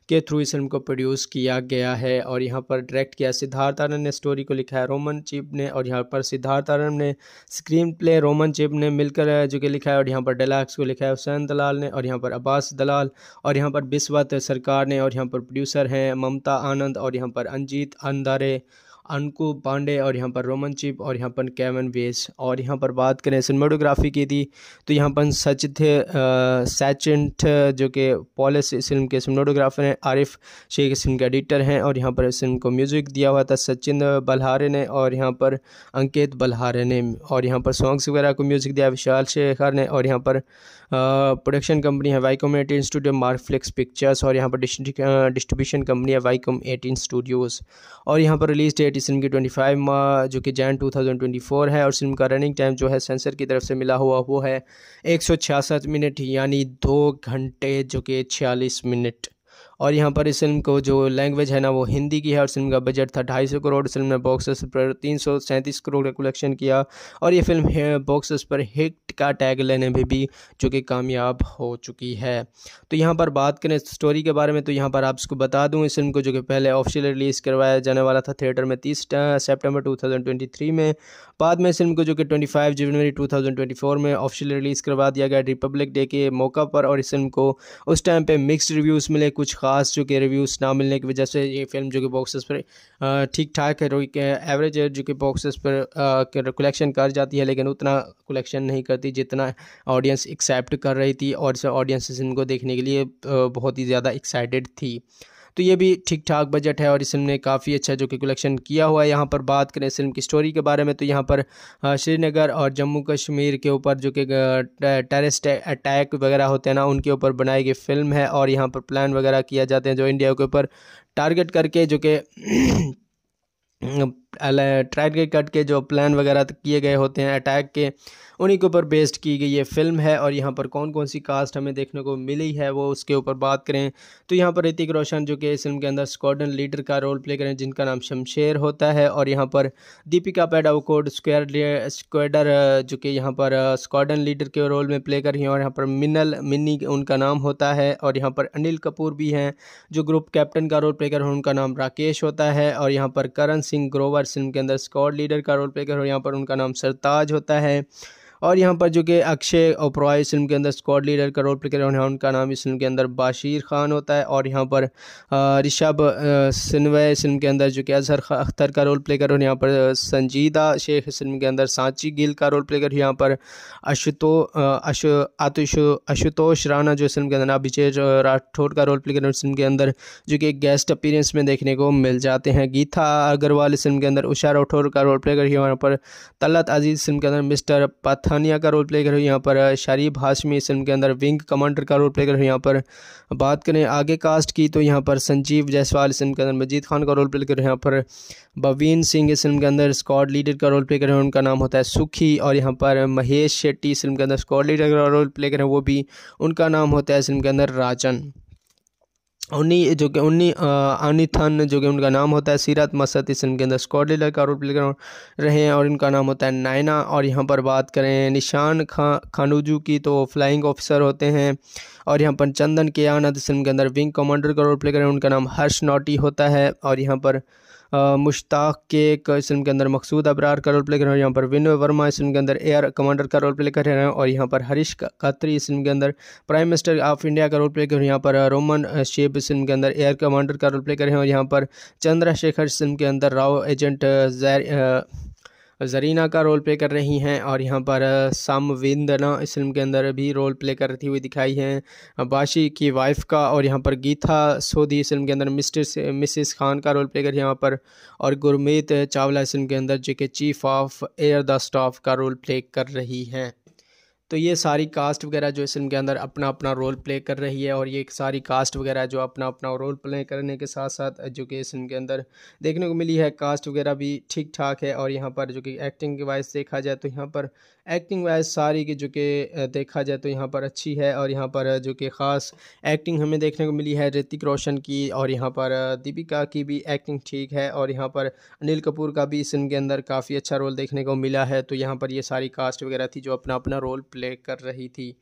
के थ्रू इस फिल्म को प्रोड्यूस किया गया है और यहाँ पर डायरेक्ट किया सिद्धार्थ आनंद ने स्टोरी को लिखा है रोमन चिप ने और यहाँ पर सिद्धार्थ आनंद ने स्क्रीन प्ले रोमन चिप ने मिलकर जो कि लिखा है और यहाँ पर डेलाक्स को लिखा है हुसैन दलाल ने और यहाँ पर अब्बास दलाल और यहाँ पर बिस्वत सरकार ने और यहाँ पर प्रोड्यूसर हैं ममता आनंद और यहाँ पर अंजीत अंदारे अनकु पांडे और यहाँ पर रोमन चिप और यहाँ पर कैमन वेस और यहाँ पर बात करें सिनेमाटोग्राफी की थी तो यहाँ पर सचित सचिंट जो कि पॉलिस फिल्म के सिनेमाटोग्राफर हैं आरिफ शेख इस फिल्म के एडिटर हैं और यहाँ पर इस फिल्म को म्यूज़िक दिया हुआ था सचिन बल्हारे ने और यहाँ पर अंकित बल्हारे ने और यहाँ पर सॉन्ग्स वगैरह को म्यूज़िक दिया विशाल शेखर ने और यहाँ पर प्रोडक्शन कंपनी है Viacom eighteen studio Marflix pictures और यहाँ पर डिस्ट्रीब्यूशन कंपनी है वाईकॉम एटीन स्टूडियोज़ और यहाँ पर रिलीज़ डेट इस फिल्म की ट्वेंटी फाइव जो कि Jan two thousand twenty four है और फिल्म का रनिंग टाइम जो है सेंसर की तरफ से मिला हुआ वो है एक सौ छियासठ मिनट यानी दो घंटे जो कि छियालीस मिनट और यहाँ पर इस फिल्म को जो लैंग्वेज है ना वो हिंदी की है और फिल्म का बजट था ढाई सौ करोड़ फिल्म ने बॉक्स पर तीन सौ सैंतीस करोड़ का कलेक्शन किया और ये फिल्म बॉक्स पर हिट का टैग लेने में भी जो कि कामयाब हो चुकी है तो यहाँ पर बात करें स्टोरी के बारे में तो यहाँ पर आप इसको बता दूँ इस फिल्म को जो कि पहले ऑफिशियल रिलीज़ करवाया जाने वाला था थिएटर में तीस सेप्टेम्बर टू में बाद में इस फिल्म को जो कि ट्वेंटी फाइव जनवरी टू थाउजेंड ट्वेंटी फोर में ऑफिशियल रिलीज़ करवा दिया गया रिपब्लिक डे के मौका पर और इस फिल्म को उस टाइम पर मिक्सड रिव्यूज़ मिले कुछ खास जो कि रिव्यूज़ ना मिलने की वजह से ये फिल्म जो कि बॉक्सेस पर ठीक ठाक है एवरेज जो कि बॉक्सेस पर कलेक्शन कर जाती है लेकिन उतना कलेक्शन नहीं करती जितना ऑडियंस एक्सेप्ट कर रही थी और ऑडियंस इस फिल्म को देखने के लिए बहुत ही ज़्यादा एक्साइटेड थी तो ये भी ठीक ठाक बजट है और इस फिल्म ने काफ़ी अच्छा जो कि कलेक्शन किया हुआ है यहाँ पर बात करें इस फिल्म की स्टोरी के बारे में तो यहाँ पर श्रीनगर और जम्मू कश्मीर के ऊपर जो कि टेरिस्ट अटैक वगैरह होते हैं ना उनके ऊपर बनाई गई फिल्म है और यहाँ पर प्लान वगैरह किया जाते हैं जो इंडिया के ऊपर टारगेट करके जो कि के कट के जो प्लान वगैरह किए गए होते हैं अटैक के उन्हीं के ऊपर बेस्ड की गई ये फिल्म है और यहाँ पर कौन कौन सी कास्ट हमें देखने को मिली है वो उसके ऊपर बात करें तो यहाँ पर ऋतिक रोशन जो कि इस फिल्म के अंदर स्क्वाडन लीडर का रोल प्ले करें जिनका नाम शमशेर होता है और यहाँ पर दीपिका पेडाकोड स्क्वायर स्क्वाडर जो कि यहाँ पर स्क्वाडन लीडर के रोल में प्ले कर रही हैं और यहाँ पर मिनल मिनी उनका नाम होता है और यहाँ पर अनिल कपूर भी हैं जो ग्रुप कैप्टन का रोल प्ले कर उनका नाम राकेश होता है और यहाँ पर करण सिंह ग्रोवर इस फिल्म के अंदर स्कॉट लीडर का रोल प्ले कर और यहाँ पर उनका नाम सरताज होता है और यहाँ पर जो कि अक्षय ओपरॉय इस फिल्म के अंदर स्कॉड लीडर का रोल प्ले कर रहे हैं उनका नाम इस फिल्म के अंदर बाशीर खान होता है और यहाँ पर ऋषभ सिनवे इस फिल्म के अंदर जो कि अजहर अख्तर का रोल प्ले कर रहे हैं यहाँ पर संजीदा शेख इस फिल्म के अंदर सांची गिल का रोल प्ले कर रहे हैं यहाँ पर अशुतो अशु आतुष आशुतोष राणा जो इस फिल्म के अंदर अभिजय राठौर का रोल प्ले कर रहे हैं फिल्म के अंदर जो कि गेस्ट अपीरेंस में देखने को मिल जाते हैं गीता अग्रवाल इस फिल्म के अंदर उषा राठौर का रोल प्ले कर रही है यहाँ पर तलत अजीज फिल्म के अंदर मिस्टर पथन थानिया का रोल प्ले कर रहे यहाँ पर शरीफ हाशमी इस फिल्म के अंदर विंग कमांडर का रोल प्ले कर रहे यहाँ पर बात करें आगे कास्ट की तो यहाँ पर संजीव जायसवाल इस फिल्म के अंदर मजीद खान का रोल प्ले कर रहे हैं यहाँ पर बवीन सिंह इस फिल्म के अंदर स्कॉड लीडर का रोल प्ले कर रहे हैं उनका नाम होता है सुखी और यहाँ पर महेश शेट्टी इस फिल्म के अंदर स्कॉड लीडर का रोल प्ले कर रहे हैं वो भी उनका नाम होता है इस फिल्म के अंदर राजन उन्नी जो कि उन्नी अनिथन जो कि उनका नाम होता है सीरत मसद इस इनके अंदर स्कॉट लीडर का रोल प्ले कर रहे हैं और इनका नाम होता है नायना और यहाँ पर बात करें निशान खा खानूजू की तो फ्लाइंग ऑफिसर होते हैं और यहाँ पर चंदन के आनंद इस के अंदर विंग कमांडर का रोल प्ले करें उनका नाम हर्ष नोटी होता है और यहाँ पर मुश्ताक के इस फिल्म के अंदर मकसूद अबरार का रोल प्ले कर रहे हैं यहाँ पर विनोय वर्मा इस फिल्म के अंदर एयर कमांडर का रोल प्ले कर रहे हैं और यहाँ पर हरीश कात्री इस फिल्म के अंदर प्राइम मिनिस्टर ऑफ इंडिया का रोल प्ले कर रहे हैं यहाँ पर रोमन शेप इस फिल्म के अंदर एयर कमांडर का रोल प्ले कर रहे हैं और यहाँ पर चंद्रशेखर इस फिल्म के अंदर राव एजेंट जैर जरीना का रोल प्ले कर रही हैं और यहाँ पर समविंदना इस फिल्म के अंदर भी रोल प्ले करती हुई दिखाई हैं बाशी की वाइफ का और यहाँ पर गीता सोधी इस फिल्म के अंदर मिस्टर मिसिस खान का रोल प्ले कर यहाँ पर और गुरमीत चावला इस फिल्म के अंदर जो कि chief of air the staff का रोल प्ले कर रही हैं तो ये सारी कास्ट वगैरह जो इस फिल्म के अंदर अपना अपना रोल प्ले कर रही है और ये सारी कास्ट वगैरह जो अपना अपना रोल प्ले करने के साथ साथ जो कि इस फिल्म के अंदर देखने को मिली है कास्ट वगैरह भी ठीक ठाक है और यहाँ पर जो कि एक्टिंग के वाइज देखा जाए तो यहाँ पर एक्टिंग वाइज सारी की जो कि देखा जाए तो यहाँ पर अच्छी है और यहाँ पर जो कि ख़ास एक्टिंग हमें देखने को मिली है ऋतिक रोशन की और यहाँ पर दीपिका की भी एक्टिंग ठीक है और यहाँ पर अनिल कपूर का भी इस फिल्म के अंदर काफ़ी अच्छा रोल देखने को मिला है तो यहाँ पर ये सारी कास्ट वगैरह थी जो अपना अपना रोल प्ले कर रही थी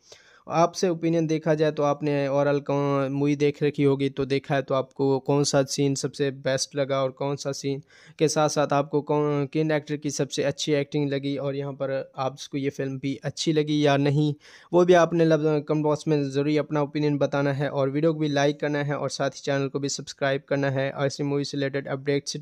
आपसे ओपिनियन देखा जाए तो आपने औरल मूवी देख रखी होगी तो देखा है तो आपको कौन सा सीन सबसे बेस्ट लगा और कौन सा सीन के साथ साथ आपको कौन किन एक्टर की सबसे अच्छी एक्टिंग लगी और यहाँ पर आपको ये फिल्म भी अच्छी लगी या नहीं वो भी आपने कमेंट बॉक्स में जरूरी अपना ओपिनियन बताना है और वीडियो को भी लाइक करना है और साथ ही चैनल को भी सब्सक्राइब करना है ऐसी मूवी से रिलेटेड अपडेट्स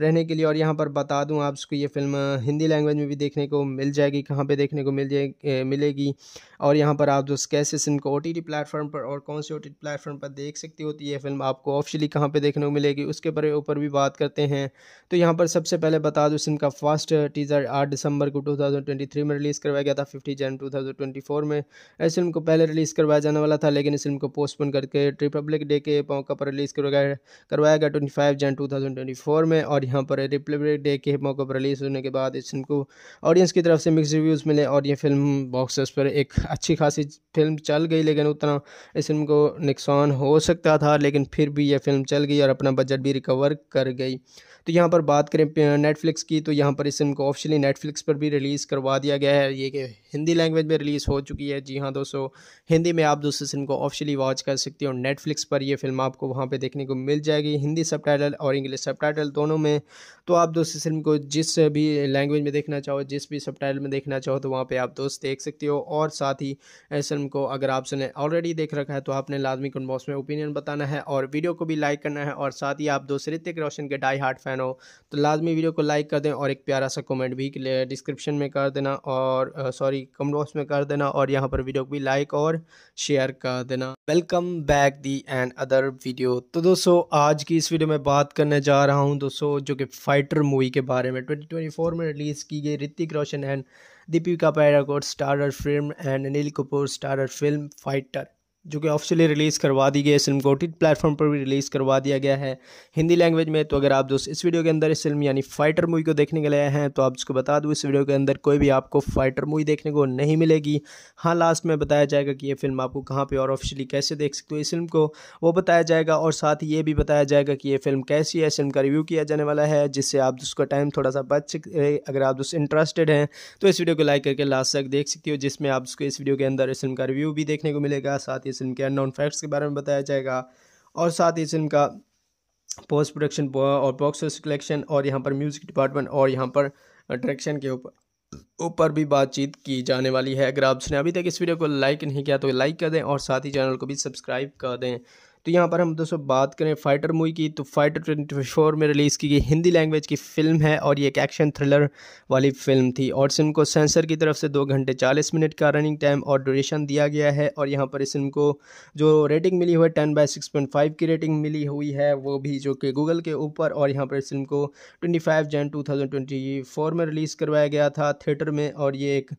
रहने के लिए और यहाँ पर बता दूँ आपको ये फिल्म हिंदी लैंग्वेज में भी देखने को मिल जाएगी कहाँ पर देखने को मिल जाए मिलेगी और यहाँ पर आप जो कैसे सिम को ओ टी प्लेटफॉर्म पर और कौन से ओ टी प्लेटफॉर्म पर देख सकती होती है फिल्म आपको ऑफिशियली कहाँ पर देखने को मिलेगी उसके पर ऊपर भी बात करते हैं तो यहाँ पर सबसे पहले बता दूँ सिम का फर्स्ट टीज़र आठ दिसंबर को टू में रिलीज़ करवाया गया था फिफ्टी जन टू में इस फिल्म को पहले रिलीज़ करवाया जाने वाला था लेकिन इस फिल्म को पोस्टपोन करके रिपब्लिक डे के मौका पर रिलीज़ करवाया करवाया गया ट्वेंटी जन टू में और और यहाँ पर रिपब्लिक डे के मौके पर रिलीज़ होने के बाद इस फिल्म को ऑडियंस की तरफ से मिक्स रिव्यूज़ मिले और ये फिल्म बॉक्स पर एक अच्छी खासी फिल्म चल गई लेकिन उतना इस फिल्म को नुकसान हो सकता था लेकिन फिर भी यह फिल्म चल गई और अपना बजट भी रिकवर कर गई तो यहाँ पर बात करें नेटफ्लिक्स की तो यहाँ पर इस फिल्म को ऑफिशियली नेटफ्लिक्स पर भी रिलीज़ करवा दिया गया है ये कि हिंदी लैंग्वेज में रिलीज़ हो चुकी है जी हाँ दोस्तों हिंदी में आप दोस्तों फिल्म को ऑफिशियली वॉच कर सकते हो नेटफ्लिक्स पर यह फिल्म आपको वहाँ पर देखने को मिल जाएगी हिंदी सब और इंग्लिश सब दोनों में तो आप दोस्तों फिल्म को जिस भी लैंग्वेज में देखना चाहो जिस भी सब में देखना चाहो तो वहाँ पर आप दोस्त देख सकते हो और साथ ही इस फिल्म को अगर आपने ऑलरेडी देख रखा है तो आपने लाजमी कमेंट बॉक्स में ओपिनियन बताना है और वीडियो को भी लाइक करना है और साथ ही आप दोस्त ऋतिक रोशन के डाई हार्ट फैन फ़ैन हो तो लाजमी वीडियो को लाइक कर दें और एक प्यारा सा कमेंट भी डिस्क्रिप्शन में कर देना और सॉरी कमेंट बॉक्स में कर देना और यहाँ पर वीडियो को भी लाइक और शेयर कर देना welcome back the and other video तो दोस्तों आज की इस वीडियो में बात करने जा रहा हूँ दोस्तों जो कि फाइटर मूवी के बारे में ट्वेंटी में रिलीज़ की गई Hrithik Roshan and Deepika पायराकोट starrer film and Anil Kapoor starrer film fighter जो कि ऑफिशियली रिलीज़ करवा दी गई है फिल्म टी प्लेटफॉर्म पर भी रिलीज़ करवा दिया गया है हिंदी लैंग्वेज में तो अगर आप दोस्त इस वीडियो के अंदर इस फिल्म यानी फाइटर मूवी को देखने के लिए हैं तो आप उसको बता दूँ इस वीडियो के अंदर कोई भी आपको फाइटर मूवी देखने को नहीं मिलेगी हाँ लास्ट में बताया जाएगा कि ये फिल्म आपको कहाँ पर और ऑफिशियली कैसे देख सकते हो इस फिल्म को वो बताया जाएगा और साथ ही ये भी बताया जाएगा कि ये फिल्म कैसी है फिल्म का रिव्यू किया जाने वाला है जिससे आप उसका टाइम थोड़ा सा बच सकते अगर आप दोस्त इंटरेस्टेड हैं तो इस वीडियो को लाइक करके लास्ट तक देख सकती हो जिसमें आप उसको इस वीडियो के अंदर इस फिल्म का रिव्यू भी देखने को मिलेगा साथ ही इस फिल्म के अननोन फैक्ट्स के बारे में बताया जाएगा और साथ ही इस फिल्म का पोस्ट प्रोडक्शन और बॉक्स ऑफिस कलेक्शन और यहाँ पर म्यूज़िक डिपार्टमेंट और यहाँ पर डायरेक्शन के ऊपर ऊपर भी बातचीत की जाने वाली है अगर आपने अभी तक इस वीडियो को लाइक नहीं किया तो लाइक कर दें और साथ ही चैनल को भी सब्सक्राइब कर दें तो यहाँ पर हम दोस्तों बात करें फाइटर मूवी की तो फाइटर ट्वेंटी फोर में रिलीज़ की गई हिंदी लैंग्वेज की फिल्म है और ये एक एक्शन थ्रिलर वाली फिल्म थी और इस फिल्म को सेंसर की तरफ से दो घंटे चालीस मिनट का रनिंग टाइम और ड्यूरेशन दिया गया है और यहाँ पर इस फिल्म को जो रेटिंग मिली हुई है ten by six point five की रेटिंग मिली हुई है वो भी जो कि गूगल के ऊपर और यहाँ पर इस फिल्म को twenty five Jan two thousand twenty four में रिलीज़ करवाया गया था थिएटर में और ये एक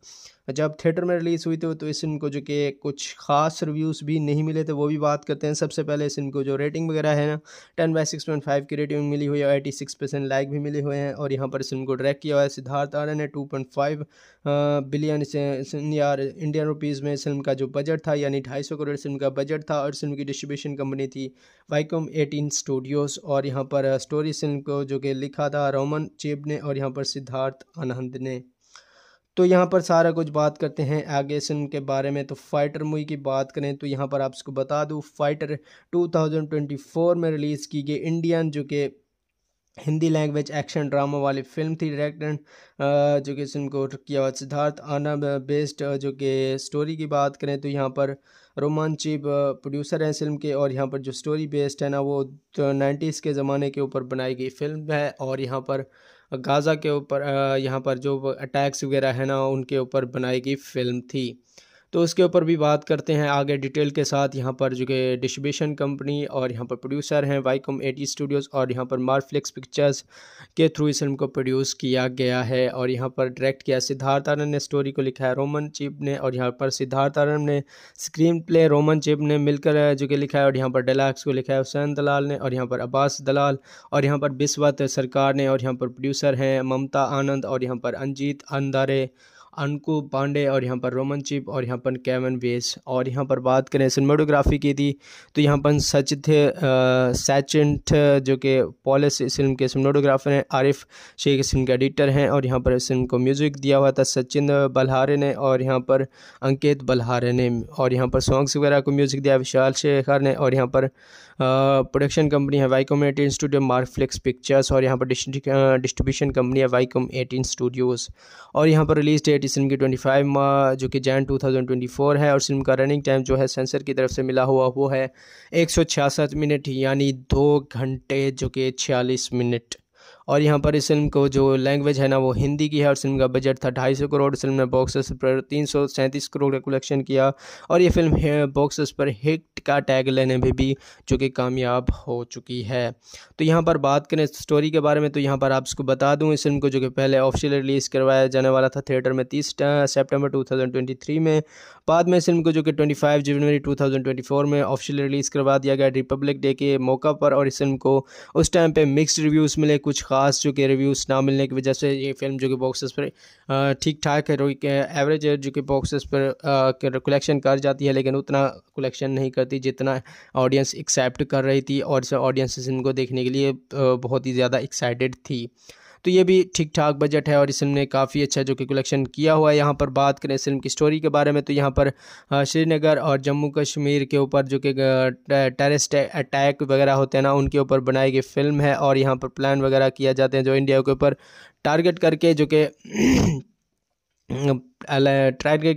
जब थिएटर में रिलीज़ हुई थी तो इस फिल्म को जो कि कुछ खास रिव्यूज़ भी नहीं मिले थे वो भी बात करते हैं सबसे पहले इस फिल्म को जो रेटिंग वगैरह है ना ten by six point five की रेटिंग मिली हुई है एटी सिक्स परसेंट लाइक भी मिले हुए हैं और यहाँ पर इस फिल्म को डायरेक्ट किया हुआ है सिद्धार्थ आर्य ने टू पॉइंट फाइव बिलियन यार इंडियन रुपीज़ में इस फिल्म का जो बजट था यानी ढाई सौ करोड़ फिल्म का बजट था और फिल्म की डिस्ट्रीब्यूशन कंपनी थी वाइकॉम एटीन स्टूडियोज और यहाँ पर स्टोरी फिल्म को जो कि लिखा था रोमन चेब ने और यहाँ पर सिद्धार्थ आनंद ने तो यहाँ पर सारा कुछ बात करते हैं एगेसन के बारे में तो फाइटर मूवी की बात करें तो यहाँ पर आपको बता दूँ फाइटर 2024 में रिलीज़ की गई इंडियन जो कि हिंदी लैंग्वेज एक्शन ड्रामा वाली फिल्म थी डायरेक्टर जो कि इसम को किया सिद्धार्थ आना बेस्ड जो कि स्टोरी की बात करें तो यहाँ पर रोमान प्रोड्यूसर हैं फिल्म के और यहाँ पर जो स्टोरी बेस्ड है ना वो नाइन्टीज़ तो के ज़माने के ऊपर बनाई गई फिल्म है और यहाँ पर गाज़ा के ऊपर यहाँ पर जो अटैक्स वगैरह है ना उनके ऊपर बनाई गई फ़िल्म थी तो उसके ऊपर भी बात करते हैं आगे डिटेल के साथ यहाँ पर जो कि डिस्ट्रीब्यूशन कंपनी और यहाँ पर प्रोड्यूसर हैं वाईकॉम एटी स्टूडियोज़ और यहाँ पर मारफ्लिक्स पिक्चर्स के थ्रू इस फिल्म को प्रोड्यूस किया गया है और यहाँ पर डायरेक्ट किया सिद्धार्थ आनंद ने स्टोरी को लिखा है रोमन चिप ने और यहाँ पर सिद्धार्थ आनंद ने स्क्रीन प्ले रोमन चिप ने मिलकर जो कि लिखा है और यहाँ पर डेलाक्स को लिखा है हुसैन दलाल ने और यहाँ पर अब्बास दलाल और यहाँ पर बिस्वत सरकार ने और यहाँ पर प्रोड्यूसर हैं ममता आनंद और यहाँ पर अंजीत अंदारे अनकु पांडे और यहाँ पर रोमन चिप और यहाँ पर कैमन वेस और यहाँ पर बात करें सिनेमाटोग्राफी की थी तो यहाँ पर सचित सचिंट जो कि पॉलिस फिल्म के सिनेमाटोग्राफर हैं आरिफ शेख इस फिल्म के एडिटर हैं और यहाँ पर इस फिल्म को म्यूज़िक दिया हुआ था सचिन बल्हारे ने और यहाँ पर अंकित बल्हारे ने और यहाँ पर सॉन्ग्स वगैरह को म्यूज़िक दिया विशाल शेखर ने और यहाँ पर प्रोडक्शन कंपनी है Viacom eighteen studio Marflix pictures और यहाँ पर डिस्ट्रीब्यूशन कंपनी है वाईकॉम एटीन स्टूडियोज़ और यहाँ पर रिलीज़ डेट इस फिल्म की ट्वेंटी फाइव जो कि Jan two thousand twenty four है और फिल्म का रनिंग टाइम जो है सेंसर की तरफ से मिला हुआ वो है एक सौ छियासठ मिनट यानी दो घंटे जो कि छियालीस मिनट और यहाँ पर इस फिल्म को जो लैंग्वेज है ना वो हिंदी की है और फिल्म का बजट था ढाई सौ करोड़ फिल्म ने बॉक्स पर तीन सौ सैंतीस करोड़ का कलेक्शन किया और ये फिल्म बॉक्स पर हिट का टैग लेने में भी जो कि कामयाब हो चुकी है तो यहाँ पर बात करें स्टोरी के बारे में तो यहाँ पर आप इसको बता दूँ इस फिल्म को जो कि पहले ऑफिशियल रिलीज़ करवाया जाने वाला था थिएटर में तीस सेप्टेम्बर टू में बाद में इस फिल्म को जो कि ट्वेंटी जनवरी टू में ऑफिशियल रिलीज़ करवा दिया गया रिपब्लिक डे के मौका पर और इस फिल्म को उस टाइम पर मिक्सड रिव्यूज़ मिले कुछ ख़ास जो कि रिव्यूज़ ना मिलने की वजह से ये फिल्म जो कि बॉक्सेस पर ठीक ठाक है एवरेज जो कि बॉक्सेस पर कलेक्शन कर जाती है लेकिन उतना कलेक्शन नहीं करती जितना ऑडियंस एक्सेप्ट कर रही थी और ऑडियंस इनको देखने के लिए बहुत ही ज़्यादा एक्साइटेड थी तो ये भी ठीक ठाक बजट है और इस फिल्म ने काफ़ी अच्छा जो कि कलेक्शन किया हुआ है यहाँ पर बात करें इस फिल्म की स्टोरी के बारे में तो यहाँ पर श्रीनगर और जम्मू कश्मीर के ऊपर जो कि टेरिस्ट अटैक वगैरह होते हैं ना उनके ऊपर बनाई गई फिल्म है और यहाँ पर प्लान वगैरह किया जाते हैं जो इंडिया के ऊपर टारगेट करके जो कि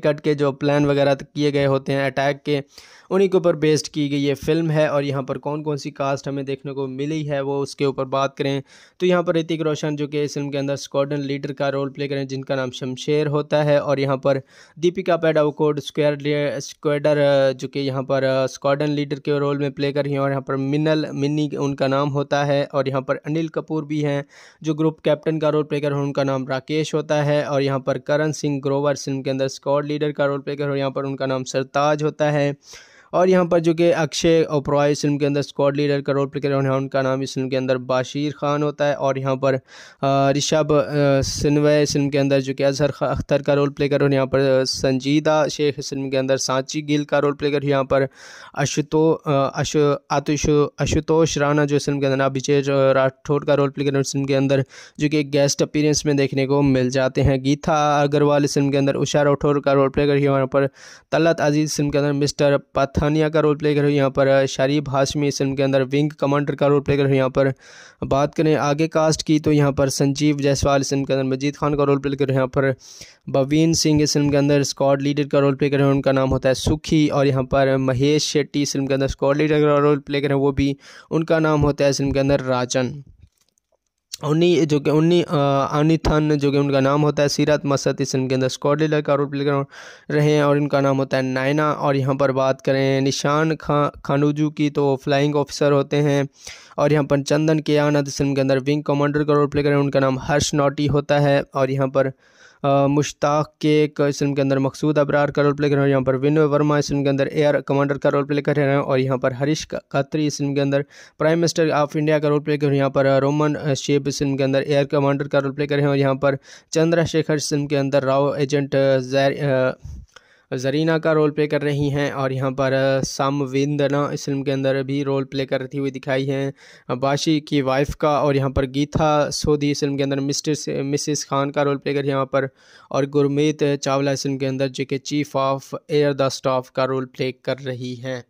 कट के जो प्लान वगैरह किए गए होते हैं अटैक के उन्हीं के ऊपर बेस्ड की गई ये फिल्म है और यहाँ पर कौन कौन सी कास्ट हमें देखने को मिली है वो उसके ऊपर बात करें तो यहाँ पर ऋतिक रोशन जो कि इस फिल्म के अंदर स्क्वाडन लीडर का रोल प्ले करें जिनका नाम शमशेर होता है और यहाँ पर दीपिका पेडाकोड स्क्वायर स्क्वाडर जो कि यहाँ पर स्क्वाडन लीडर के रोल में प्ले कर रही हैं और यहाँ पर मिनल मिनी उनका नाम होता है और यहाँ पर अनिल कपूर भी हैं जो ग्रुप कैप्टन का रोल प्ले कर उनका नाम राकेश होता है और यहाँ पर करण सिंह ग्रोवर फिल्म के अंदर स्कॉड लीडर का रोल प्ले कर यहाँ पर उनका नाम सरताज होता है और यहाँ पर जो कि अक्षय ओपरॉय इस फिल्म के अंदर स्कॉड लीडर का रोल प्ले कर रहे हैं उनका नाम इस फिल्म के अंदर बाशीर खान होता है और यहाँ पर ऋषभ सिनवे इस फिल्म के अंदर जो कि अजहर अख्तर का रोल प्ले कर रहे हैं यहाँ पर संजीदा शेख इस फिल्म के अंदर सांची गिल का रोल प्ले कर यहाँ पर अशुतो अशु आतुष आशुतोष राणा जो इस फिल्म के अंदर अभिजय राठौर का रोल प्ले कर रहे हैं फिल्म के अंदर जो कि गेस्ट अपीरेंस में देखने को मिल जाते हैं गीता अग्रवाल इस फिल्म के अंदर उषा राठौर का रोल प्ले कर यहाँ पर तलत अजीज फिल्म के अंदर मिस्टर पथ थानिया का रोल प्ले कर रहे हो यहाँ पर शरीफ हाशमी इस फिल्म के अंदर विंग कमांडर का रोल प्ले कर रहे यहाँ पर बात करें आगे कास्ट की तो यहाँ पर संजीव जायसवाल इस फिल्म के अंदर मजीद खान का रोल प्ले कर रहे हैं यहाँ पर बवीन सिंह इस फिल्म के अंदर स्कॉड लीडर का रोल प्ले कर रहे हैं उनका नाम होता है सुखी और यहाँ पर महेश शेट्टी इस फिल्म के अंदर स्कॉड लीडर का रोल प्ले कर रहे हैं वो भी उनका नाम होता है इस फिल्म के अंदर राजन उन्नी जो कि उन्नी अनिथन जो कि उनका नाम होता है सीरत मसद इस इनके अंदर स्कॉट लीडर का रोल प्ले कर रहे हैं और इनका नाम होता है नायना और यहाँ पर बात करें निशान खा खानूजू की तो फ्लाइंग ऑफिसर होते हैं और यहाँ पर चंदन के आनंद इस के अंदर विंग कमांडर का रोल प्ले करें उनका नाम हर्ष नोटी होता है और यहाँ पर मुश्ताक केक इस फिल्म के अंदर मकसूद अबरार का रोल प्ले कर रहे हैं यहाँ पर विनय वर्मा इस फिल्म के अंदर एयर कमांडर का रोल प्ले कर रहे हैं और यहाँ पर हरीश खात्री इस फिल्म के अंदर प्राइम मिनिस्टर ऑफ इंडिया का रोल प्ले कर रहे हैं यहाँ पर रोमन शेप इस फिल्म के अंदर एयर कमांडर का रोल प्ले कर रहे हैं और यहाँ पर चंद्रशेखर इस फिल्म के अंदर राव एजेंट जैर जरीना का रोल प्ले कर रही हैं और यहाँ पर समविंदना इस फिल्म के अंदर भी रोल प्ले करती हुई दिखाई हैं बाशी की वाइफ का और यहाँ पर गीता सोधी इस फिल्म के अंदर मिस्टर मिसिस खान का रोल प्ले कर यहाँ पर और गुरमीत चावला इस फिल्म के अंदर जो कि chief of air the staff का रोल प्ले कर रही हैं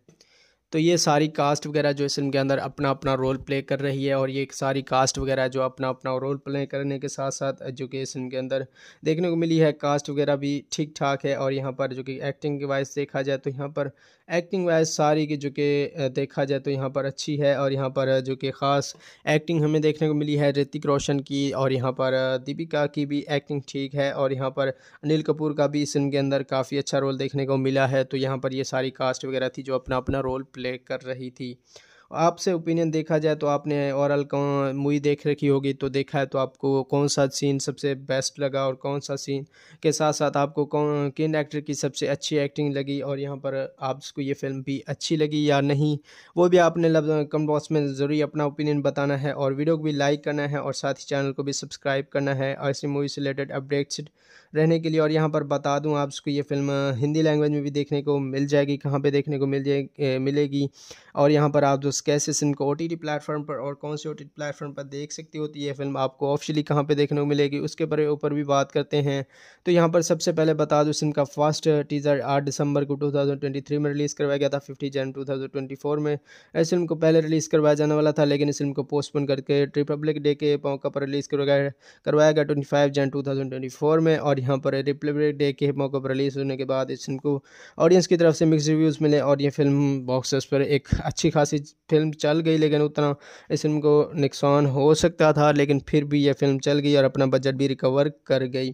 तो ये सारी कास्ट वगैरह जो इस फिल्म के अंदर अपना अपना रोल प्ले कर रही है और ये सारी कास्ट वगैरह जो अपना अपना रोल प्ले करने के साथ साथ जो कि इस फिल्म के अंदर देखने को मिली है कास्ट वगैरह भी ठीक ठाक है और यहाँ पर जो कि एक्टिंग के वाइज देखा जाए तो यहाँ पर एक्टिंग वाइज सारी की जो कि देखा जाए तो यहाँ पर अच्छी है और यहाँ पर जो कि ख़ास एक्टिंग हमें देखने को मिली है ऋतिक रोशन की और यहाँ पर दीपिका की भी एक्टिंग ठीक है और यहाँ पर अनिल कपूर का भी इस फिल्म के अंदर काफ़ी अच्छा रोल देखने को मिला है तो यहाँ पर ये सारी कास्ट वगैरह थी जो अपना अपना रोल प्ले कर रही थी आपसे ओपिनियन देखा जाए तो आपने औरल मूवी देख रखी होगी तो देखा है तो आपको कौन सा सीन सबसे बेस्ट लगा और कौन सा सीन के साथ साथ आपको कौन किन एक्टर की सबसे अच्छी एक्टिंग लगी और यहाँ पर आपको ये फिल्म भी अच्छी लगी या नहीं वो भी आपने कमेंट बॉक्स में जरूरी अपना ओपिनियन बताना है और वीडियो को भी लाइक करना है और साथ ही चैनल को भी सब्सक्राइब करना है ऐसी मूवी से रिलेटेड अपडेट्स रहने के लिए और यहाँ पर बता दूँ आपको ये फिल्म हिंदी लैंग्वेज में भी देखने को मिल जाएगी कहाँ पे देखने को मिल जाए मिलेगी और यहाँ पर आप जो कैसे सिम को ओ टी प्लेटफॉर्म पर और कौन से ओ टी प्लेटफॉर्म पर देख सकती होती है फिल्म आपको ऑफिशियली कहाँ पर देखने को मिलेगी उसके पर ऊपर भी बात करते हैं तो यहाँ पर सबसे पहले बता दूँ सिम का फर्स्ट टीज़र आठ दिसंबर को टू में रिलीज़ करवाया गया था फिफ्टी जन टू में इस फिल्म को पहले रिलीज़ करवाया जाने वाला था लेकिन इस फिल्म को पोस्टपोन करके रिपब्लिक डे के मौका पर रिलीज़ करवाया करवाया गया ट्वेंटी जन टू में और यहाँ पर रिपब्लिक डे के मौके पर रिलीज़ होने के बाद इस फिल्म को ऑडियंस की तरफ से मिक्स रिव्यूज़ मिले और ये फिल्म बॉक्स पर एक अच्छी खासी फिल्म चल गई लेकिन उतना इस फिल्म को नुकसान हो सकता था लेकिन फिर भी यह फिल्म चल गई और अपना बजट भी रिकवर कर गई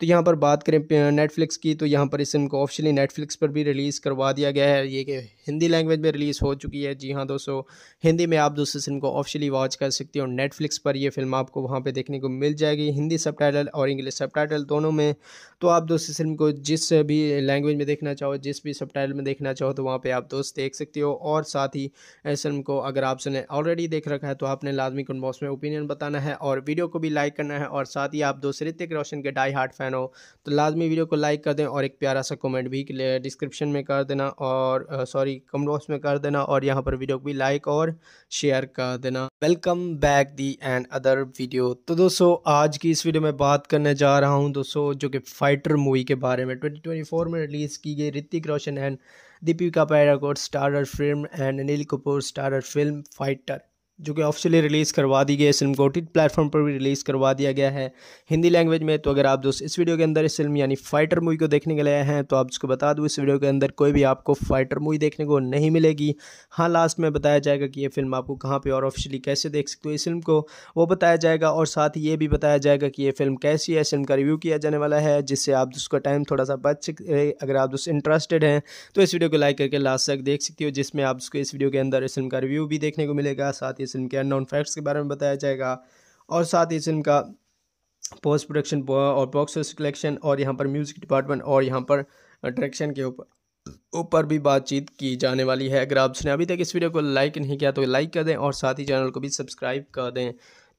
तो यहाँ पर बात करें नेटफ्लिक्स की तो यहाँ पर इस फिल्म को ऑफिशियली नेटफ्लिक्स पर भी रिलीज़ करवा दिया गया है ये हिंदी लैंग्वेज में रिलीज़ हो चुकी है जी हाँ दोस्तों हिंदी में आप दूसरे फिल्म को ऑफिशियली वॉच कर सकते हो नेटफ्लिक्स पर यह फिल्म आपको वहाँ पर देखने को मिल जाएगी हिंदी सब और इंग्लिश सब दोनों में तो आप दोस्तों फिल्म को जिस भी लैंग्वेज में देखना चाहो जिस भी सब में देखना चाहो तो वहाँ पर आप दोस्त देख सकते हो और साथ ही इस फिल्म को अगर आपने ऑलरेडी देख रखा है तो आपने लाजमी कमेंट बॉक्स में ओपिनियन बताना है और वीडियो को भी लाइक करना है और साथ ही आप दोस्त ऋतिक रोशन के डाई हार्ट फैन हो तो लाजमी वीडियो को लाइक कर दें और एक प्यारा सा कमेंट भी डिस्क्रिप्शन में कर देना और सॉरी भाई कमेंट बॉक्स में कर देना और यहाँ पर वीडियो को भी लाइक और शेयर कर देना welcome back the and other video तो दोस्तों आज की इस वीडियो में बात करने जा रहा हूँ दोस्तों जो कि फाइटर मूवी के बारे में 2024 में रिलीज़ की गई Hrithik Roshan and Deepika पायराकोट starrer film and Anil Kapoor starrer film fighter जो कि ऑफिशियली रिलीज़ करवा दी गई है फिल्म को टी प्लेटफॉर्म पर भी रिलीज़ करवा दिया गया है हिंदी लैंग्वेज में तो अगर आप दोस्त इस वीडियो के अंदर इस फिल्म यानी फाइटर मूवी को देखने के लिए हैं तो आप उसको बता दूँ इस वीडियो के अंदर कोई भी आपको फाइटर मूवी देखने को नहीं मिलेगी हाँ लास्ट में बताया जाएगा कि ये फिल्म आपको कहाँ पर और ऑफिशियली कैसे देख सकते हो इस फिल्म को वो बताया जाएगा और साथ ही ये भी बताया जाएगा कि ये फिल्म कैसी है फिल्म का रिव्यू किया जाने वाला है जिससे आप उसका टाइम थोड़ा सा बच सकते अगर आप दोस्त इंटरेस्टेड हैं तो इस वीडियो को लाइक करके लास्ट तक देख सकती हो जिसमें आप उसको इस वीडियो के अंदर इस फिल्म का रिव्यू भी देखने को मिलेगा साथ ही इस फिल्म के अननोन फैक्ट्स के बारे में बताया जाएगा और साथ ही इस फिल्म का पोस्ट प्रोडक्शन uh, और बॉक्स ऑफिस कलेक्शन और यहाँ पर म्यूज़िक डिपार्टमेंट और यहाँ पर डायरेक्शन uh, के ऊपर ऊपर भी बातचीत की जाने वाली है अगर आपने अभी तक इस वीडियो को लाइक नहीं किया तो लाइक कर दें और साथ ही चैनल को भी सब्सक्राइब कर दें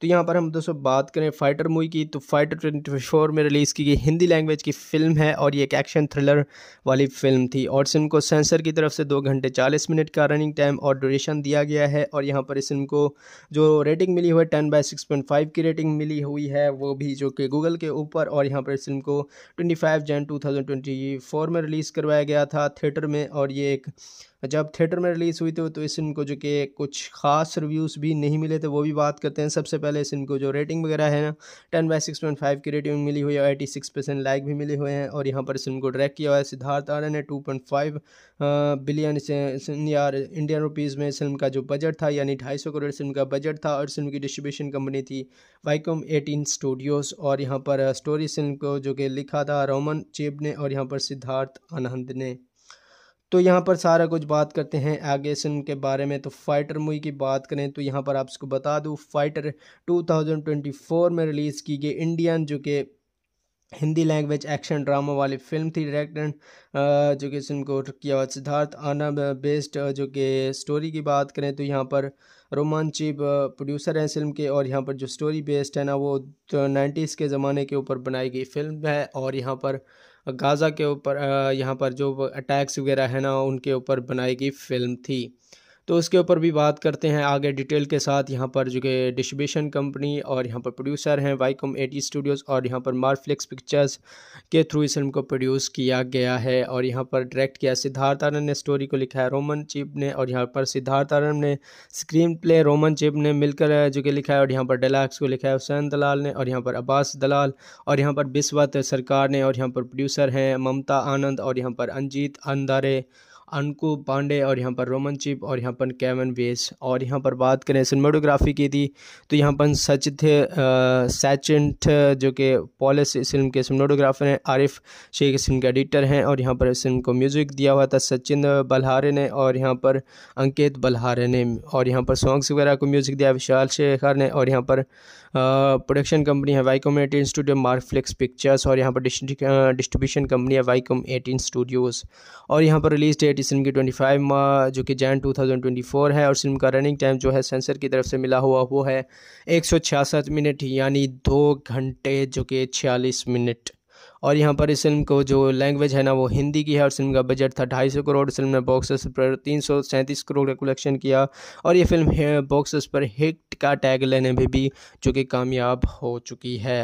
तो यहाँ पर हम दोस्तों बात करें फाइटर मूवी की तो फाइटर ट्वेंटी फोर में रिलीज़ की गई हिंदी लैंग्वेज की फिल्म है और ये एक एक्शन थ्रिलर वाली फिल्म थी और इस फिल्म को सेंसर की तरफ से दो घंटे चालीस मिनट का रनिंग टाइम और ड्यूरेशन दिया गया है और यहाँ पर इस फिल्म को जो रेटिंग मिली हुई है ten by six point five की रेटिंग मिली हुई है वो भी जो कि गूगल के ऊपर और यहाँ पर इस फिल्म को twenty five Jan two thousand twenty four में रिलीज़ करवाया गया था थिएटर में और ये एक जब थिएटर में रिलीज़ हुई थी तो इस फिल्म को जो कि कुछ खास रिव्यूज़ भी नहीं मिले थे वो भी बात करते हैं सबसे पहले इस फिल्म को जो रेटिंग वगैरह है ना ten by six point five की रेटिंग मिली हुई है एटी सिक्स परसेंट लाइक भी मिले हुए हैं और यहाँ पर इस फिल्म को डायरेक्ट किया हुआ है सिद्धार्थ आर्य ने टू पॉइंट फाइव बिलियन यार इंडियन रुपीज़ में फिल्म का जो बजट था यानी ढाई सौ करोड़ फिल्म का बजट था और फिल्म की डिस्ट्रीब्यूशन कंपनी थी वाईकॉम एटीन स्टूडियोज़ और यहाँ पर स्टोरी फिल्म को जो कि लिखा था रोमन चेब ने और यहाँ पर सिद्धार्थ आनंद ने तो यहाँ पर सारा कुछ बात करते हैं एगेसन के बारे में तो फाइटर मूवी की बात करें तो यहाँ पर आपको बता दूँ फाइटर 2024 में रिलीज़ की गई इंडियन जो कि हिंदी लैंग्वेज एक्शन ड्रामा वाली फिल्म थी डायरेक्टर जो कि सुन को किया सिद्धार्थ आना बेस्ड जो कि स्टोरी की बात करें तो यहाँ पर रोमांचिव प्रोड्यूसर हैं फिल्म के और यहाँ पर जो स्टोरी बेस्ड है ना वो नाइन्टीज़ तो के ज़माने के ऊपर बनाई गई फिल्म है और यहाँ पर गाज़ा के ऊपर यहाँ पर जो अटैक्स वगैरह है ना उनके ऊपर बनाई गई फ़िल्म थी तो उसके ऊपर भी बात करते हैं आगे डिटेल के साथ यहाँ पर जो कि डिस्ट्रीब्यूशन कंपनी और यहाँ पर प्रोड्यूसर हैं वाईकॉम एटी स्टूडियोज़ और यहाँ पर मारफ्लिक्स पिक्चर्स के थ्रू इस फिल्म को प्रोड्यूस किया गया है और यहाँ पर डायरेक्ट किया सिद्धार्थ आनंद ने स्टोरी को लिखा है रोमन चिप ने और यहाँ पर सिद्धार्थ आनंद ने स्क्रीन प्ले रोमन चिप ने मिलकर जो कि लिखा है और यहाँ पर डेलाक्स को लिखा है हुसैन दलाल ने और यहाँ पर अब्बास दलाल और यहाँ पर बिस्वत सरकार ने और यहाँ पर प्रोड्यूसर हैं ममता आनंद और यहाँ पर अंजीत अंदारे अनकु पांडे और यहाँ पर रोमन चिप और यहाँ पर कैमन वेस और यहाँ पर बात करें सिनेमाटोग्राफी की थी तो यहाँ पर सचित सचिंट जो कि पॉलिस फिल्म के सिनेमाटोग्राफर हैं आरिफ शेख इस फिल्म के एडिटर हैं और यहाँ पर इस फिल्म को म्यूज़िक दिया हुआ था सचिन बल्हारे ने और यहाँ पर अंकित बल्हारे ने और यहाँ पर सॉन्ग्स वगैरह को म्यूज़िक दिया विशाल शेखर ने और यहाँ पर प्रोडक्शन कंपनी है Viacom eighteen studio Marflix pictures और यहाँ पर डिस्ट्रीब्यूशन कंपनी है वाईकॉम एटीन स्टूडियोज़ और यहाँ पर रिलीज़ डेट इस फिल्म की ट्वेंटी फाइव जो कि Jan two thousand twenty four है और फिल्म का रनिंग टाइम जो है सेंसर की तरफ से मिला हुआ वो है एक सौ छियासठ मिनट यानी दो घंटे जो कि छियालीस मिनट और यहाँ पर इस फिल्म को जो लैंग्वेज है ना वो हिंदी की है और फिल्म का बजट था ढाई सौ करोड़ फिल्म ने बॉक्स पर तीन सौ सैंतीस करोड़ का कलेक्शन किया और ये फिल्म बॉक्स पर हिट का टैग लेने में भी जो कि कामयाब हो चुकी है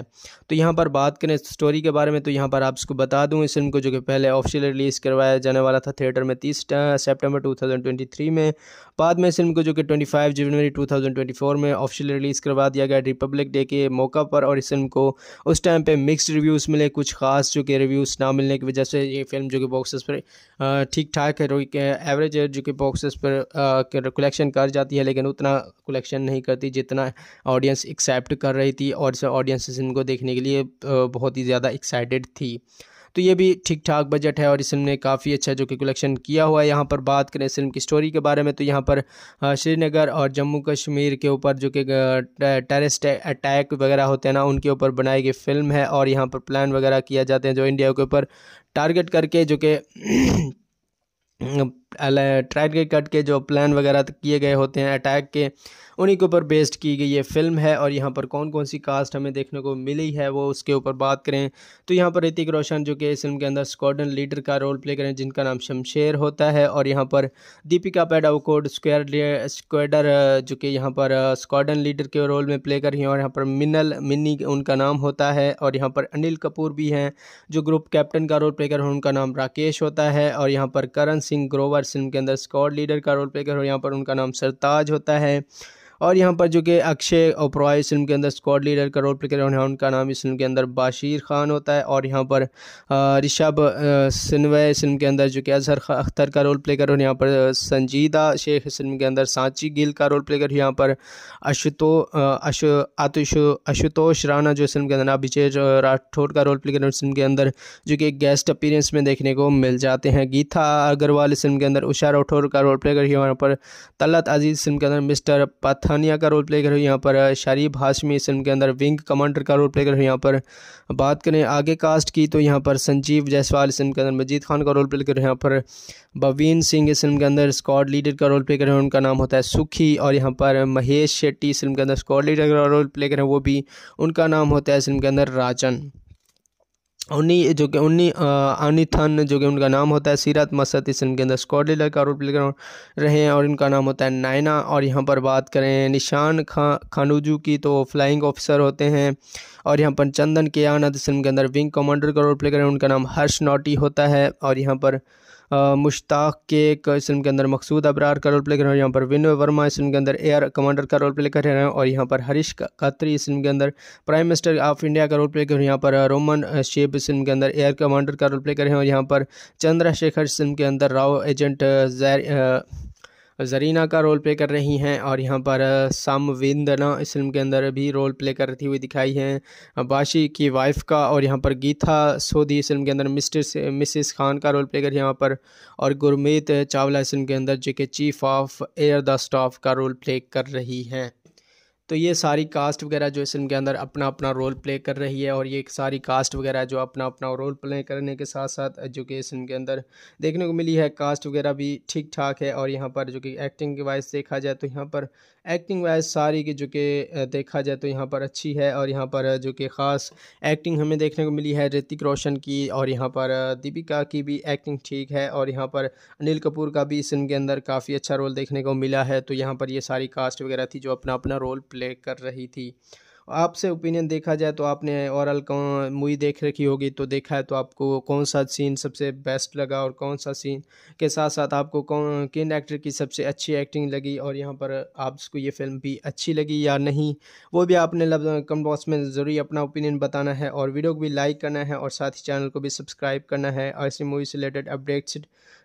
तो यहाँ पर बात करें स्टोरी के बारे में तो यहाँ पर आप इसको बता दूँ इस फिल्म को जो कि पहले ऑफिशियल रिलीज़ करवाया जाने वाला था थिएटर में तीस सेप्टेम्बर टू में बाद में इस फिल्म को जो कि ट्वेंटी फाइव जनवरी टू थाउजेंड ट्वेंटी फोर में ऑफिशियल रिलीज़ करवा दिया गया रिपब्लिक डे के मौका पर और इस फिल्म को उस टाइम पर मिक्सड रिव्यूज़ मिले कुछ खास जो कि रिव्यूज़ ना मिलने की वजह से ये फिल्म जो कि बॉक्सेस पर ठीक ठाक है एवरेज है जो कि बॉक्सेस पर कलेक्शन कर जाती है लेकिन उतना कलेक्शन नहीं करती जितना ऑडियंस एक्सेप्ट कर रही थी और ऑडियंस इस फिल्म को देखने के लिए बहुत ही ज़्यादा एक्साइटेड थी तो ये भी ठीक ठाक बजट है और इस फिल्म ने काफ़ी अच्छा जो कि कलेक्शन किया हुआ है यहाँ पर बात करें इस फिल्म की स्टोरी के बारे में तो यहाँ पर श्रीनगर और जम्मू कश्मीर के ऊपर जो कि टेरिस्ट अटैक वगैरह होते हैं ना उनके ऊपर बनाई गई फिल्म है और यहाँ पर प्लान वगैरह किया जाते हैं जो इंडिया के ऊपर टारगेट करके जो कि ट्रैक कट के जो प्लान वगैरह किए गए होते हैं अटैक के उन्हीं के ऊपर बेस्ड की गई ये फिल्म है और यहाँ पर कौन कौन सी कास्ट हमें देखने को मिली है वो उसके ऊपर बात करें तो यहाँ पर ऋतिक रोशन जो कि इस फिल्म के अंदर स्क्वाडन लीडर का रोल प्ले करें जिनका नाम शमशेर होता है और यहाँ पर दीपिका पैडाउकोड स्क्वायर स्क्वाडर जो कि यहाँ पर स्क्वाडन लीडर के रोल में प्ले कर रही हैं और यहाँ पर मिनल मिनी उनका नाम होता है और यहाँ पर अनिल कपूर भी हैं जो ग्रुप कैप्टन का रोल प्ले कर उनका नाम राकेश होता है और यहाँ पर करण सिंह ग्रोवर इस फिल्म के अंदर स्कॉट लीडर का रोल प्ले कर और यहाँ पर उनका नाम सरताज होता है और यहाँ पर जो कि अक्षय ओपरॉय इस फिल्म के अंदर स्कॉड लीडर का रोल प्ले कर रहे हैं उनका नाम इस फिल्म के अंदर बाशीर खान होता है और यहाँ पर ऋषभ सिनवे इस फिल्म के अंदर जो कि अजहर अख्तर का रोल प्ले कर रहे हैं यहाँ पर संजीदा शेख इस फिल्म के अंदर सांची गिल का रोल प्ले कर यहाँ पर अशुतो अशु आतुष आशुतोष राणा जो इस फिल्म के अंदर अभिजय राठौर का रोल प्ले कर रहे हैं फिल्म के अंदर जो कि गेस्ट अपीरेंस में देखने को मिल जाते हैं गीता अग्रवाल इस फिल्म के अंदर उषा राठौर का रोल प्ले कर यहाँ पर तलत अजीज फिल्म के अंदर मिस्टर पथन पठानिया का रोल प्ले कर रहे यहाँ पर शरीफ हाशमी इस फिल्म के अंदर विंग कमांडर का रोल प्ले कर रहे यहाँ पर बात करें आगे कास्ट की तो यहाँ पर संजीव जायसवाल इस फिल्म के अंदर मजीद खान का रोल प्ले कर रहे हैं यहाँ पर बवीन सिंह इस फिल्म के अंदर स्कॉड लीडर का रोल प्ले कर रहे हैं उनका नाम होता है सुखी और यहाँ पर महेश शेट्टी इस फिल्म के अंदर स्कॉड लीडर का रोल प्ले कर रहे हैं वो भी उनका नाम होता है इस फिल्म के अंदर राजन उन्नी जो कि उन्नी अनिथन जो कि उनका नाम होता है सीरत मसद इस इनके अंदर स्कॉट का रोल प्ले कर रहे हैं और इनका नाम होता है नायना और यहाँ पर बात करें निशान खा खानूजू की तो फ्लाइंग ऑफिसर होते हैं और यहाँ पर चंदन के आनंद इस के अंदर विंग कमांडर का रोल प्ले करें उनका नाम हर्ष नोटी होता है और यहाँ पर मुश्ताक केक इस फिल्म के अंदर मकसूद अबरार का रोल प्ले कर रहे हैं यहाँ पर विनय वर्मा इस फिल्म के अंदर एयर कमांडर का रोल प्ले कर रहे हैं और यहाँ पर हरीश कात्री इस फिल्म के अंदर प्राइम मिनिस्टर ऑफ इंडिया का रोल प्ले कर रहे हैं यहाँ पर रोमन शेप इस फिल्म के अंदर एयर कमांडर का रोल प्ले कर रहे हैं और यहाँ पर चंद्रशेखर इस फिल्म के अंदर राव एजेंट जैर जरीना का रोल प्ले कर रही हैं और यहाँ पर समविंदना इस फिल्म के अंदर भी रोल प्ले करती हुई दिखाई हैं बाशी की वाइफ का और यहाँ पर गीता सोधी इस फिल्म के अंदर मिस्टर मिसिस खान का रोल प्ले कर यहाँ पर और गुरमीत चावला इस फिल्म के अंदर जो कि chief of air the staff का रोल प्ले कर रही हैं तो ये सारी कास्ट वगैरह जो इस फिल्म के अंदर अपना अपना रोल प्ले कर रही है और ये सारी कास्ट वगैरह जो अपना अपना रोल प्ले करने के साथ साथ जो कि इस फिल्म के अंदर देखने को मिली है कास्ट वगैरह भी ठीक ठाक है और यहाँ पर जो कि एक्टिंग के वाइज देखा जाए तो यहाँ पर एक्टिंग वाइज सारी की जो कि देखा जाए तो यहाँ पर अच्छी है और यहाँ पर जो कि ख़ास एक्टिंग हमें देखने को मिली है ऋतिक रोशन की और यहाँ पर दीपिका की भी एक्टिंग ठीक है और यहाँ पर अनिल कपूर का भी इस फिल्म के अंदर काफ़ी अच्छा रोल देखने को मिला है तो यहाँ पर ये सारी कास्ट वगैरह थी जो अपना अपना रोल प्ले कर रही थी आपसे ओपिनियन देखा जाए तो आपने औरल मूवी देख रखी होगी तो देखा है तो आपको कौन सा सीन सबसे बेस्ट लगा और कौन सा सीन के साथ साथ आपको कौन किन एक्टर की सबसे अच्छी एक्टिंग लगी और यहाँ पर आपको ये फिल्म भी अच्छी लगी या नहीं वो भी आपने कमेंट बॉक्स में जरूरी अपना ओपिनियन बताना है और वीडियो को भी लाइक करना है और साथ ही चैनल को भी सब्सक्राइब करना है ऐसी मूवी से रिलेटेड अपडेट्स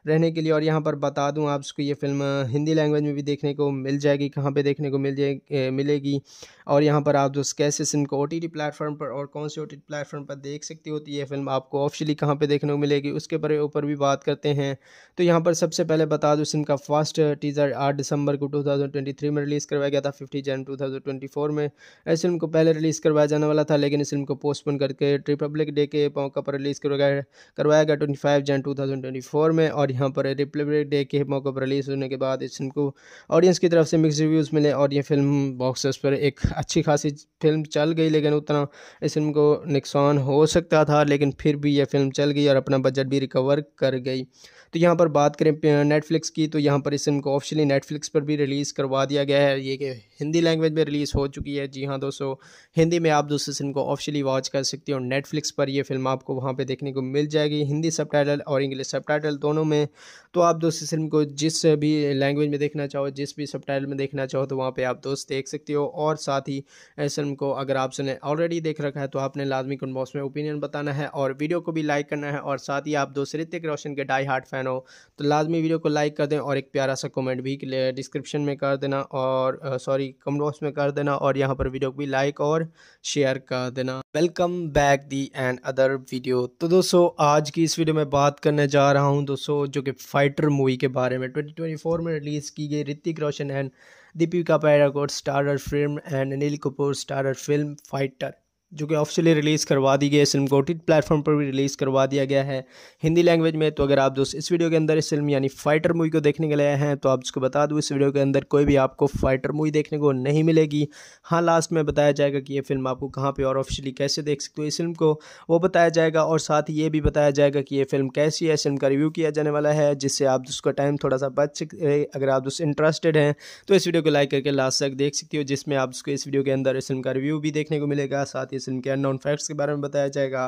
रहने के लिए और यहाँ पर बता दूँ आपको ये फिल्म हिंदी लैंग्वेज में भी देखने को मिल जाएगी कहाँ पे देखने को मिल जाए मिलेगी और यहाँ पर आप जो कैसे सिम को ओ टी प्लेटफॉर्म पर और कौन से ओ टी प्लेटफॉर्म पर देख सकती होती है फिल्म आपको ऑफिशियली कहाँ पर देखने को मिलेगी उसके पर ऊपर भी बात करते हैं तो यहाँ पर सबसे पहले बता दूँ सिम का फर्स्ट टीज़र आठ दिसंबर को टू में रिलीज़ करवाया गया था फिफ्टी जन टू में इस फिल्म को पहले रिलीज़ करवाया जाने वाला था लेकिन इस फिल्म को पोस्टपोन करके रिपब्लिक डे के मौका पर रिलीज़ करवाया करवाया गया ट्वेंटी फाइव जन टू में और और यहाँ पर रिपब्लिक डे के मौके पर रिलीज़ होने के बाद इस फिल्म को ऑडियंस की तरफ से मिक्स रिव्यूज़ मिले और ये फिल्म बॉक्सेस पर एक अच्छी खासी फिल्म चल गई लेकिन उतना इस फिल्म को नुकसान हो सकता था लेकिन फिर भी यह फिल्म चल गई और अपना बजट भी रिकवर कर गई तो यहाँ पर बात करें नेटफ्लिक्स की तो यहाँ पर इस फिल्म को ऑफिशियली नेटफ्लिक्स पर भी रिलीज़ करवा दिया गया है ये कि हिंदी लैंग्वेज में रिलीज़ हो चुकी है जी हाँ दोस्तों हिंदी में आप दोस्तों फिल्म को ऑफिशियली वॉच कर सकते हो नेटफ्लिक्स पर यह फिल्म आपको वहाँ पर देखने को मिल जाएगी हिंदी सब और इंग्लिश सब दोनों में तो आप दोस्तों फिल्म को जिस भी लैंग्वेज में देखना चाहो जिस भी सब में देखना चाहो तो वहाँ पर आप दोस्त देख सकते हो और साथ ही इस फिल्म को अगर आपने ऑलरेडी देख रखा है तो आपने लाजमी कमेंट में ओपिनियन बताना है और वीडियो को भी लाइक करना है और साथ ही आप दोस्त ऋतिक रोशन के डाई हार्ट फैन फ़ैन हो तो लाजमी वीडियो को लाइक कर दें और एक प्यारा सा कमेंट भी डिस्क्रिप्शन में कर देना और सॉरी कमेंट बॉक्स में कर देना और यहाँ पर वीडियो को भी लाइक और शेयर कर देना welcome back the and other video तो दोस्तों आज की इस वीडियो में बात करने जा रहा हूँ दोस्तों जो कि फाइटर मूवी के बारे में ट्वेंटी में रिलीज़ की गई Hrithik Roshan and Deepika पायराकोट starrer film and Anil Kapoor starrer film fighter जो कि ऑफिशियली रिलीज़ करवा दी गई है फिल्म को टी प्लेटफॉर्म पर भी रिलीज़ करवा दिया गया है हिंदी लैंग्वेज में तो अगर आप दोस्त इस वीडियो के अंदर इस फिल्म यानी फाइटर मूवी को देखने के लिए हैं तो आप उसको बता दूँ इस वीडियो के अंदर कोई भी आपको फाइटर मूवी देखने को नहीं मिलेगी हाँ लास्ट में बताया जाएगा कि ये फिल्म आपको कहाँ पर और ऑफिशियली कैसे देख सकते हो इस फिल्म को वो बताया जाएगा और साथ ही ये भी बताया जाएगा कि ये फिल्म कैसी है फिल्म का रिव्यू किया जाने वाला है जिससे आप उसका टाइम थोड़ा सा बच सकते अगर आप दोस्त इंटरेस्टेड हैं तो इस वीडियो को लाइक करके लास्ट तक देख सकती हो जिसमें आप उसको इस वीडियो के अंदर इस फिल्म का रिव्यू भी देखने को मिलेगा साथ ही इस फिल्म के अननोन फैक्ट्स के बारे में बताया जाएगा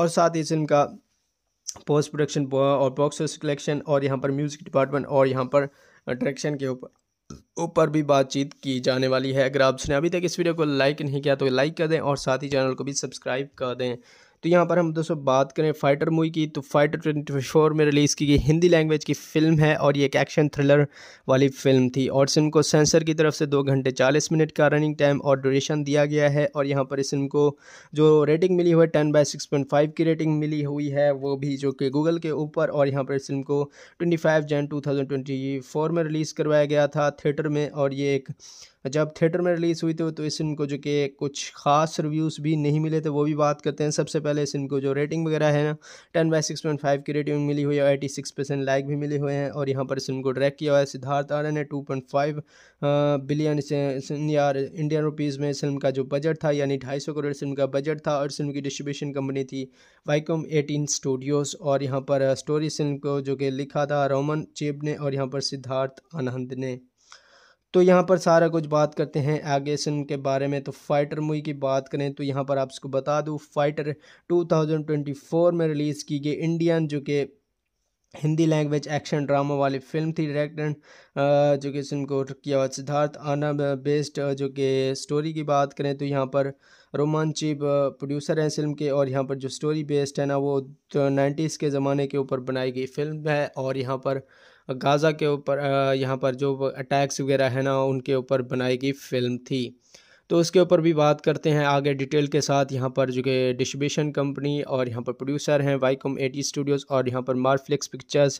और साथ ही इस फिल्म का पोस्ट प्रोडक्शन और बॉक्स ऑफिस कलेक्शन और यहाँ पर म्यूज़िक डिपार्टमेंट और यहाँ पर डायरेक्शन के ऊपर ऊपर भी बातचीत की जाने वाली है अगर आपने अभी तक इस वीडियो को लाइक नहीं किया तो लाइक कर दें और साथ ही चैनल को भी सब्सक्राइब कर दें तो यहाँ पर हम दोस्तों बात करें फाइटर मूवी की तो फाइटर ट्वेंटी फोर में रिलीज़ की गई हिंदी लैंग्वेज की फिल्म है और ये एक एक्शन थ्रिलर वाली फिल्म थी और इस फिल्म को सेंसर की तरफ से दो घंटे चालीस मिनट का रनिंग टाइम और ड्यूरेशन दिया गया है और यहाँ पर इस फिल्म को जो रेटिंग मिली हुई है ten by six point five की रेटिंग मिली हुई है वो भी जो कि गूगल के ऊपर और यहाँ पर इस फिल्म को twenty five Jan two thousand twenty four में रिलीज़ करवाया गया था थिएटर में और ये एक जब थिएटर में रिलीज़ हुई थी तो इस फिल्म को जो कि कुछ खास रिव्यूज़ भी नहीं मिले थे वो भी बात करते हैं सबसे पहले इस फिल्म को जो रेटिंग वगैरह है ना ten by six point five की रेटिंग मिली हुई है एटी सिक्स परसेंट लाइक भी मिले हुए हैं और यहाँ पर इस फिल्म को ड्रैक किया हुआ है सिद्धार्थ आर्य ने टू पॉइंट फाइव बिलियन यार इंडियन रुपीज़ में इस फिल्म का जो बजट था यानी ढाई सौ करोड़ फिल्म का बजट था और फिल्म की डिस्ट्रीब्यूशन कंपनी थी वाईकॉम एटीन स्टूडियोज़ और यहाँ पर स्टोरी फिल्म को जो कि लिखा था रोमन चेब ने और यहाँ पर सिद्धार्थ आनंद ने तो यहाँ पर सारा कुछ बात करते हैं एगेसन के बारे में तो फाइटर मूवी की बात करें तो यहाँ पर आपको बता दूँ फाइटर 2024 में रिलीज़ की गई इंडियन जो कि हिंदी लैंग्वेज एक्शन ड्रामा वाली फिल्म थी डायरेक्टर जो कि सुन को किया सिद्धार्थ आना बेस्ड जो कि स्टोरी की बात करें तो यहाँ पर रोमांचिव प्रोड्यूसर हैं फिल्म के और यहाँ पर जो स्टोरी बेस्ड है ना वो नाइन्टीज़ तो के ज़माने के ऊपर बनाई गई फिल्म है और यहाँ पर गाज़ा के ऊपर यहाँ पर जो अटैक्स वगैरह है ना उनके ऊपर बनाई गई फ़िल्म थी तो उसके ऊपर भी बात करते हैं आगे डिटेल के साथ यहाँ पर जो कि डिस्ट्रीब्यूशन कंपनी और यहाँ पर प्रोड्यूसर हैं वाईकॉम एटी स्टूडियोज़ और यहाँ पर मारफ्लिक्स पिक्चर्स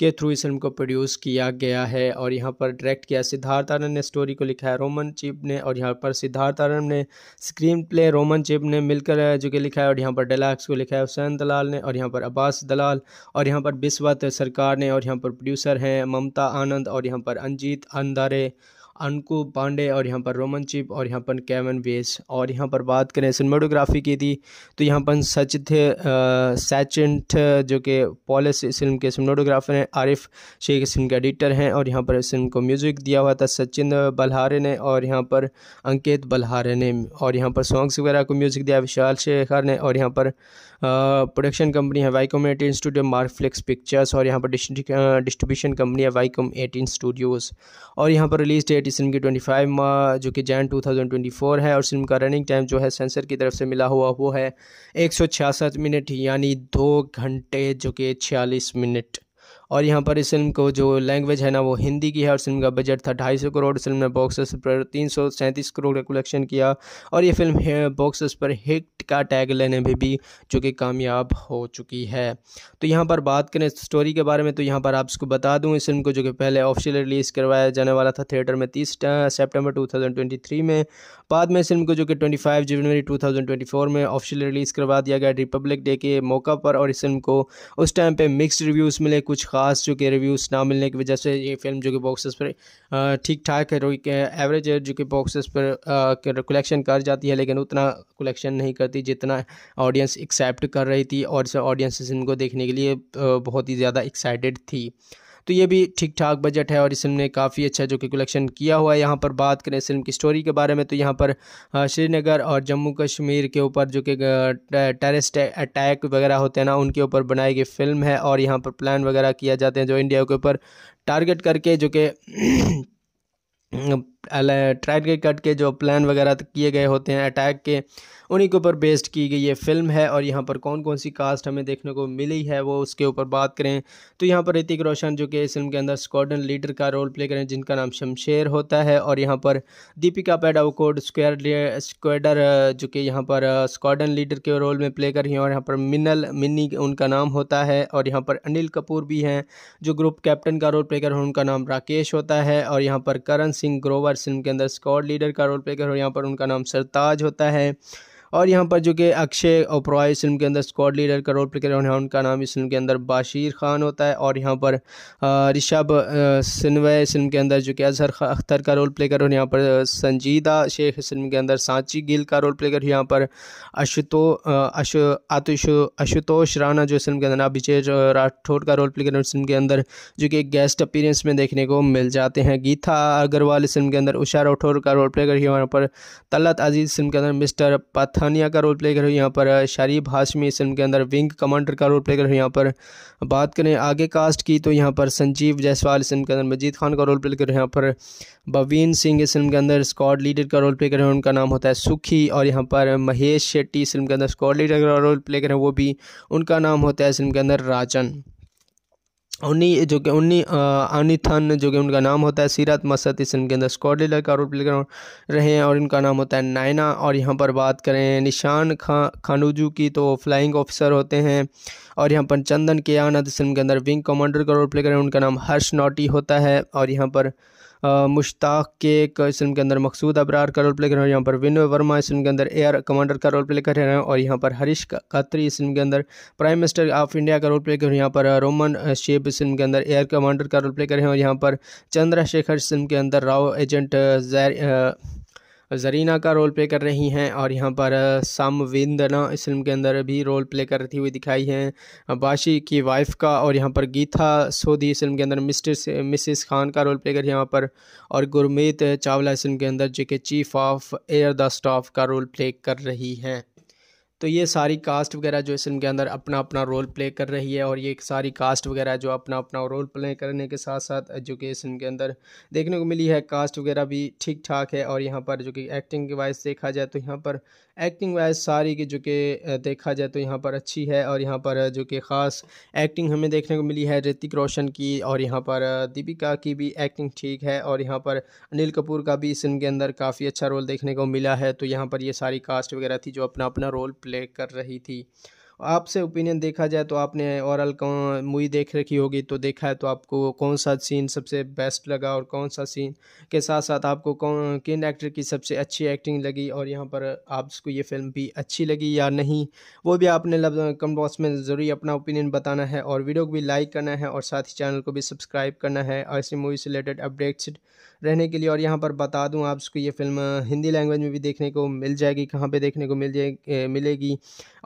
के थ्रू इस फिल्म को प्रोड्यूस किया गया है और यहाँ पर डायरेक्ट किया सिद्धार्थ आनंद ने स्टोरी को लिखा है रोमन चिप ने और यहाँ पर सिद्धार्थ आनंद ने स्क्रीन प्ले रोमन चिप ने मिलकर जो कि लिखा है और यहाँ पर डेलाक्स को लिखा है हुसैन दलाल ने और यहाँ पर अब्बास दलाल और यहाँ पर बिस्वत सरकार ने और यहाँ पर प्रोड्यूसर हैं ममता आनंद और यहाँ पर अंजीत अंदारे अनकु पांडे और यहाँ पर रोमन चिप और यहाँ पर कैमन वेस और यहाँ पर बात करें सिनेमाटोग्राफी की थी तो यहाँ पर सचित सचिंट जो कि पॉलिस फिल्म के सिनेमाटोग्राफर हैं आरिफ शेख इस फिल्म के एडिटर हैं और यहाँ पर इस फिल्म को म्यूज़िक दिया हुआ था सचिन बल्हारे ने और यहाँ पर अंकित बल्हारे ने और यहाँ पर सॉन्ग्स वगैरह को म्यूज़िक दिया विशाल शेखर ने और यहाँ पर प्रोडक्शन कंपनी है Viacom eighteen studio Marflix pictures और यहाँ पर डिस्ट्रीब्यूशन कंपनी है वाईकॉम एटीन स्टूडियोज़ और यहाँ पर रिलीज़ डेट इस फिल्म की ट्वेंटी फाइव जो कि Jan two thousand twenty four है और फिल्म का रनिंग टाइम जो है सेंसर की तरफ से मिला हुआ वो है एक सौ छियासठ मिनट यानी दो घंटे जो कि छियालीस मिनट और यहाँ पर इस फिल्म को जो लैंग्वेज है ना वो हिंदी की है और फिल्म का बजट था ढाई सौ करोड़ फिल्म ने बॉक्स पर तीन सौ सैंतीस करोड़ का कलेक्शन किया और ये फिल्म बॉक्स पर हिट का टैग लेने में भी जो कि कामयाब हो चुकी है तो यहाँ पर बात करें स्टोरी के बारे में तो यहाँ पर आप इसको बता दूँ इस फिल्म को जो कि पहले ऑफिशियल रिलीज़ करवाया जाने वाला था थिएटर में तीस सेप्टेम्बर टू में बाद में इस फिल्म को जो कि ट्वेंटी जनवरी टू में ऑफिशियल रिलीज़ करवा दिया गया रिपब्लिक डे के मौका पर और इस फिल्म को उस टाइम पर मिक्सड रिव्यूज़ मिले कुछ ख़ास जो कि रिव्यूज़ ना मिलने की वजह से ये फिल्म जो कि बॉक्सेस पर ठीक ठाक है एवरेज जो कि बॉक्सेस पर कलेक्शन कर जाती है लेकिन उतना कलेक्शन नहीं करती जितना ऑडियंस एक्सेप्ट कर रही थी और ऑडियंस इनको देखने के लिए बहुत ही ज़्यादा एक्साइटेड थी तो ये भी ठीक ठाक बजट है और इस फिल्म ने काफ़ी अच्छा जो कि कलेक्शन किया हुआ है यहाँ पर बात करें इस फिल्म की स्टोरी के बारे में तो यहाँ पर श्रीनगर और जम्मू कश्मीर के ऊपर जो कि टेरिस्ट अटैक वगैरह होते हैं ना उनके ऊपर बनाई गई फिल्म है और यहाँ पर प्लान वगैरह किया जाते हैं जो इंडिया के ऊपर टारगेट करके जो कि के कट के जो प्लान वगैरह किए गए होते हैं अटैक के उन्हीं के ऊपर बेस्ड की गई ये फिल्म है और यहाँ पर कौन कौन सी कास्ट हमें देखने को मिली है वो उसके ऊपर बात करें तो यहाँ पर ऋतिक रोशन जो कि इस फिल्म के अंदर स्क्वाडन लीडर का रोल प्ले करें जिनका नाम शमशेर होता है और यहाँ पर दीपिका पैडाउकोड स्क्र स्क्वाडर जो कि यहाँ पर स्क्वाडन लीडर के रोल में प्ले कर रही हैं और यहाँ पर मिनल मिनी उनका नाम होता है और यहाँ पर अनिल कपूर भी हैं जो ग्रुप कैप्टन का रोल प्ले कर उनका नाम राकेश होता है और यहाँ पर करण सिंह ग्रोवर इस फिल्म के अंदर स्कॉट लीडर का रोल प्ले कर और यहाँ पर उनका नाम सरताज होता है और यहाँ पर जो कि अक्षय ओपरॉय इस फिल्म के अंदर स्कॉड लीडर का रोल प्ले कर रहे हैं उनका नाम इस फिल्म के अंदर बाशीर खान होता है और यहाँ पर ऋषभ सिनवे इस फिल्म के अंदर जो कि अजहर अख्तर का रोल प्ले कर रहे हैं यहाँ पर संजीदा शेख इस फिल्म के अंदर सांची गिल का रोल प्ले कर यहाँ पर अशुतो अशु आतुष आशुतोष राणा जो इस फिल्म के अंदर अभिजय राठौर का रोल प्ले कर रहे हैं फिल्म के अंदर जो कि गेस्ट अपीरेंस में देखने को मिल जाते हैं गीता अग्रवाल इस फिल्म के अंदर उषा राठौर का रोल प्ले कर यहाँ पर तलत अजीज फिल्म के अंदर मिस्टर पथ थानिया का रोल प्ले कर यहाँ पर शरीफ हाशमी इस फिल्म के अंदर विंग कमांडर का रोल प्ले कर यहाँ पर बात करें आगे कास्ट की तो यहाँ पर संजीव जायसवाल इस फिल्म के अंदर मजीद खान का रोल प्ले कर रहे हैं यहाँ पर बवीन सिंह इस फिल्म के अंदर स्कॉड लीडर का रोल प्ले कर रहे हैं उनका नाम होता है सुखी और यहाँ पर महेश शेट्टी इस फिल्म के अंदर स्कॉड लीडर का रोल प्ले कर रहे हैं वो भी उनका नाम होता है इस फिल्म के अंदर राजन उन्नी जो कि उन्नी अनिथन जो कि उनका नाम होता है सीरत मसद इस इनके अंदर स्कॉट डीलर का रोल प्ले कर रहे हैं और इनका नाम होता है नायना और यहाँ पर बात करें निशान खा खानूजू की तो फ्लाइंग ऑफिसर होते हैं और यहाँ पर चंदन के आनंद इस के अंदर विंग कमांडर का रोल प्ले करें उनका नाम हर्ष नोटी होता है और यहाँ पर मुश्ताक केक इस फिल्म के अंदर मकसूद अबरार का रोल प्ले कर रहे हैं यहाँ पर विनय वर्मा इस फिल्म के अंदर एयर कमांडर का रोल प्ले कर रहे हैं और यहाँ पर हरीश कात्री इस फिल्म के अंदर प्राइम मिनिस्टर ऑफ इंडिया का रोल प्ले कर रहे हैं यहाँ पर रोमन शेप इस फिल्म के अंदर एयर कमांडर का रोल प्ले कर रहे हैं और यहाँ पर चंद्रशेखर इस फिल्म के अंदर राव एजेंट जैर जरीना का रोल प्ले कर रही हैं और यहाँ पर समविंदना इस फिल्म के अंदर भी रोल प्ले करती हुई दिखाई हैं बाशी की वाइफ का और यहाँ पर गीता सोधी इस फिल्म के अंदर मिस्टर मिसिस खान का रोल प्ले कर यहाँ पर और गुरमीत चावला इस फिल्म के अंदर जो कि chief of air the staff का रोल प्ले कर रही हैं तो ये सारी कास्ट वगैरह जो इस फिल्म के अंदर अपना अपना रोल प्ले कर रही है और ये सारी कास्ट वगैरह जो अपना अपना रोल प्ले करने के साथ साथ जो कि इस फिल्म के अंदर देखने को मिली है कास्ट वगैरह भी ठीक ठाक है और यहाँ पर जो कि एक्टिंग के वाइज देखा जाए तो यहाँ पर एक्टिंग वाइज सारी की जो कि देखा जाए तो यहाँ पर अच्छी है और यहाँ पर जो कि ख़ास एक्टिंग हमें देखने को मिली है ऋतिक रोशन की और यहाँ पर दीपिका की भी एक्टिंग ठीक है और यहाँ पर अनिल कपूर का भी इस फिल्म के अंदर काफ़ी अच्छा रोल देखने को मिला है तो यहाँ पर ये सारी कास्ट वगैरह थी जो अपना अपना रोल प्ले कर रही थी आपसे ओपिनियन देखा जाए तो आपने औरल मूवी देख रखी होगी तो देखा है तो आपको कौन सा सीन सबसे बेस्ट लगा और कौन सा सीन के साथ साथ आपको कौन किन एक्टर की सबसे अच्छी एक्टिंग लगी और यहाँ पर आपको ये फिल्म भी अच्छी लगी या नहीं वो भी आपने कमेंट बॉक्स में जरूरी अपना ओपिनियन बताना है और वीडियो को भी लाइक करना है और साथ ही चैनल को भी सब्सक्राइब करना है ऐसी मूवी से रिलेटेड अपडेट्स रहने के लिए और यहाँ पर बता दूँ आपको ये फिल्म हिंदी लैंग्वेज में भी देखने को मिल जाएगी कहाँ पे देखने को मिल जाए मिलेगी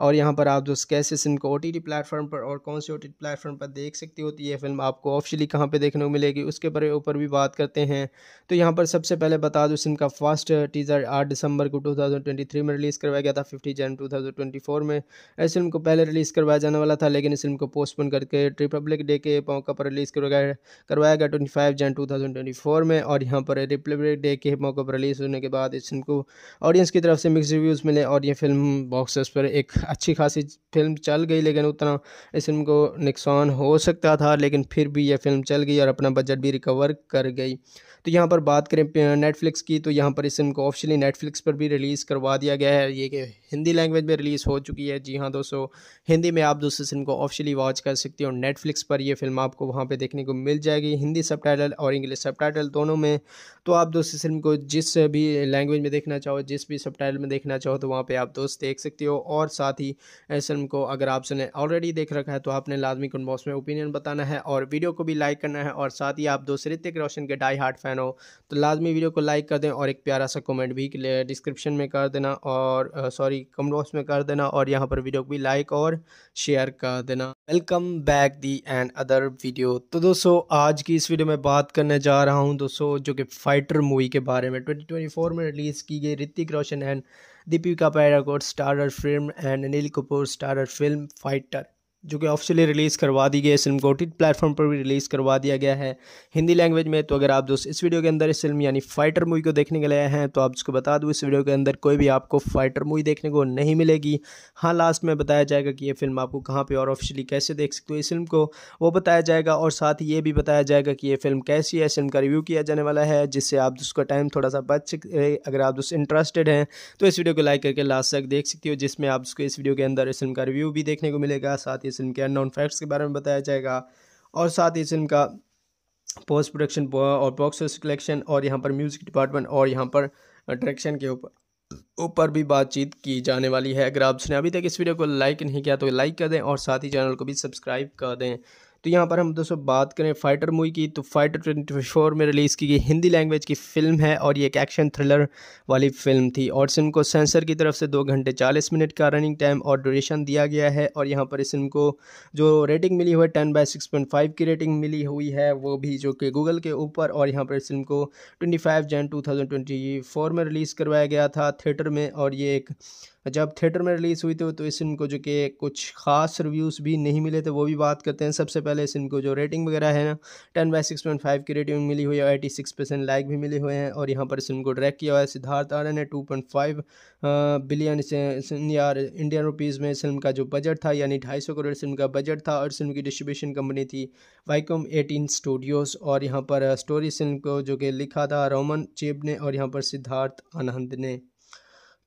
और यहाँ पर आप जो कैसे सिम को ओ टी प्लेटफॉर्म पर और कौन से ओ टी प्लेटफॉर्म पर देख सकती होती है फिल्म आपको ऑफिशियली कहाँ पर देखने को मिलेगी उसके पर ऊपर भी बात करते हैं तो यहाँ पर सबसे पहले बता दूँ सिम का फर्स्ट टीज़र आठ दिसंबर को टू में रिलीज़ करवाया गया था फिफ्टी जन टू में इस फिल्म को पहले रिलीज़ करवाया जाने वाला था लेकिन इस फिल्म को पोस्टपोन करके रिपब्लिक डे के मौका पर रिलीज़ करवाया करवाया गया ट्वेंटी जन टू में और यहाँ पर रिपब्लिक डे के मौके पर रिलीज़ होने के बाद इस फिल्म को ऑडियंस की तरफ से मिक्स रिव्यूज़ मिले और ये फिल्म बॉक्स पर एक अच्छी खासी फिल्म चल गई लेकिन उतना इस फिल्म को नुकसान हो सकता था लेकिन फिर भी यह फिल्म चल गई और अपना बजट भी रिकवर कर गई तो यहाँ पर बात करें नेटफ्लिक्स की तो यहाँ पर इस फिल्म को ऑफिशियली नेटफ्लिक्स पर भी रिलीज़ करवा दिया गया है ये कि हिंदी लैंग्वेज में रिलीज़ हो चुकी है जी हाँ दोस्तों हिंदी में आप दोस्तों फिल्म को ऑफिशियली वॉच कर सकते हो नेटफ्लिक्स पर यह फिल्म आपको वहाँ पर देखने को मिल जाएगी हिंदी सब और इंग्लिश सब दोनों में तो आप दोस्तों फिल्म को जिस भी लैंग्वेज में देखना चाहो जिस भी सब में देखना चाहो तो वहाँ पर आप दोस्त देख सकते हो और साथ ही इस फिल्म को अगर आपने ऑलरेडी देख रखा है तो आपने लाजमी कमेंट में ओपिनियन बताना है और वीडियो को भी लाइक करना है और साथ ही आप दोस्त ऋतिक रोशन के डाई हार्ट फैन फ़ैन हो तो लाजमी वीडियो को लाइक कर दें और एक प्यारा सा कमेंट भी डिस्क्रिप्शन में कर देना और सॉरी कमेंट बॉक्स में कर देना और यहाँ पर वीडियो को भी लाइक और शेयर कर देना welcome back the and other video तो दोस्तों आज की इस वीडियो में बात करने जा रहा हूँ दोस्तों जो कि फाइटर मूवी के बारे में 2024 में रिलीज़ की गई Hrithik Roshan and Deepika पायराकोट starrer film and Anil Kapoor starrer film fighter जो कि ऑफिशियली रिलीज़ करवा दी गई है फिल्म को टी प्लेटफॉर्म पर भी रिलीज़ करवा दिया गया है हिंदी लैंग्वेज में तो अगर आप दोस्त इस वीडियो के अंदर इस फिल्म यानी फाइटर मूवी को देखने के लिए हैं तो आप उसको बता दूँ इस वीडियो के अंदर कोई भी आपको फाइटर मूवी देखने को नहीं मिलेगी हाँ लास्ट में बताया जाएगा कि ये फिल्म आपको कहाँ पर और ऑफिशियली कैसे देख सकते हो इस फिल्म को वो बताया जाएगा और साथ ही ये भी बताया जाएगा कि ये फिल्म कैसी है फिल्म का रिव्यू किया जाने वाला है जिससे आप उसका टाइम थोड़ा सा बच सकते अगर आप दोस्त इंटरेस्टेड हैं तो इस वीडियो को लाइक करके लास्ट तक देख सकती हो जिसमें आप उसको इस वीडियो के अंदर इस फिल्म का रिव्यू भी देखने को मिलेगा साथ ही इस फिल्म के अननोन फैक्ट्स के बारे में बताया जाएगा और साथ ही इस फिल्म का पोस्ट प्रोडक्शन और बॉक्स ऑफिस कलेक्शन और यहाँ पर म्यूज़िक डिपार्टमेंट और यहाँ पर डायरेक्शन के ऊपर ऊपर भी बातचीत की जाने वाली है अगर आपने अभी तक इस वीडियो को लाइक नहीं किया तो लाइक कर दें और साथ ही चैनल को भी सब्सक्राइब कर दें तो यहाँ पर हम दोस्तों बात करें फाइटर मूवी की तो फाइटर ट्वेंटी फोर में रिलीज़ की गई हिंदी लैंग्वेज की फिल्म है और ये एक एक्शन थ्रिलर वाली फिल्म थी और इस फिल्म को सेंसर की तरफ से दो घंटे चालीस मिनट का रनिंग टाइम और ड्यूरेशन दिया गया है और यहाँ पर इस फिल्म को जो रेटिंग मिली हुई है ten by six point five की रेटिंग मिली हुई है वो भी जो कि गूगल के ऊपर और यहाँ पर इस फिल्म को twenty five Jan two thousand twenty four में रिलीज़ करवाया गया था थिएटर में और ये एक जब थिएटर में रिलीज़ हुई थी तो इस फिल्म को जो कि कुछ खास रिव्यूज़ भी नहीं मिले थे वो भी बात करते हैं सबसे पहले इस फिल्म को जो रेटिंग वगैरह है ना ten by six point five की रेटिंग मिली हुई है एटी सिक्स परसेंट लाइक भी मिले हुए हैं और यहाँ पर इस फिल्म को किया हुआ है सिद्धार्थ आर्य ने टू पॉइंट फाइव बिलियन यार इंडियन रुपीज़ में इस फिल्म का जो बजट था यानी ढाई सौ करोड़ फिल्म का बजट था और फिल्म की डिस्ट्रीब्यूशन कंपनी थी वाईकॉम एटीन स्टूडियोज़ और यहाँ पर स्टोरी फिल्म को जो कि लिखा था रोमन चेब ने और यहाँ पर सिद्धार्थ आनंद ने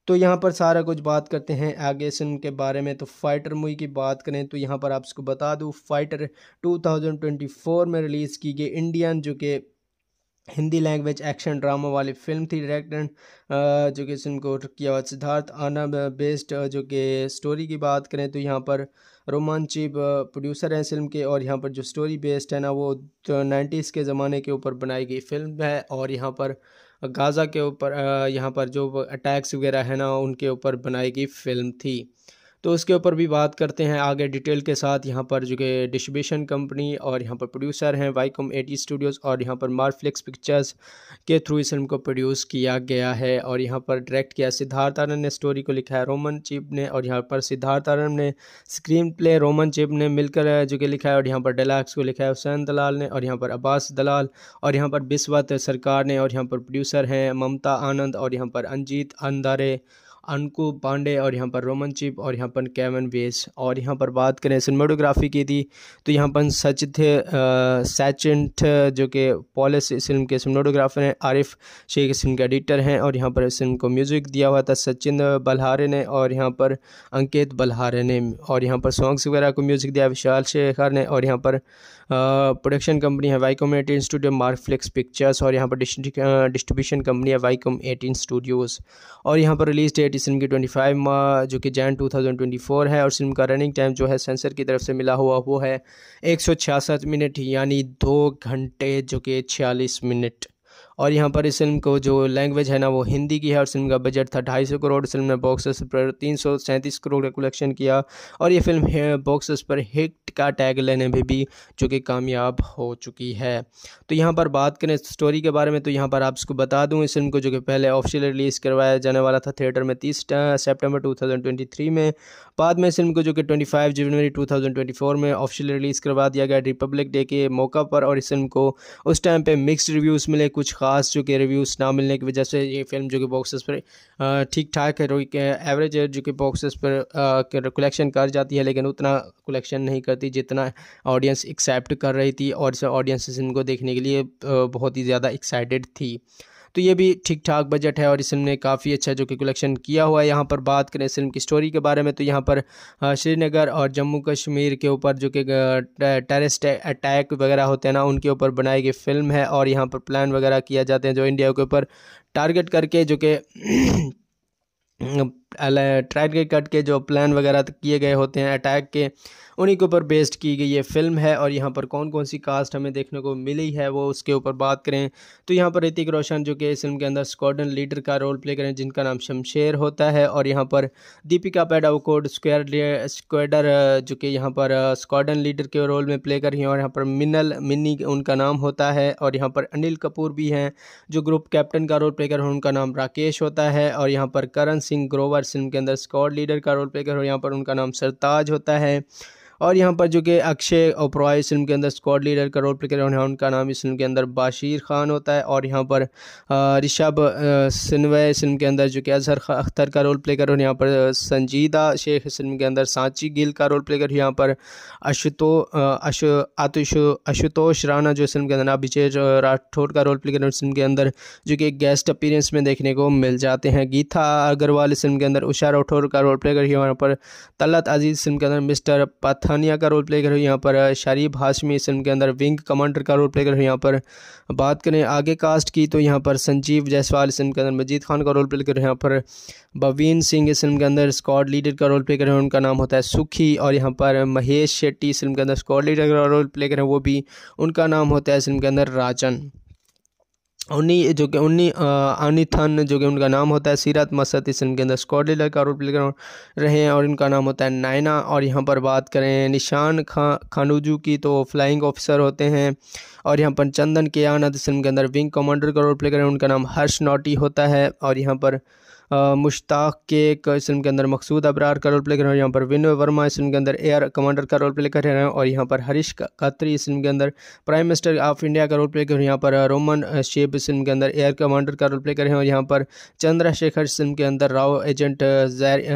तो यहाँ पर सारा कुछ बात करते हैं एगेसन के बारे में तो फाइटर मूवी की बात करें तो यहाँ पर आपको बता दूँ फाइटर 2024 में रिलीज़ की गई इंडियन जो कि हिंदी लैंग्वेज एक्शन ड्रामा वाली फिल्म थी डायरेक्टर जो कि सुन को किया सिद्धार्थ आना बेस्ड जो कि स्टोरी की बात करें तो यहाँ पर रोमांचिव प्रोड्यूसर हैं फिल्म के और यहाँ पर जो स्टोरी बेस्ड है ना वो नाइन्टीज़ तो के ज़माने के ऊपर बनाई गई फिल्म है और यहाँ पर गाज़ा के ऊपर यहाँ पर जो अटैक्स वगैरह है ना उनके ऊपर बनाई गई फ़िल्म थी तो उसके ऊपर भी बात करते हैं आगे डिटेल के साथ यहाँ पर जो कि डिस्ट्रीब्यूशन कंपनी और यहाँ पर प्रोड्यूसर हैं वाईकॉम एटी स्टूडियोज़ और यहाँ पर मारफ्लिक्स पिक्चर्स के थ्रू इस फिल्म को प्रोड्यूस किया गया है और यहाँ पर डायरेक्ट किया सिद्धार्थ आनंद ने स्टोरी को लिखा है रोमन चिप ने और यहाँ पर सिद्धार्थ आनंद ने स्क्रीन प्ले रोमन चिप ने मिलकर जो कि लिखा है और यहाँ पर डेलाक्स को लिखा है हुसैन दलाल ने और यहाँ पर अब्बास दलाल और यहाँ पर बिस्वत सरकार ने और यहाँ पर प्रोड्यूसर हैं ममता आनंद और यहाँ पर अंजीत अंदारे अनकु पांडे और यहाँ पर रोमन चिप और यहाँ पर कैमन वेस और यहाँ पर बात करें सिनेमाटोग्राफी की थी तो यहाँ पर सचित सचिंट जो कि पॉलिस फिल्म के सिनेमाटोग्राफर हैं आरिफ शेख इस फिल्म के एडिटर हैं और यहाँ पर इस फिल्म को म्यूज़िक दिया हुआ था सचिन बल्हारे ने और यहाँ पर अंकित बल्हारे ने और यहाँ पर सॉन्ग्स वगैरह को म्यूज़िक दिया विशाल शेखर ने और यहाँ पर प्रोडक्शन कंपनी है Viacom eighteen studio Marflix pictures और यहाँ पर डिस्ट्रीब्यूशन कंपनी है वाईकॉम एटीन स्टूडियोज़ और यहाँ पर रिलीज़ डेट इस फिल्म की ट्वेंटी फाइव जो कि Jan two thousand twenty four है और फिल्म का रनिंग टाइम जो है सेंसर की तरफ से मिला हुआ वो है एक सौ छियासठ मिनट यानी दो घंटे जो कि छियालीस मिनट और यहाँ पर इस फिल्म को जो लैंग्वेज है ना वो हिंदी की है और फिल्म का बजट था ढाई सौ करोड़ फिल्म ने बॉक्सेस पर तीन सौ सैंतीस करोड़ का कलेक्शन किया और ये फिल्म बॉक्सेस पर हिट का टैग लेने में भी जो कि कामयाब हो चुकी है तो यहाँ पर बात करें स्टोरी के बारे में तो यहाँ पर आपको बता दूँ इस फिल्म को जो कि पहले ऑफिशियल रिलीज़ करवाया जाने वाला था थिएटर में तीस सेप्टेम्बर टू में बाद में इस फिल्म को जो कि ट्वेंटी फाइव जनवरी टू थाउजेंड ट्वेंटी फोर में ऑफिशियल रिलीज़ करवा दिया गया रिपब्लिक डे के मौका पर और इस फिल्म को उस टाइम पर मिक्सड रिव्यूज़ मिले कुछ खास जो कि रिव्यूज़ ना मिलने की वजह से ये फिल्म जो कि बॉक्सेस पर ठीक ठाक है एवरेज है जो कि बॉक्सेस पर कलेक्शन कर जाती है लेकिन उतना कलेक्शन नहीं करती जितना ऑडियंस एक्सेप्ट कर रही थी और ऑडियंस इस फिल्म को देखने के लिए बहुत ही ज़्यादा एक्साइटेड थी तो ये भी ठीक ठाक बजट है और इस फिल्म ने काफ़ी अच्छा जो कि कलेक्शन किया हुआ है यहाँ पर बात करें इस फिल्म की स्टोरी के बारे में तो यहाँ पर श्रीनगर और जम्मू कश्मीर के ऊपर जो कि टेरिस्ट अटैक वगैरह होते हैं ना उनके ऊपर बनाई गई फिल्म है और यहाँ पर प्लान वगैरह किया जाते हैं जो इंडिया के ऊपर टारगेट करके जो कि के कट के जो प्लान वगैरह किए गए होते हैं अटैक के उन्हीं के ऊपर बेस्ड की गई ये फिल्म है और यहाँ पर कौन कौन सी कास्ट हमें देखने को मिली है वो उसके ऊपर बात करें तो यहाँ पर ऋतिक रोशन जो कि इस फिल्म के अंदर स्क्वाडन लीडर का रोल प्ले करें जिनका नाम शमशेर होता है और यहाँ पर दीपिका पैडाउकोड स्क्वायर स्क्वाडर जो कि यहाँ पर स्क्वाडन लीडर के रोल में प्ले कर रही हैं और यहाँ पर मिनल मिनी उनका नाम होता है और यहाँ पर अनिल कपूर भी हैं जो ग्रुप कैप्टन का रोल प्ले कर उनका नाम राकेश होता है और यहाँ पर करण सिंह ग्रोवर इस फिल्म के अंदर स्कॉट लीडर का रोल प्ले कर और यहाँ पर उनका नाम सरताज होता है और यहाँ पर जो कि अक्षय ओपरॉय इस फिल्म के अंदर स्कॉड लीडर का रोल प्ले कर रहे हैं उनका नाम इस फिल्म के अंदर बाशीर खान होता है और यहाँ पर ऋषभ सिनवे इस फिल्म के अंदर जो कि अजहर अख्तर का रोल प्ले कर रहे हैं यहाँ पर संजीदा शेख इस फिल्म के अंदर सांची गिल का रोल प्ले कर यहाँ पर अशुतो अशु आतुष आशुतोष राणा जो इस फिल्म के अंदर अभिजय राठौर का रोल प्ले कर रहे हैं फिल्म के अंदर जो कि गेस्ट अपीरेंस में देखने को मिल जाते हैं गीता अग्रवाल इस फिल्म के अंदर उषा राठौर का रोल प्ले कर यहाँ पर तलत अजीज फिल्म के अंदर मिस्टर पथन पठानिया का रोल प्ले कर रहे यहाँ पर शरीफ हाशमी इस फिल्म के अंदर विंग कमांडर का रोल प्ले कर रहे यहाँ पर बात करें आगे कास्ट की तो यहाँ पर संजीव जायसवाल इस फिल्म के अंदर मजीद खान का रोल प्ले कर रहे हैं यहाँ पर बवीन सिंह इस फिल्म के अंदर स्कॉड लीडर का रोल प्ले कर रहे हैं उनका नाम होता है सुखी और यहाँ पर महेश शेट्टी इस फिल्म के अंदर स्कॉड लीडर का रोल प्ले कर रहे हैं वो भी उनका नाम होता है इस फिल्म के अंदर राजन उन्नी जो कि उन्नी अनिथन जो कि उनका नाम होता है सीरत मसद इस इनके अंदर स्कॉट डीलर का रोल प्ले कर रहे हैं और इनका नाम होता है नायना और यहाँ पर बात करें निशान खा खानूजू की तो फ्लाइंग ऑफिसर होते हैं और यहाँ पर चंदन के आनंद इस इनके के अंदर विंग कमांडर का रोल प्ले करें उनका नाम हर्ष नोटी होता है और यहाँ पर मुश्ताक केक इस फिल्म के अंदर मकसूद अबरार का रोल प्ले कर रहे हैं यहाँ पर विनोय वर्मा इस फिल्म के अंदर एयर कमांडर का रोल प्ले कर रहे हैं और यहाँ पर हरीश कात्री इस फिल्म के अंदर प्राइम मिनिस्टर ऑफ इंडिया का रोल प्ले कर रहे हैं यहाँ पर रोमन शेप इस फिल्म के अंदर एयर कमांडर का रोल प्ले कर रहे हैं और यहाँ पर चंद्रशेखर इस फिल्म के अंदर राव एजेंट जैर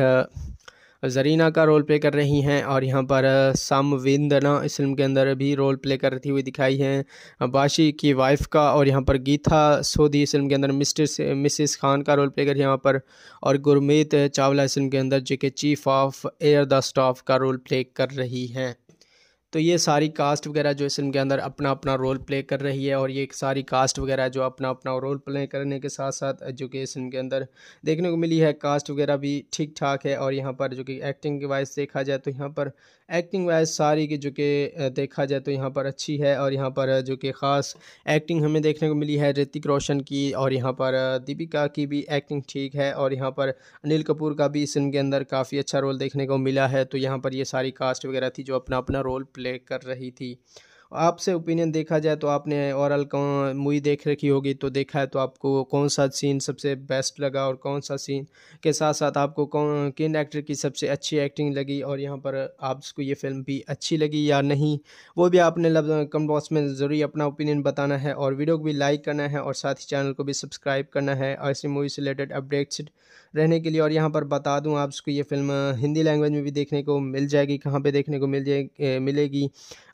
जरीना का रोल प्ले कर रही हैं और यहाँ पर समविंदना इस फिल्म के अंदर भी रोल प्ले करती हुई दिखाई हैं बाशी की वाइफ का और यहाँ पर गीता सोधी इस फिल्म के अंदर मिस्टर मिसिस खान का रोल प्ले कर यहाँ पर और गुरमीत चावला इस फिल्म के अंदर जो कि chief of air the staff का रोल प्ले कर रही हैं तो ये सारी कास्ट वगैरह जो इस फिल्म के अंदर अपना अपना रोल प्ले कर रही है और ये सारी कास्ट वगैरह जो अपना अपना रोल प्ले करने के साथ साथ जो कि इस फिल्म के अंदर देखने को मिली है कास्ट वगैरह भी ठीक ठाक है और यहाँ पर जो कि एक्टिंग के वाइज देखा जाए तो यहाँ पर एक्टिंग वाइज सारी की जो कि देखा जाए तो यहाँ पर अच्छी है और यहाँ पर जो कि ख़ास एक्टिंग हमें देखने को मिली है ऋतिक रोशन की और यहाँ पर दीपिका की भी एक्टिंग ठीक है और यहाँ पर अनिल कपूर का भी इस फिल्म के अंदर काफ़ी अच्छा रोल देखने को मिला है तो यहाँ पर ये सारी कास्ट वगैरह थी जो अपना अपना रोल प्ले कर रही थी आपसे ओपिनियन देखा जाए तो आपने औरल मूवी देख रखी होगी तो देखा है तो आपको कौन सा सीन सबसे बेस्ट लगा और कौन सा सीन के साथ साथ आपको कौन किन एक्टर की सबसे अच्छी एक्टिंग लगी और यहाँ पर आपको ये फिल्म भी अच्छी लगी या नहीं वो भी आपने कमेंट बॉक्स में जरूरी अपना ओपिनियन बताना है और वीडियो को भी लाइक करना है और साथ ही चैनल को भी सब्सक्राइब करना है ऐसी मूवी से रिलेटेड अपडेट्स रहने के लिए और यहाँ पर बता दूँ आपको ये फिल्म हिंदी लैंग्वेज में भी देखने को मिल जाएगी कहाँ पे देखने को मिल जाए मिलेगी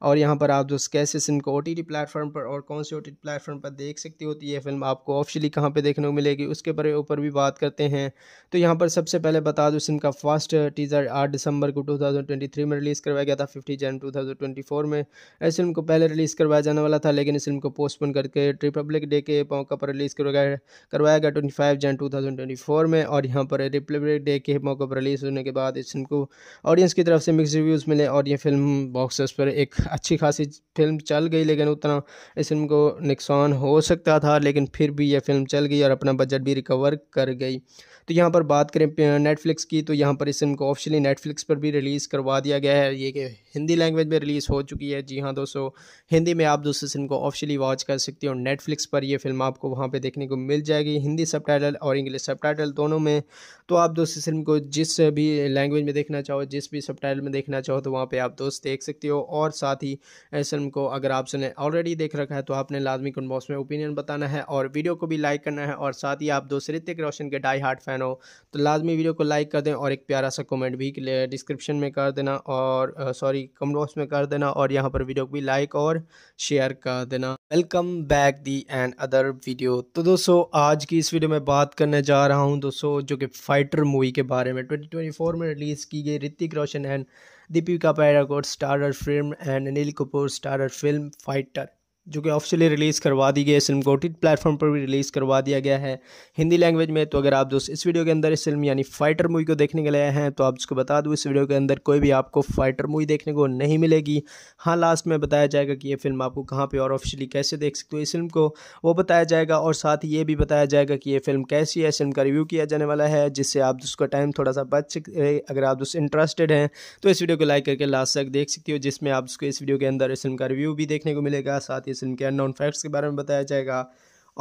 और यहाँ पर आप जो कैसे सिम को ओ टी प्लेटफॉर्म पर और कौन से ओ टी प्लेटफॉर्म पर देख सकती होती है फिल्म आपको ऑफिशियली कहाँ पर देखने को मिलेगी उसके पर ऊपर भी बात करते हैं तो यहाँ पर सबसे पहले बता दूँ सिम का फर्स्ट टीज़र आठ दिसंबर को टू में रिलीज़ करवाया गया था फिफ्टी जन टू में इस फिल्म को पहले रिलीज़ करवाया जाने वाला था लेकिन इस फिल्म को पोस्टपोन करके रिपब्लिक डे के मौका पर रिलीज़ करवाया करवाया गया ट्वेंटी फाइव जन टू में और और यहाँ पर रिपब्लिक डे के मौके पर रिलीज़ होने के बाद इस फिल्म को ऑडियंस की तरफ से मिक्स रिव्यूज़ मिले और ये फिल्म बॉक्स पर एक अच्छी खासी फिल्म चल गई लेकिन उतना इस फिल्म को नुकसान हो सकता था लेकिन फिर भी यह फिल्म चल गई और अपना बजट भी रिकवर कर गई तो यहाँ पर बात करें नेटफ्लिक्स की तो यहाँ पर इस फिल्म को ऑफिशियली नेटफ्लिक्स पर भी रिलीज़ करवा दिया गया है ये कि हिंदी लैंग्वेज में रिलीज़ हो चुकी है जी हाँ दोस्तों हिंदी में आप दूसरी फिल्म को ऑफिशियली वॉच कर सकते हो नेटफ्लिक्स पर यह फिल्म आपको वहाँ पर देखने को मिल जाएगी हिंदी सब और इंग्लिश सब दोनों में तो आप दोस्तों फिल्म को जिस भी लैंग्वेज में देखना चाहो जिस भी सब में देखना चाहो तो वहाँ पर आप दोस्त देख सकते हो और साथ ही इस फिल्म को अगर आपने ऑलरेडी देख रखा है तो आपने लाजमी कमेंट में ओपिनियन बताना है और वीडियो को भी लाइक करना है और साथ ही आप दोस्त ऋतिक रोशन के डाई हार्ट फैन फ़ैन हो तो लाजमी वीडियो को लाइक कर दें और एक प्यारा सा कमेंट भी डिस्क्रिप्शन में कर देना और सॉरी कमेंट बॉक्स में कर देना और यहाँ पर वीडियो को भी लाइक और शेयर कर देना welcome back the and other video तो दोस्तों आज की इस वीडियो में बात करने जा रहा हूँ दोस्तों जो कि फाइटर मूवी के बारे में ट्वेंटी में रिलीज़ की गई Hrithik Roshan and Deepika पायराकोट starrer film and Anil Kapoor starrer film fighter जो कि ऑफिशियली रिलीज़ करवा दी गई है फिल्म टी प्लेटफॉर्म पर भी रिलीज़ करवा दिया गया है हिंदी लैंग्वेज में तो अगर आप दोस्त इस वीडियो के अंदर इस फिल्म यानी फाइटर मूवी को देखने के लिए हैं तो आप उसको बता दूँ इस वीडियो के अंदर कोई भी आपको फाइटर मूवी देखने को नहीं मिलेगी हाँ लास्ट में बताया जाएगा कि ये फिल्म आपको कहाँ पर और ऑफिशियली कैसे देख सकते हो इस फिल्म को वो बताया जाएगा और साथ ही ये भी बताया जाएगा कि ये फिल्म कैसी है फिल्म का रिव्यू किया जाने वाला है जिससे आप उसका टाइम थोड़ा सा बच सकते अगर आप दोस्त इंटरेस्टेड हैं तो इस वीडियो को लाइक करके लास्ट तक देख सकते हो जिसमें आप उसको इस वीडियो के अंदर इस फिल्म का रिव्यू भी देखने को मिलेगा साथ ही इस फिल्म के अननोन फैक्ट्स के बारे में बताया जाएगा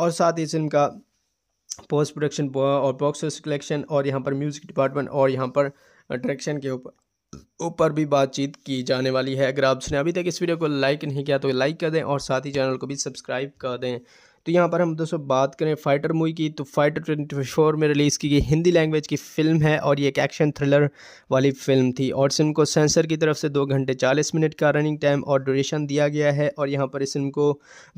और साथ ही इस फिल्म का पोस्ट प्रोडक्शन और बॉक्स ऑफिस कलेक्शन और यहाँ पर म्यूज़िक डिपार्टमेंट और यहाँ पर डायरेक्शन के ऊपर ऊपर भी बातचीत की जाने वाली है अगर आपने अभी तक इस वीडियो को लाइक नहीं किया तो लाइक कर दें और साथ ही चैनल को भी सब्सक्राइब कर दें तो यहाँ पर हम दोस्तों बात करें फाइटर मूवी की तो फाइटर ट्वेंटी फोर में रिलीज़ की गई हिंदी लैंग्वेज की फिल्म है और ये एक एक्शन थ्रिलर वाली फिल्म थी और इस फिल्म को सेंसर की तरफ से दो घंटे चालीस मिनट का रनिंग टाइम और ड्यूरेशन दिया गया है और यहाँ पर इस फिल्म को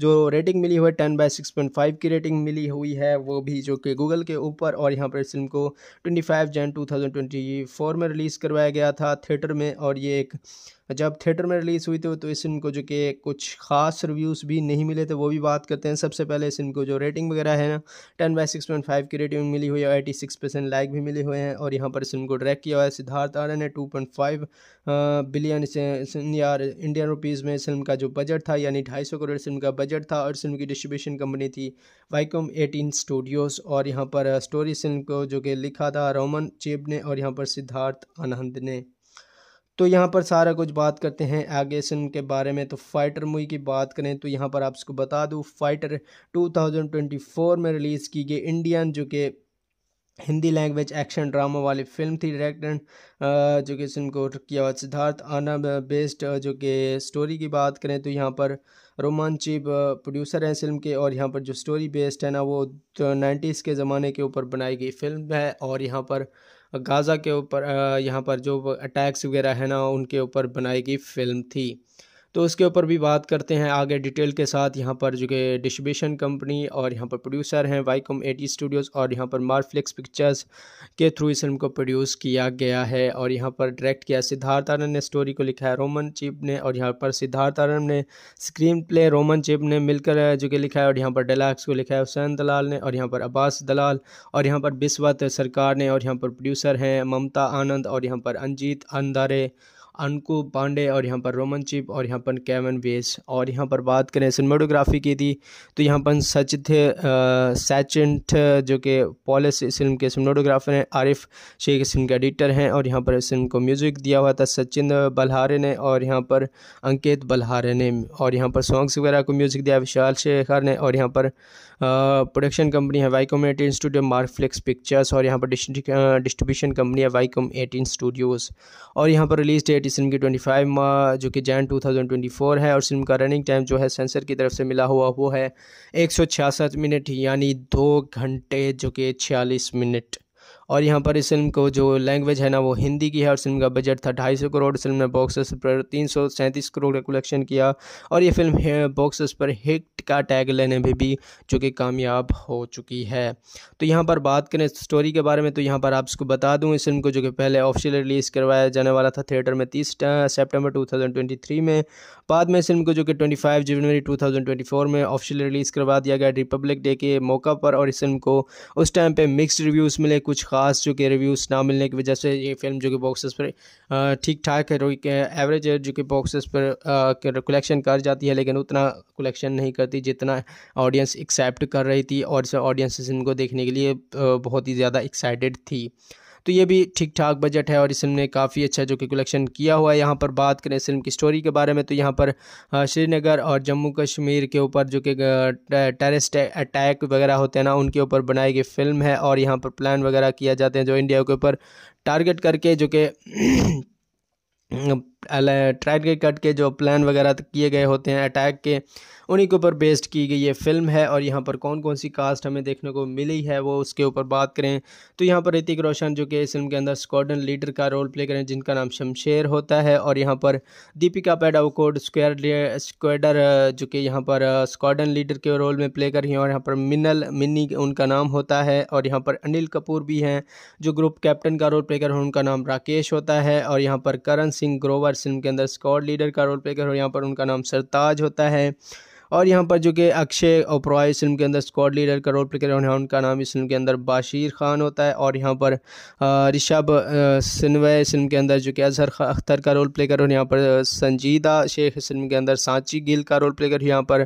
जो रेटिंग मिली हुई है ten by six point five की रेटिंग मिली हुई है वो भी जो कि गूगल के ऊपर और यहाँ पर इस फिल्म को twenty five Jan two thousand twenty four में रिलीज़ करवाया गया था थिएटर में और ये एक जब थिएटर में रिलीज़ हुई थी तो इस फिल्म को जो कि कुछ खास रिव्यूज़ भी नहीं मिले थे वो भी बात करते हैं सबसे पहले इस फिल्म को जो रेटिंग वगैरह है ना ten by six point five की रेटिंग मिली हुई है एटी सिक्स परसेंट लाइक भी मिले हुए हैं और यहाँ पर इस फिल्म को डायरेक्ट किया हुआ है सिद्धार्थ आर्य ने टू पॉइंट फाइव बिलियन यार इंडियन रुपीज़ में इस फिल्म का जो बजट था यानी ढाई सौ करोड़ फिल्म का बजट था और फिल्म की डिस्ट्रीब्यूशन कंपनी थी वाईकॉम एटीन स्टूडियोज़ और यहाँ पर स्टोरी फिल्म को जो कि लिखा था रोमन चेब ने और यहाँ पर सिद्धार्थ आनंद ने तो यहाँ पर सारा कुछ बात करते हैं एगेसन के बारे में तो फाइटर मूवी की बात करें तो यहाँ पर आपको बता दूँ फाइटर 2024 में रिलीज़ की गई इंडियन जो कि हिंदी लैंग्वेज एक्शन ड्रामा वाली फिल्म थी डायरेक्टर जो कि सुन को किया सिद्धार्थ आना बेस्ड जो कि स्टोरी की बात करें तो यहाँ पर रोमांचिप प्रोड्यूसर हैं फिल्म के और यहाँ पर जो स्टोरी बेस्ड है ना वो नाइन्टीज़ तो के ज़माने के ऊपर बनाई गई फिल्म है और यहाँ पर गाज़ा के ऊपर यहाँ पर जो अटैक्स वगैरह है ना उनके ऊपर बनाई गई फिल्म थी तो उसके ऊपर भी बात करते हैं आगे डिटेल के साथ यहाँ पर जो कि डिस्ट्रीब्यूशन कंपनी और यहाँ पर प्रोड्यूसर हैं वाईकॉम एटी स्टूडियोज़ और यहाँ पर मारफ्लिक्स पिक्चर्स के थ्रू इस फिल्म को प्रोड्यूस किया गया है और यहाँ पर डायरेक्ट किया सिद्धार्थ आनंद ने स्टोरी को लिखा है रोमन चिप ने और यहाँ पर सिद्धार्थ आनंद ने स्क्रीन प्ले रोमन चिप ने मिलकर जो कि लिखा है और यहाँ पर डेलाक्स को लिखा है हुसैन दलाल ने और यहाँ पर अब्बास दलाल और यहाँ पर बिस्वत सरकार ने और यहाँ पर प्रोड्यूसर हैं ममता आनंद और यहाँ पर अंजीत अंदारे अनकु पांडे और यहाँ पर रोमन चिप और यहाँ पर कैमन वेस और यहाँ पर बात करें सिनेमाटोग्राफी की थी तो यहाँ पर सचित सचिंट जो कि पॉलिस फिल्म के सिनेमाटोग्राफर हैं आरिफ शेख इस फिल्म के एडिटर हैं और यहाँ पर इस फिल्म को म्यूज़िक दिया हुआ था सचिन बल्हारे ने और यहाँ पर अंकित बल्हारे ने और यहाँ पर सॉन्ग्स वगैरह को म्यूज़िक दिया विशाल शेखर ने और यहाँ पर प्रोडक्शन कंपनी है Viacom eighteen studio Marflix pictures और यहाँ पर डिस्ट्रीब्यूशन कंपनी है वाईकॉम एटीन स्टूडियोज़ और यहाँ पर रिलीज़ डेट इस फिल्म की ट्वेंटी फाइव जो कि Jan two thousand twenty four है और फिल्म का रनिंग टाइम जो है सेंसर की तरफ से मिला हुआ वो है एक सौ छियासठ मिनट यानी दो घंटे जो कि छियालीस मिनट और यहाँ पर इस फिल्म को जो लैंग्वेज है ना वो हिंदी की है और फिल्म का बजट था ढाई सौ करोड़ फिल्म ने बॉक्स पर तीन सौ सैंतीस करोड़ का कलेक्शन किया और ये फिल्म बॉक्स पर हिट का टैग लेने में भी जो कि कामयाब हो चुकी है तो यहाँ पर बात करें स्टोरी के बारे में तो यहाँ पर आपको बता दूँ इस फिल्म को जो कि पहले ऑफिशियल रिलीज़ करवाया जाने वाला था थिएटर में तीस सेप्टेम्बर टू में बाद में इस फिल्म को जो कि ट्वेंटी जनवरी टू में ऑफिशियल रिलीज़ करवा दिया गया रिपब्लिक डे के मौका पर और इस फिल्म को उस टाइम पर मिक्सड रिव्यूज़ मिले कुछ ख़ास जो कि रिव्यूज़ ना मिलने की वजह से ये फिल्म जो कि बॉक्सेस पर ठीक ठाक है एवरेज जो कि बॉक्सेस पर कलेक्शन कर जाती है लेकिन उतना कलेक्शन नहीं करती जितना ऑडियंस एक्सेप्ट कर रही थी और ऑडियंस इनको देखने के लिए बहुत ही ज़्यादा एक्साइटेड थी तो ये भी ठीक ठाक बजट है और इस फिल्म ने काफ़ी अच्छा जो कि कलेक्शन किया हुआ है यहाँ पर बात करें इस फिल्म की स्टोरी के बारे में तो यहाँ पर श्रीनगर और जम्मू कश्मीर के ऊपर जो कि टेरिस्ट अटैक वगैरह होते हैं ना उनके ऊपर बनाई गई फिल्म है और यहाँ पर प्लान वगैरह किया जाते हैं जो इंडिया के ऊपर टारगेट करके जो कि ट्राइड के कट के जो प्लान वगैरह किए गए होते हैं अटैक के उन्हीं के ऊपर बेस्ड की गई ये फिल्म है और यहाँ पर कौन कौन सी कास्ट हमें देखने को मिली है वो उसके ऊपर बात करें तो यहाँ पर ऋतिक रोशन जो कि इस फिल्म के अंदर स्क्वाडन लीडर का रोल प्ले करें जिनका नाम शमशेर होता है और यहाँ पर दीपिका पैडाउकोड स्क्वायर स्क्वाडर जो कि यहाँ पर स्क्वाडन लीडर के रोल में प्ले कर रही हैं और यहाँ पर मिनल मिनी उनका नाम होता है और यहाँ पर अनिल कपूर भी हैं जो ग्रुप कैप्टन का रोल प्ले कर उनका नाम राकेश होता है और यहाँ पर करण सिंह ग्रोवर इस फिल्म के अंदर स्कॉट लीडर का रोल प्ले कर और यहाँ पर उनका नाम सरताज होता है और यहाँ पर जो कि अक्षय ओपरॉय इस फिल्म के अंदर स्कॉड लीडर का रोल प्ले कर रहे हैं उनका नाम इस फिल्म के अंदर बाशीर खान होता है और यहाँ पर ऋषभ सिनवे इस फिल्म के अंदर जो कि अजहर अख्तर का रोल प्ले कर रहे हैं यहाँ पर संजीदा शेख इस फिल्म के अंदर सांची गिल का रोल प्ले कर यहाँ पर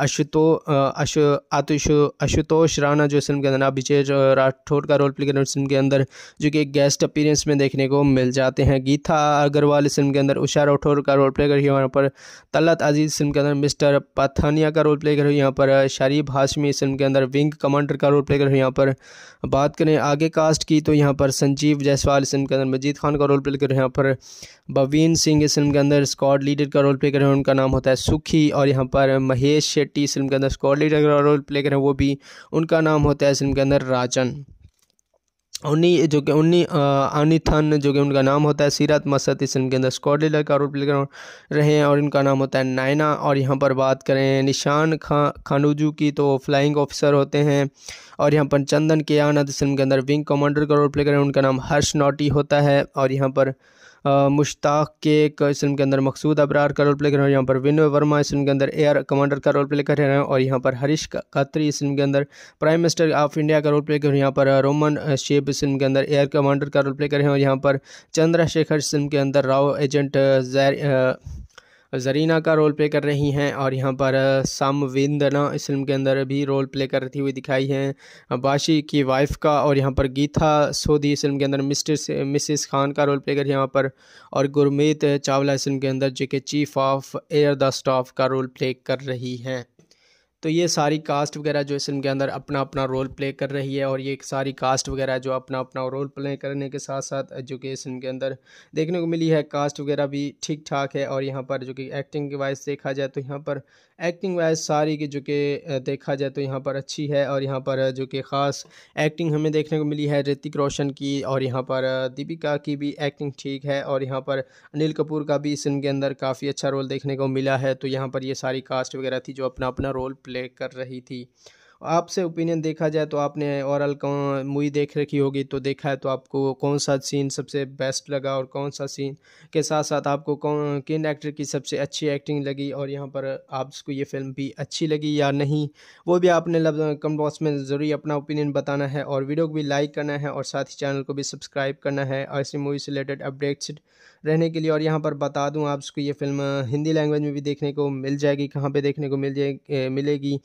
अशुतो अशु आतुष आशुतोष राणा जो इस फिल्म के अंदर अभिजय राठौर का रोल प्ले कर रहे हैं फिल्म के अंदर जो कि गेस्ट अपीरेंस में देखने को मिल जाते हैं गीता अग्रवाल इस फिल्म के अंदर उषा राठौर का रोल प्ले कर यहाँ पर तलत अजीज फिल्म के अंदर मिस्टर पथ थानिया का रोल प्ले कर यहाँ पर शरीफ हाशमी इस फिल्म के अंदर विंग कमांडर का रोल प्ले कर यहाँ पर बात करें आगे कास्ट की तो यहाँ पर संजीव जायसवाल इस फिल्म के अंदर मजीद खान का रोल प्ले कर रहे हैं यहाँ पर बवीन सिंह इस फिल्म के अंदर स्कॉड लीडर का रोल प्ले कर रहे हैं उनका नाम होता है सुखी और यहाँ पर महेश शेट्टी इस फिल्म के अंदर स्कॉड लीडर का रोल प्ले कर रहे हैं वो भी उनका नाम होता है इस फिल्म के अंदर राजन उन्नी जो कि उन्नी अनिथन जो कि उनका नाम होता है सीरत मसद इस इनके अंदर स्कॉट डीलर का रोल प्ले कर रहे हैं और इनका नाम होता है नायना और यहाँ पर बात करें निशान खा खानूजू की तो फ्लाइंग ऑफिसर होते हैं और यहाँ पर चंदन के आनंद इस के अंदर विंग कमांडर का रोल प्ले करें उनका नाम हर्ष नोटी होता है और यहाँ पर मुश्ताक केक इस फिल्म के अंदर मकसूद अबरार का रोल प्ले कर रहे हैं यहाँ पर विनय वर्मा इस फिल्म के अंदर एयर कमांडर का रोल प्ले कर रहे हैं और यहाँ पर हरीश कात्री इस फिल्म के अंदर प्राइम मिनिस्टर ऑफ इंडिया का रोल प्ले कर रहे हैं यहाँ पर रोमन शेप इस फिल्म के अंदर एयर कमांडर का रोल प्ले कर रहे हैं और यहाँ पर चंद्रशेखर इस फिल्म के अंदर राव एजेंट जैर जरीना का रोल प्ले कर रही हैं और यहाँ पर समविंदना इस फिल्म के अंदर भी रोल प्ले करती हुई दिखाई हैं बाशी की वाइफ का और यहाँ पर गीता सोधी इस फिल्म के अंदर मिस्टर मिसिस खान का रोल प्ले कर यहाँ पर और गुरमीत चावला इस फिल्म के अंदर जो कि chief of air the staff का रोल प्ले कर रही हैं तो ये सारी कास्ट वगैरह जो इस फिल्म के अंदर अपना अपना रोल प्ले कर रही है और ये सारी कास्ट वगैरह जो अपना अपना रोल प्ले करने के साथ साथ जो कि इस फिल्म के अंदर देखने को मिली है कास्ट वगैरह भी ठीक ठाक है और यहाँ पर जो कि एक्टिंग के वाइज देखा जाए तो यहाँ पर एक्टिंग वाइज सारी की जो कि देखा जाए तो यहाँ पर अच्छी है और यहाँ पर जो कि ख़ास एक्टिंग हमें देखने को मिली है ऋतिक रोशन की और यहाँ पर दीपिका की भी एक्टिंग ठीक है और यहाँ पर अनिल कपूर का भी इस फिल्म के अंदर काफ़ी अच्छा रोल देखने को मिला है तो यहाँ पर ये सारी कास्ट वगैरह थी जो अपना अपना रोल प्ले कर रही थी आपसे ओपिनियन देखा जाए तो आपने औरल मूवी देख रखी होगी तो देखा है तो आपको कौन सा सीन सबसे बेस्ट लगा और कौन सा सीन के साथ साथ आपको कौन किन एक्टर की सबसे अच्छी एक्टिंग लगी और यहाँ पर आपको ये फिल्म भी अच्छी लगी या नहीं वो भी आपने कमेंट बॉक्स में जरूरी अपना ओपिनियन बताना है और वीडियो को भी लाइक करना है और साथ ही चैनल को भी सब्सक्राइब करना है ऐसी मूवी से रिलेटेड अपडेट्स रहने के लिए और यहाँ पर बता दूँ आपको ये फिल्म हिंदी लैंग्वेज में भी देखने को मिल जाएगी कहाँ पे देखने को मिल जाए मिलेगी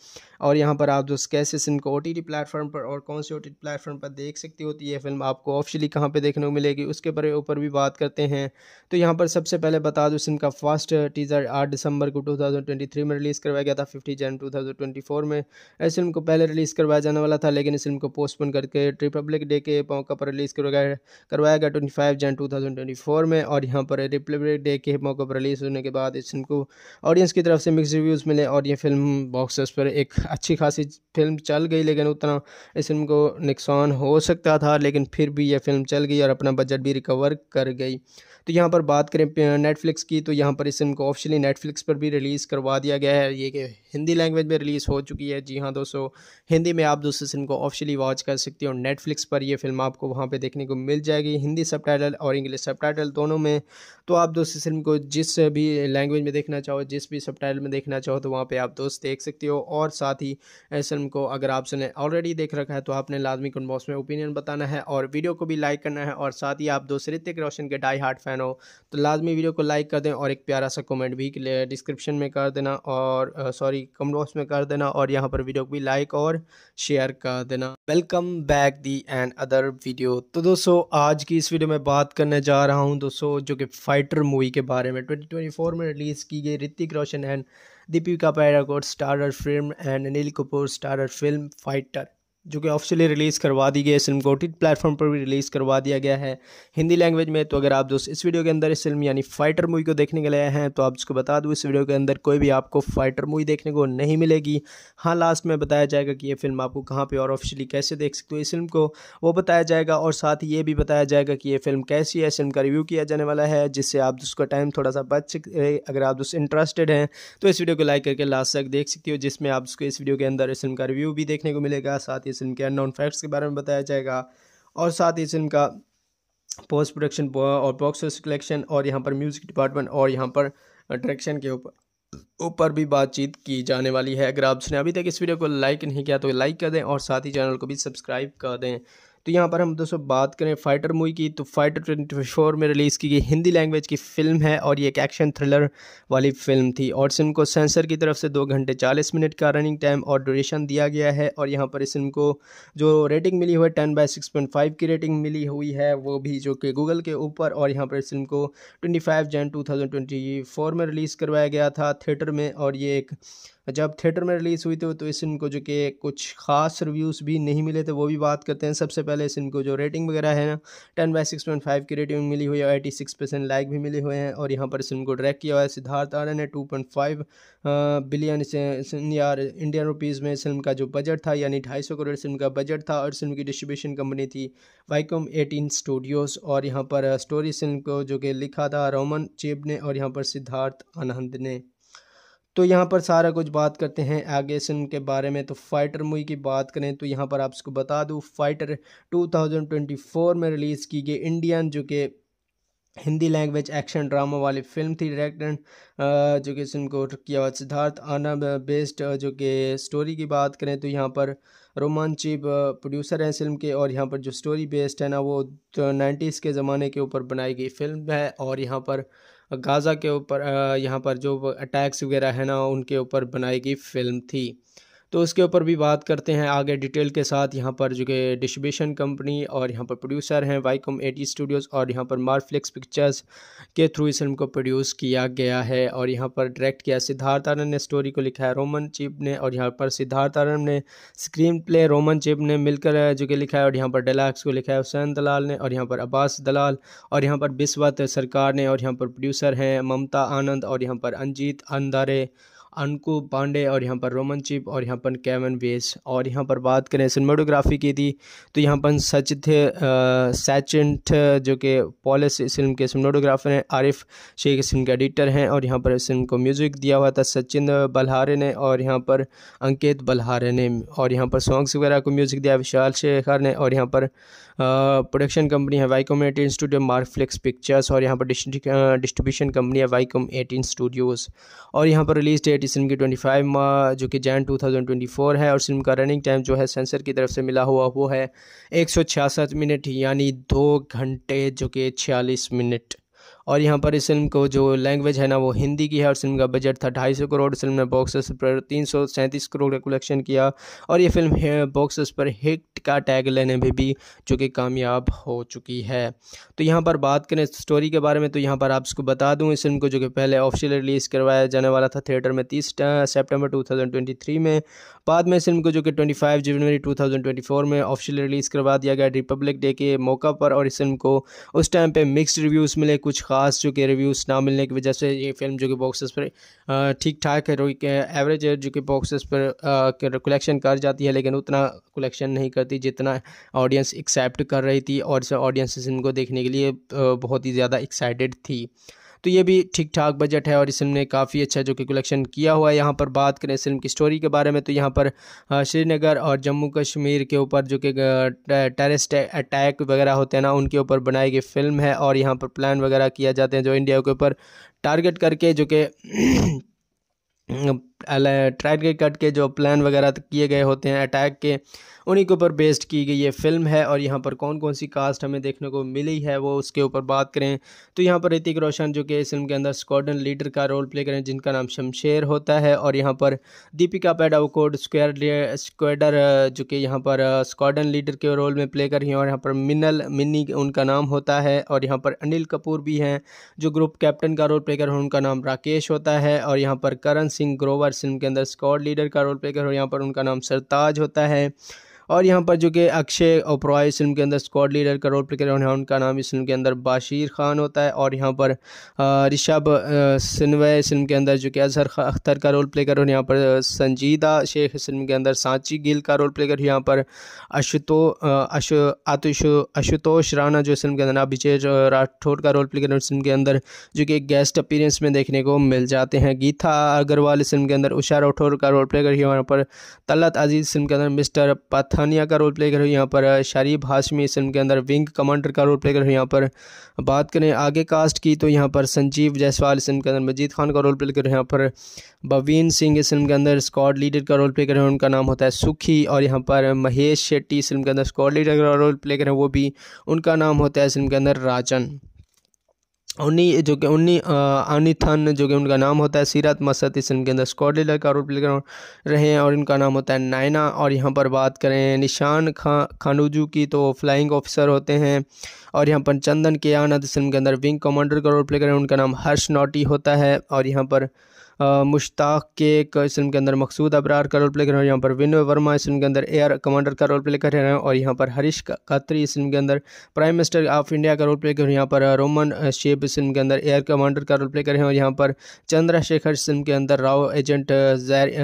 और यहाँ पर आप जो कैसे सिम को ओ टी प्लेटफॉर्म पर और कौन से ओ टी प्लेटफॉर्म पर देख सकती होती है फिल्म आपको ऑफिशियली कहाँ पर देखने को मिलेगी उसके पर ऊपर भी बात करते हैं तो यहाँ पर सबसे पहले बता दूँ सिम का फर्स्ट टीज़र आठ दिसंबर को टू में रिलीज़ करवाया गया था फिफ्टी जन टू में इस फिल्म को पहले रिलीज़ करवाया जाने वाला था लेकिन इस फिल्म को पोस्टपोन करके रिपब्लिक डे के मौका पर रिलीज़ करवाया करवाया गया ट्वेंटी फाइव जन टू में और यहाँ पर रिपब्लिक डे के मौके पर रिलीज़ होने के बाद इस फिल्म को ऑडियंस की तरफ से मिक्स रिव्यूज़ मिले और ये फिल्म बॉक्स पर एक अच्छी खासी फिल्म चल गई लेकिन उतना इस फिल्म को नुकसान हो सकता था लेकिन फिर भी यह फिल्म चल गई और अपना बजट भी रिकवर कर गई तो यहाँ पर बात करें नेटफ्लिक्स की तो यहाँ पर इस फिल्म को ऑफिशियली नेटफ्लिक्स पर भी रिलीज़ करवा दिया गया है ये हिंदी लैंग्वेज में रिलीज़ हो चुकी है जी हाँ दोस्तों हिंदी में आप दूसरे फिल्म को ऑफिशियली वॉच कर सकते हो नेटफ्लिक्स पर यह फिल्म आपको वहाँ पर देखने को मिल जाएगी हिंदी सब और इंग्लिश सब दोनों में तो आप दूसरी फिल्म को जिस भी लैंग्वेज में देखना चाहो जिस भी सब में देखना चाहो तो वहाँ पर आप दोस्त देख सकते हो और साथ ही इस फिल्म को अगर आपने ऑलरेडी देख रखा है तो आपने लाजमी कुंड बॉक्स में ओपिनियन बताना है और वीडियो को भी लाइक करना है और साथ ही आप दोस्त ऋतिक रोशन के डाई हार्ट फैन हो तो लाजमी वीडियो को लाइक कर दें और एक प्यारा सा कमेंट भी डिस्क्रिप्शन में कर देना और सॉरी भाई कमेंट बॉक्स में कर देना और यहाँ पर वीडियो को भी लाइक और शेयर कर देना welcome back the and other video तो दोस्तों आज की इस वीडियो में बात करने जा रहा हूँ दोस्तों जो कि फाइटर मूवी के बारे में 2024 में रिलीज़ की गई Hrithik Roshan and Deepika पायराकोट starrer film and Anil Kapoor starrer film fighter जो कि ऑफिशियली रिलीज़ करवा दी गई है फिल्म गोटिट प्लेटफॉर्म पर भी रिलीज़ करवा दिया गया है हिंदी लैंग्वेज में तो अगर आप दोस्त इस वीडियो के अंदर इस फिल्म यानी फाइटर मूवी को देखने के लिए हैं तो आप उसको बता दूँ इस वीडियो के अंदर कोई भी आपको फाइटर मूवी देखने को नहीं मिलेगी हाँ लास्ट में बताया जाएगा कि ये फिल्म आपको कहाँ पर और ऑफिशियली कैसे देख सकते हो इस फिल्म को वो बताया जाएगा और साथ ही ये भी बताया जाएगा कि ये फिल्म कैसी है फिल्म का रिव्यू किया जाने वाला है जिससे आप उसका टाइम थोड़ा सा बच सकते अगर आप दोस्त इंटरेस्टेड हैं तो इस वीडियो को लाइक करके लास्ट तक देख सकते हो जिसमें आप उसको इस वीडियो के अंदर इस फिल्म का रिव्यू भी देखने को मिलेगा साथ ही इस फिल्म के अननोन फैक्ट्स के बारे में बताया जाएगा और साथ ही इस फिल्म का पोस्ट प्रोडक्शन और बॉक्स ऑफिस कलेक्शन और यहाँ पर म्यूज़िक डिपार्टमेंट और यहाँ पर डायरेक्शन के ऊपर ऊपर भी बातचीत की जाने वाली है अगर आपने अभी तक इस वीडियो को लाइक नहीं किया तो लाइक कर दें और साथ ही चैनल को भी सब्सक्राइब कर दें तो यहाँ पर हम दोस्तों बात करें फाइटर मूवी की तो फाइटर ट्वेंटी फोर में रिलीज़ की गई हिंदी लैंग्वेज की फिल्म है और ये एक एक्शन थ्रिलर वाली फिल्म थी और इस फिल्म को सेंसर की तरफ से दो घंटे चालीस मिनट का रनिंग टाइम और ड्यूरेशन दिया गया है और यहाँ पर इस फिल्म को जो रेटिंग मिली हुई है ten by six point five की रेटिंग मिली हुई है वो भी जो कि गूगल के ऊपर और यहाँ पर इस फिल्म को twenty five Jan two thousand twenty four में रिलीज़ करवाया गया था थिएटर में और ये एक जब थिएटर में रिलीज़ हुई थी तो इस फिल्म को जो कि कुछ खास रिव्यूज़ भी नहीं मिले थे वो भी बात करते हैं सबसे पहले इस फिल्म को जो रेटिंग वगैरह है ना ten by six point five की रेटिंग मिली हुई है एटी सिक्स परसेंट लाइक भी मिले हुए हैं और यहाँ पर इस फिल्म को डायरेक्ट किया हुआ है सिद्धार्थ आर्यन ने टू पॉइंट फाइव बिलियन यार इंडियन रुपीज़ में इस फिल्म का जो बजट था यानी ढाई सौ करोड़ फिल्म का बजट था और फिल्म की डिस्ट्रीब्यूशन कंपनी थी वाईकॉम एटीन स्टूडियोज़ और यहाँ पर स्टोरी फिल्म को जो कि लिखा था रोमन चेब ने और यहाँ पर सिद्धार्थ आनंद ने तो यहाँ पर सारा कुछ बात करते हैं एगेसन के बारे में तो फाइटर मूवी की बात करें तो यहाँ पर आपको बता दूँ फाइटर 2024 में रिलीज़ की गई इंडियन जो कि हिंदी लैंग्वेज एक्शन ड्रामा वाली फिल्म थी डायरेक्टर जो कि सुन को किया सिद्धार्थ आना बेस्ड जो कि स्टोरी की बात करें तो यहाँ पर रोमांचिप प्रोड्यूसर हैं फिल्म के और यहाँ पर जो स्टोरी बेस्ड है ना वो नाइन्टीज़ तो के ज़माने के ऊपर बनाई गई फिल्म है और यहाँ पर गाज़ा के ऊपर यहाँ पर जो अटैक्स वगैरह है ना उनके ऊपर बनाई गई फ़िल्म थी तो उसके ऊपर भी बात करते हैं आगे डिटेल के साथ यहाँ पर जो कि डिस्ट्रीब्यूशन कंपनी और यहाँ पर प्रोड्यूसर हैं वाईकॉम एटी स्टूडियोज़ और यहाँ पर मारफ्लिक्स पिक्चर्स के थ्रू इस फिल्म को प्रोड्यूस किया गया है और यहाँ पर डायरेक्ट किया सिद्धार्थ आनंद ने स्टोरी को लिखा है रोमन चिप ने और यहाँ पर सिद्धार्थ आनंद ने स्क्रीन प्ले रोमन चिप ने मिलकर जो कि लिखा है और यहाँ पर डेलाक्स को लिखा है हुसैन दलाल ने और यहाँ पर अब्बास दलाल और यहाँ पर बिस्वत सरकार ने और यहाँ पर प्रोड्यूसर हैं ममता आनंद और यहाँ पर अंजीत अंदारे अनकू पांडे और यहाँ पर रोमन चिप और यहाँ पर कैमन वेस और यहाँ पर बात करें सिनेमाटोग्राफी की थी तो यहाँ पर सचित सचिंट जो कि पॉलिस फिल्म के सिनेमाटोग्राफर हैं आरिफ शेख इस फिल्म के एडिटर हैं और यहाँ पर इस फिल्म को म्यूज़िक दिया हुआ था सचिन बल्हारे ने और यहाँ पर अंकित बल्हारे ने और यहाँ पर सॉन्ग्स वगैरह को म्यूज़िक दिया विशाल शेखर ने और यहाँ पर प्रोडक्शन कंपनी है Viacom eighteen studio Marflix pictures और यहाँ पर डिस्ट्रीब्यूशन कंपनी है वाईकॉम एटीन स्टूडियोज़ और यहाँ पर रिलीज़ डेट क्वालिटी सिम की 25 जो कि जैन 2024 है और सिम का रनिंग टाइम जो है सेंसर की तरफ से मिला हुआ वो है एक मिनट यानी दो घंटे जो कि छियालीस मिनट और यहाँ पर इस फिल्म को जो लैंग्वेज है ना वो हिंदी की है और फिल्म का बजट था ढाई सौ करोड़ फिल्म ने बॉक्सेस पर तीन सौ सैंतीस करोड़ का कलेक्शन किया और ये फिल्म बॉक्सेस पर हिट का टैग लेने में भी जो कि कामयाब हो चुकी है तो यहाँ पर बात करें स्टोरी के बारे में तो यहाँ पर आपको बता दूँ इस फिल्म को जो कि पहले ऑफिशियल रिलीज़ करवाया जाने वाला था थिएटर में तीस सेप्टेम्बर टू में बाद में इस फिल्म को जो कि ट्वेंटी जनवरी टू में ऑफिशियल रिलीज़ करवा दिया गया रिपब्लिक डे के मौका पर और इस फिल्म को उस टाइम पर मिक्सड रिव्यूज़ मिले कुछ खास जो कि रिव्यूज़ ना मिलने की वजह से ये फिल्म जो कि बॉक्सेस पर ठीक ठाक है एवरेज जो कि बॉक्सेस पर कलेक्शन कर जाती है लेकिन उतना कलेक्शन नहीं करती थी जितना ऑडियंस एक्सेप्ट कर रही थी और ऑडियंस इनको देखने के लिए बहुत ही ज़्यादा एक्साइटेड थी तो ये भी ठीक ठाक बजट है और इस फिल्म ने काफ़ी अच्छा जो कि कलेक्शन किया हुआ है यहाँ पर बात करें इस फिल्म की स्टोरी के बारे में तो यहाँ पर श्रीनगर और जम्मू कश्मीर के ऊपर जो कि टेरिस्ट अटैक वगैरह होते हैं ना उनके ऊपर बनाई गई फिल्म है और यहाँ पर प्लान वगैरह किया जाते हैं जो इंडिया के ऊपर टारगेट करके जो कि ट्रैक कट के जो प्लान वगैरह किए गए होते हैं अटैक के उन्हीं के ऊपर बेस्ड की गई ये फिल्म है और यहाँ पर कौन कौन सी कास्ट हमें देखने को मिली है वो उसके ऊपर बात करें तो यहाँ पर ऋतिक रोशन जो कि इस फिल्म के अंदर स्क्वाडन लीडर का रोल प्ले करें जिनका नाम शमशेर होता है और यहाँ पर दीपिका पैडाउकोड स्क्वायर स्क्वाडर जो कि यहाँ पर स्क्वाडन लीडर के रोल में प्ले कर रही हैं और यहाँ पर मिनल मिनी उनका नाम होता है और यहाँ पर अनिल कपूर भी हैं जो ग्रुप कैप्टन का रोल प्ले कर उनका नाम राकेश होता है और यहाँ पर करण सिंह ग्रोवर इस फिल्म के अंदर स्कॉट लीडर का रोल प्ले कर यहाँ पर उनका नाम सरताज होता है और यहाँ पर जो कि अक्षय ओपरॉय इस फिल्म के अंदर स्कॉड लीडर का रोल प्ले कर रहे हैं उनका नाम इस फिल्म के अंदर बाशीर खान होता है और यहाँ पर ऋषभ सिनवे इस फिल्म के अंदर जो कि अजहर अख्तर का रोल प्ले कर रहे हैं यहाँ पर संजीदा शेख इस फिल्म के अंदर सांची गिल का रोल प्ले कर यहाँ पर अशुतो अशु आतुष आशुतोष राणा जो इस फिल्म के अंदर अभिजय राठौर का रोल प्ले कर रहे हैं फिल्म के अंदर जो कि गेस्ट अपीरेंस में देखने को मिल जाते हैं गीता अग्रवाल इस फिल्म के अंदर उषा राठौर का रोल प्ले कर यहाँ पर तलत अजीज फिल्म के अंदर मिस्टर पथन थानिया का रोल प्ले कर यहाँ पर शरीफ हाशमी इस फिल्म के अंदर विंग कमांडर का रोल प्ले कर यहाँ पर बात करें आगे कास्ट की तो यहाँ पर संजीव जायसवाल इस फिल्म के अंदर मजीद खान का रोल प्ले कर रहे हैं यहाँ पर बवीन सिंह इस फिल्म के अंदर स्कॉड लीडर का रोल प्ले कर रहे हैं उनका नाम होता है सुखी और यहाँ पर महेश शेट्टी इस फिल्म के अंदर स्कॉड लीडर का रोल प्ले कर रहे हैं वो भी उनका नाम होता है इस फिल्म के अंदर राजन उन्नी जो कि उन्नी अनिथन जो कि उनका नाम होता है सीरत मसद इस इनके अंदर स्कॉट डीलर का रोल प्ले कर रहे हैं और इनका नाम होता है नायना और यहाँ पर बात करें निशान खा खानूजू की तो फ्लाइंग ऑफिसर होते हैं और यहाँ पर चंदन के आनंद इस के अंदर विंग कमांडर का रोल प्ले करें उनका नाम हर्ष नोटी होता है और यहाँ पर मुश्ताक केक इस फिल्म के अंदर मकसूद अबरार का रोल प्ले कर रहे हैं यहाँ पर विनय वर्मा इस फिल्म के अंदर एयर कमांडर का रोल प्ले कर रहे हैं और यहाँ पर हरीश कात्री इस फिल्म के अंदर प्राइम मिनिस्टर ऑफ इंडिया का रोल प्ले कर रहे हैं यहाँ पर रोमन शेप इस फिल्म के अंदर एयर कमांडर का रोल प्ले कर रहे हैं और यहाँ पर चंद्रशेखर इस फिल्म के अंदर राव एजेंट जैर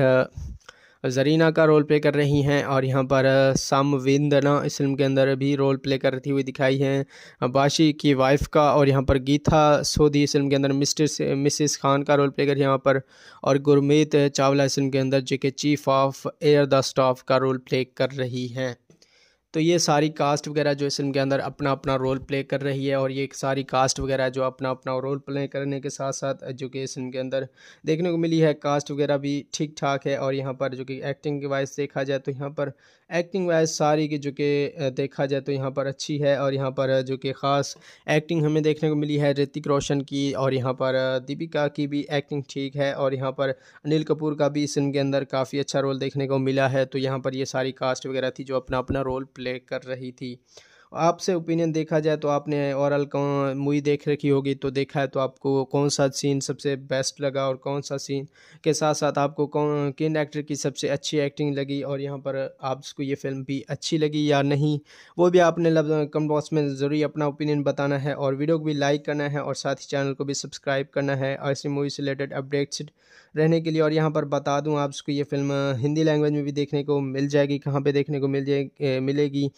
जरीना का रोल प्ले कर रही हैं और यहाँ पर समविंदना इस फिल्म के अंदर भी रोल प्ले करती हुई दिखाई हैं बाशी की वाइफ का और यहाँ पर गीता सोधी इस फिल्म के अंदर मिस्टर मिसिस खान का रोल प्ले कर यहाँ पर और गुरमीत चावला इस फिल्म के अंदर जो कि chief of air the staff का रोल प्ले कर रही हैं तो ये सारी कास्ट वगैरह जो इस फिल्म के अंदर अपना अपना रोल प्ले कर रही है और ये सारी कास्ट वगैरह जो अपना अपना रोल प्ले करने के साथ साथ जो कि इस फिल्म के अंदर देखने को मिली है कास्ट वगैरह भी ठीक ठाक है और यहाँ पर जो कि एक्टिंग के वाइज देखा जाए तो यहाँ पर एक्टिंग वाइज सारी की जो कि देखा जाए तो यहाँ पर अच्छी है और यहाँ पर जो कि ख़ास एक्टिंग हमें देखने को मिली है ऋतिक रोशन की और यहाँ पर दीपिका की भी एक्टिंग ठीक है और यहाँ पर अनिल कपूर का भी इस फिल्म के अंदर काफ़ी अच्छा रोल देखने को मिला है तो यहाँ पर ये सारी कास्ट वगैरह थी जो अपना अपना रोल प्ले कर रही थी आपसे ओपिनियन देखा जाए तो आपने औरल मूवी देख रखी होगी तो देखा है तो आपको कौन सा सीन सबसे बेस्ट लगा और कौन सा सीन के साथ साथ आपको कौन किन एक्टर की सबसे अच्छी एक्टिंग लगी और यहाँ पर आपको ये फिल्म भी अच्छी लगी या नहीं वो भी आपने कम बॉक्स में जरूरी अपना ओपिनियन बताना है और वीडियो को भी लाइक करना है और साथ ही चैनल को भी सब्सक्राइब करना है ऐसी मूवी से रिलेटेड अपडेट्स रहने के लिए और यहाँ पर बता दूँ आपको ये फिल्म हिंदी लैंग्वेज में भी देखने को मिल जाएगी कहाँ पे देखने को मिल जाए मिलेगी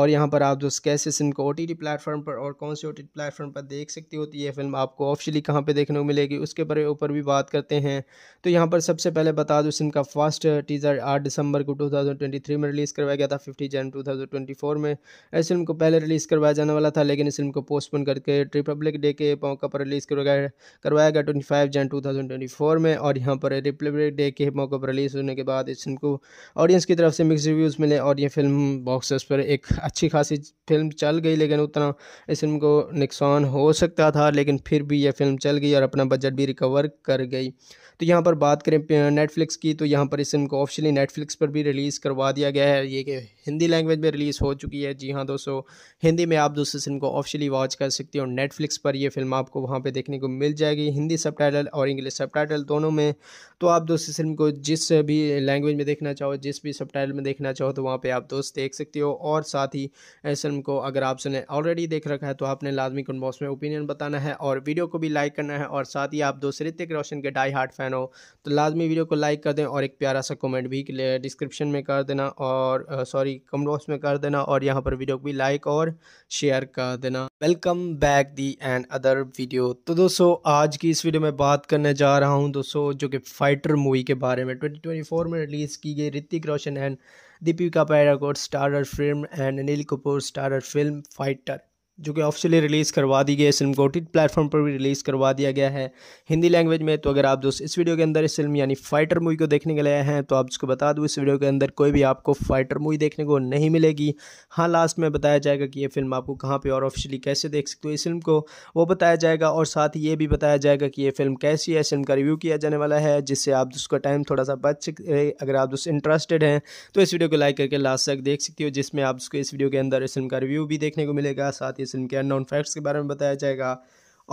और यहाँ पर आप जो कैसे सिम को ओ टी प्लेटफॉर्म पर और कौन से ओ टी प्लेटफॉर्म पर देख सकती होती है फिल्म आपको ऑफिशियली कहाँ पर देखने को मिलेगी उसके पर ऊपर भी बात करते हैं तो यहाँ पर सबसे पहले बता दूँ सिम का फर्स्ट टीज़र आठ दिसंबर को टू में रिलीज़ करवाया गया था फिफ्टी जन टू में इस फिल्म को पहले रिलीज़ करवाया जाने वाला था लेकिन इस फिल्म को पोस्टपोन करके रिपब्लिक डे के मौका पर रिलीज़ करवाया करवाया गया ट्वेंटी फाइव जन टू में और और यहाँ पर रिप्लेबरी डे के मौके पर रिलीज़ होने के बाद इस फिल्म को ऑडियंस की तरफ से मिक्स रिव्यूज़ मिले और ये फिल्म बॉक्स पर एक अच्छी खासी फिल्म चल गई लेकिन उतना इस फिल्म को नुकसान हो सकता था लेकिन फिर भी यह फिल्म चल गई और अपना बजट भी रिकवर कर गई तो यहाँ पर बात करें नेटफ्लिक्स की तो यहाँ पर इस फिल्म को ऑफिशियली नेटफ्लिक्स पर भी रिलीज़ करवा दिया गया है ये कि हिंदी लैंग्वेज में रिलीज़ हो चुकी है जी हाँ दोस्तों हिंदी में आप दोस्तों फिल्म को ऑफिशियली वॉच कर सकते हो नेटफ्लिक्स पर यह फिल्म आपको वहाँ पर देखने को मिल जाएगी हिंदी सब और इंग्लिश सब दोनों में तो आप दोस्तों फिल्म को जिस भी लैंग्वेज में देखना चाहो जिस भी सब में देखना चाहो तो वहाँ पर आप दोस्त देख सकते हो और साथ ही इस फिल्म को अगर आपने ऑलरेडी देख रखा है तो आपने लाजमी कन्बॉक्स में ओपिनियन बताना है और वीडियो को भी लाइक करना है और साथ ही आप दोस्त ऋतिक रोशन के डाई हार्ट फैन फ़ैन हो तो लाजमी वीडियो को लाइक कर दें और एक प्यारा सा कमेंट भी डिस्क्रिप्शन में कर देना और सॉरी कमेंट बॉक्स में कर देना और यहाँ पर वीडियो को भी लाइक और शेयर कर देना welcome back the and other video तो दोस्तों आज की इस वीडियो में बात करने जा रहा हूँ दोस्तों जो कि फाइटर मूवी के बारे में ट्वेंटी में रिलीज़ की गई Hrithik Roshan and Deepika पायराकोट starrer film and Anil Kapoor starrer film fighter जो कि ऑफिशियली रिलीज़ करवा दी गई है फिल्म गोटिट प्लेटफॉर्म पर भी रिलीज़ करवा दिया गया है हिंदी लैंग्वेज में तो अगर आप दोस्त इस वीडियो के अंदर इस फिल्म यानी फाइटर मूवी को देखने के लिए हैं तो आप उसको बता दूँ इस वीडियो के अंदर कोई भी आपको फाइटर मूवी देखने को नहीं मिलेगी हाँ लास्ट में बताया जाएगा कि ये फिल्म आपको कहाँ पर और ऑफिशियली कैसे देख सकते हो इस फिल्म को वो बताया जाएगा और साथ ही ये भी बताया जाएगा कि ये फिल्म कैसी है फिल्म का रिव्यू किया जाने वाला है जिससे आप उसका टाइम थोड़ा सा बच सकते अगर आप दोस्त इंटरेस्टेड हैं तो इस वीडियो को लाइक करके लास्ट तक देख सकती हो जिसमें आप उसको इस वीडियो के अंदर इस फिल्म का रिव्यू भी देखने को मिलेगा साथ ही इस फिल्म के अननोन फैक्ट्स के बारे में बताया जाएगा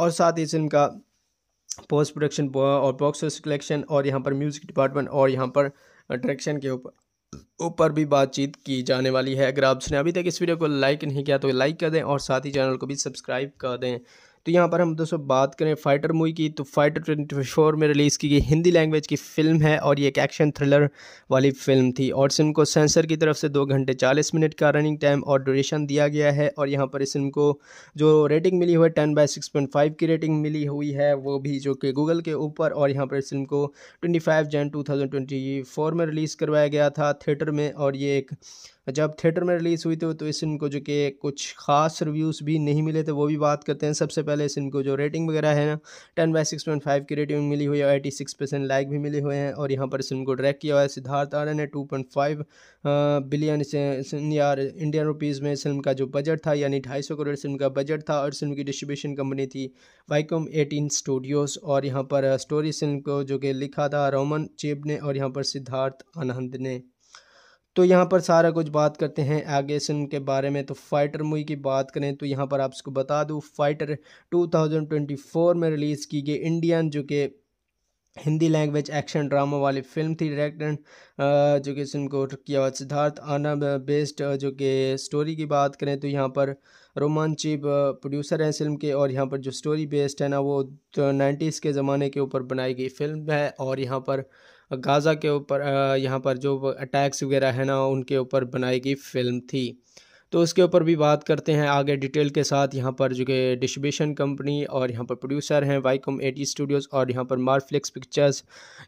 और साथ ही इस फिल्म का पोस्ट प्रोडक्शन और बॉक्स ऑफिस कलेक्शन और यहाँ पर म्यूज़िक डिपार्टमेंट और यहाँ पर डायरेक्शन के ऊपर ऊपर भी बातचीत की जाने वाली है अगर आपने अभी तक इस वीडियो को लाइक नहीं किया तो लाइक कर दें और साथ ही चैनल को भी सब्सक्राइब कर दें तो यहाँ पर हम दोस्तों बात करें फाइटर मूवी की तो फाइटर ट्वेंटी फोर में रिलीज़ की गई हिंदी लैंग्वेज की फिल्म है और ये एक एक्शन थ्रिलर वाली फिल्म थी और इस फिल्म को सेंसर की तरफ से दो घंटे चालीस मिनट का रनिंग टाइम और ड्यूरेशन दिया गया है और यहाँ पर इस फिल्म को जो रेटिंग मिली हुई है ten by six point five की रेटिंग मिली हुई है वो भी जो कि गूगल के ऊपर और यहाँ पर इस फिल्म को twenty five Jan two thousand twenty four में रिलीज़ करवाया गया था थिएटर में और ये एक जब थिएटर में रिलीज़ हुई थी तो इस फिल्म को जो कि कुछ खास रिव्यूज़ भी नहीं मिले थे वो भी बात करते हैं सबसे पहले इस फिल्म को जो रेटिंग वगैरह है ना ten by six point five की रेटिंग मिली हुई है एटी सिक्स परसेंट लाइक भी मिले हुए हैं और यहाँ पर इस फिल्म को डायरेक्ट किया हुआ है सिद्धार्थ आर्य ने टू पॉइंट फाइव बिलियन यार इंडियन रुपीज़ में इस फिल्म का जो बजट था यानी ढाई सौ करोड़ फिल्म का बजट था और इस फिल्म की डिस्ट्रीब्यूशन कंपनी थी वाईकॉम एटीन स्टूडियोज़ और यहाँ पर स्टोरी फिल्म को जो कि लिखा था रोमन चेब ने और यहाँ पर सिद्धार्थ आनंद ने तो यहाँ पर सारा कुछ बात करते हैं एगेसन के बारे में तो फाइटर मूवी की बात करें तो यहाँ पर आपको बता दूँ फाइटर 2024 में रिलीज़ की गई इंडियन जो कि हिंदी लैंग्वेज एक्शन ड्रामा वाली फिल्म थी डायरेक्टर जो कि इसम को किया सिद्धार्थ आना बेस्ड जो कि स्टोरी की बात करें तो यहाँ पर रोमांचिप प्रोड्यूसर हैं फिल्म के और यहाँ पर जो स्टोरी बेस्ड है ना वो नाइन्टीज़ तो के ज़माने के ऊपर बनाई गई फिल्म है और यहाँ पर गाज़ा के ऊपर यहाँ पर जो अटैक्स वगैरह है ना उनके ऊपर बनाई गई फिल्म थी तो उसके ऊपर भी बात करते हैं आगे डिटेल के साथ यहाँ पर जो कि डिस्ट्रीब्यूशन कंपनी और यहाँ पर प्रोड्यूसर हैं वाईकॉम एटी स्टूडियोज़ और यहाँ पर मारफ्लिक्स पिक्चर्स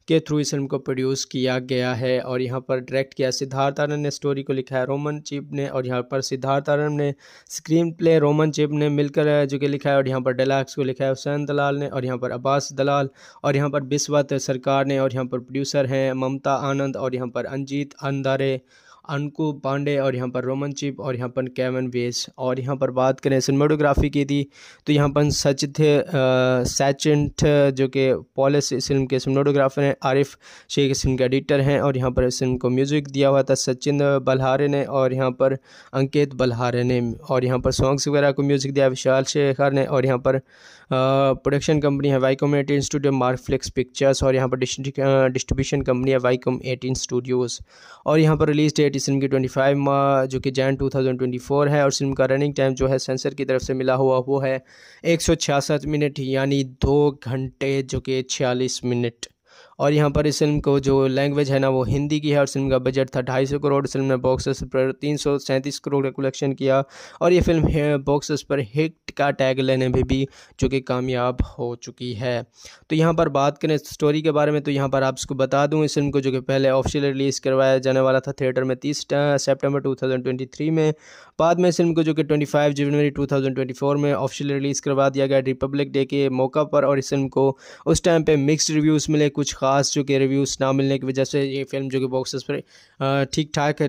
के थ्रू इस फिल्म को प्रोड्यूस किया गया है और यहाँ पर डायरेक्ट किया सिद्धार्थ आनंद ने स्टोरी को लिखा है रोमन चिप ने और यहाँ पर सिद्धार्थ आनंद ने स्क्रीन प्ले रोमन चिप ने मिलकर जो कि लिखा है और यहाँ पर डेलाक्स को लिखा है हुसैन दलाल ने और यहाँ पर अब्बास दलाल और यहाँ पर बिस्वत सरकार ने और यहाँ पर प्रोड्यूसर हैं ममता आनंद और यहाँ पर अंजीत अंदारे अनकु पांडे और यहाँ पर रोमन चिप और यहाँ पर कैमन वेस और यहाँ पर बात करें सिनेमाटोग्राफी की थी तो यहाँ पर सचित सचिंट जो कि पॉलिस फिल्म के सिनेमाटोग्राफर हैं आरिफ शेख इस फिल्म के एडिटर हैं और यहाँ पर इस फिल्म को म्यूज़िक दिया हुआ था सचिन बल्हारे ने और यहाँ पर अंकित बल्हारे ने और यहाँ पर सॉन्ग्स वगैरह को म्यूज़िक दिया विशाल शेखर ने और यहाँ पर प्रोडक्शन कंपनी है Viacom eighteen studio flix pictures और यहाँ पर डिस्ट्रीब्यूशन कंपनी है वाईकॉम एटीन स्टूडियोज़ और यहाँ पर रिलीज डेट इस फिल्म की ट्वेंटी फाइव जो कि Jan two thousand twenty four है और फिल्म का रनिंग टाइम जो है सेंसर की तरफ से मिला हुआ वो है एक सौ छियासठ मिनट यानी दो घंटे जो कि छियालीस मिनट और यहाँ पर इस फिल्म को जो लैंग्वेज है ना वो हिंदी की है और फिल्म का बजट था ढाई सौ करोड़ फिल्म ने बॉक्स पर तीन सौ सैंतीस करोड़ का कलेक्शन किया और ये फिल्म बॉक्स पर हिट का टैग लेने में भी जो कि कामयाब हो चुकी है तो यहाँ पर बात करें स्टोरी के बारे में तो यहाँ पर आप इसको बता दूँ इस फिल्म को जो कि पहले ऑफिशियल रिलीज़ करवाया जाने वाला था थिएटर में तीस सेप्टेम्बर टू में बाद में इस फिल्म को जो कि ट्वेंटी जनवरी टू में ऑफिशियल रिलीज़ करवा दिया गया रिपब्लिक डे के मौका पर और इस फिल्म को उस टाइम पर मिक्सड रिव्यूज़ मिले कुछ खास जो कि रिव्यूज़ ना मिलने की वजह से ये फिल्म जो कि बॉक्सेस पर ठीक ठाक है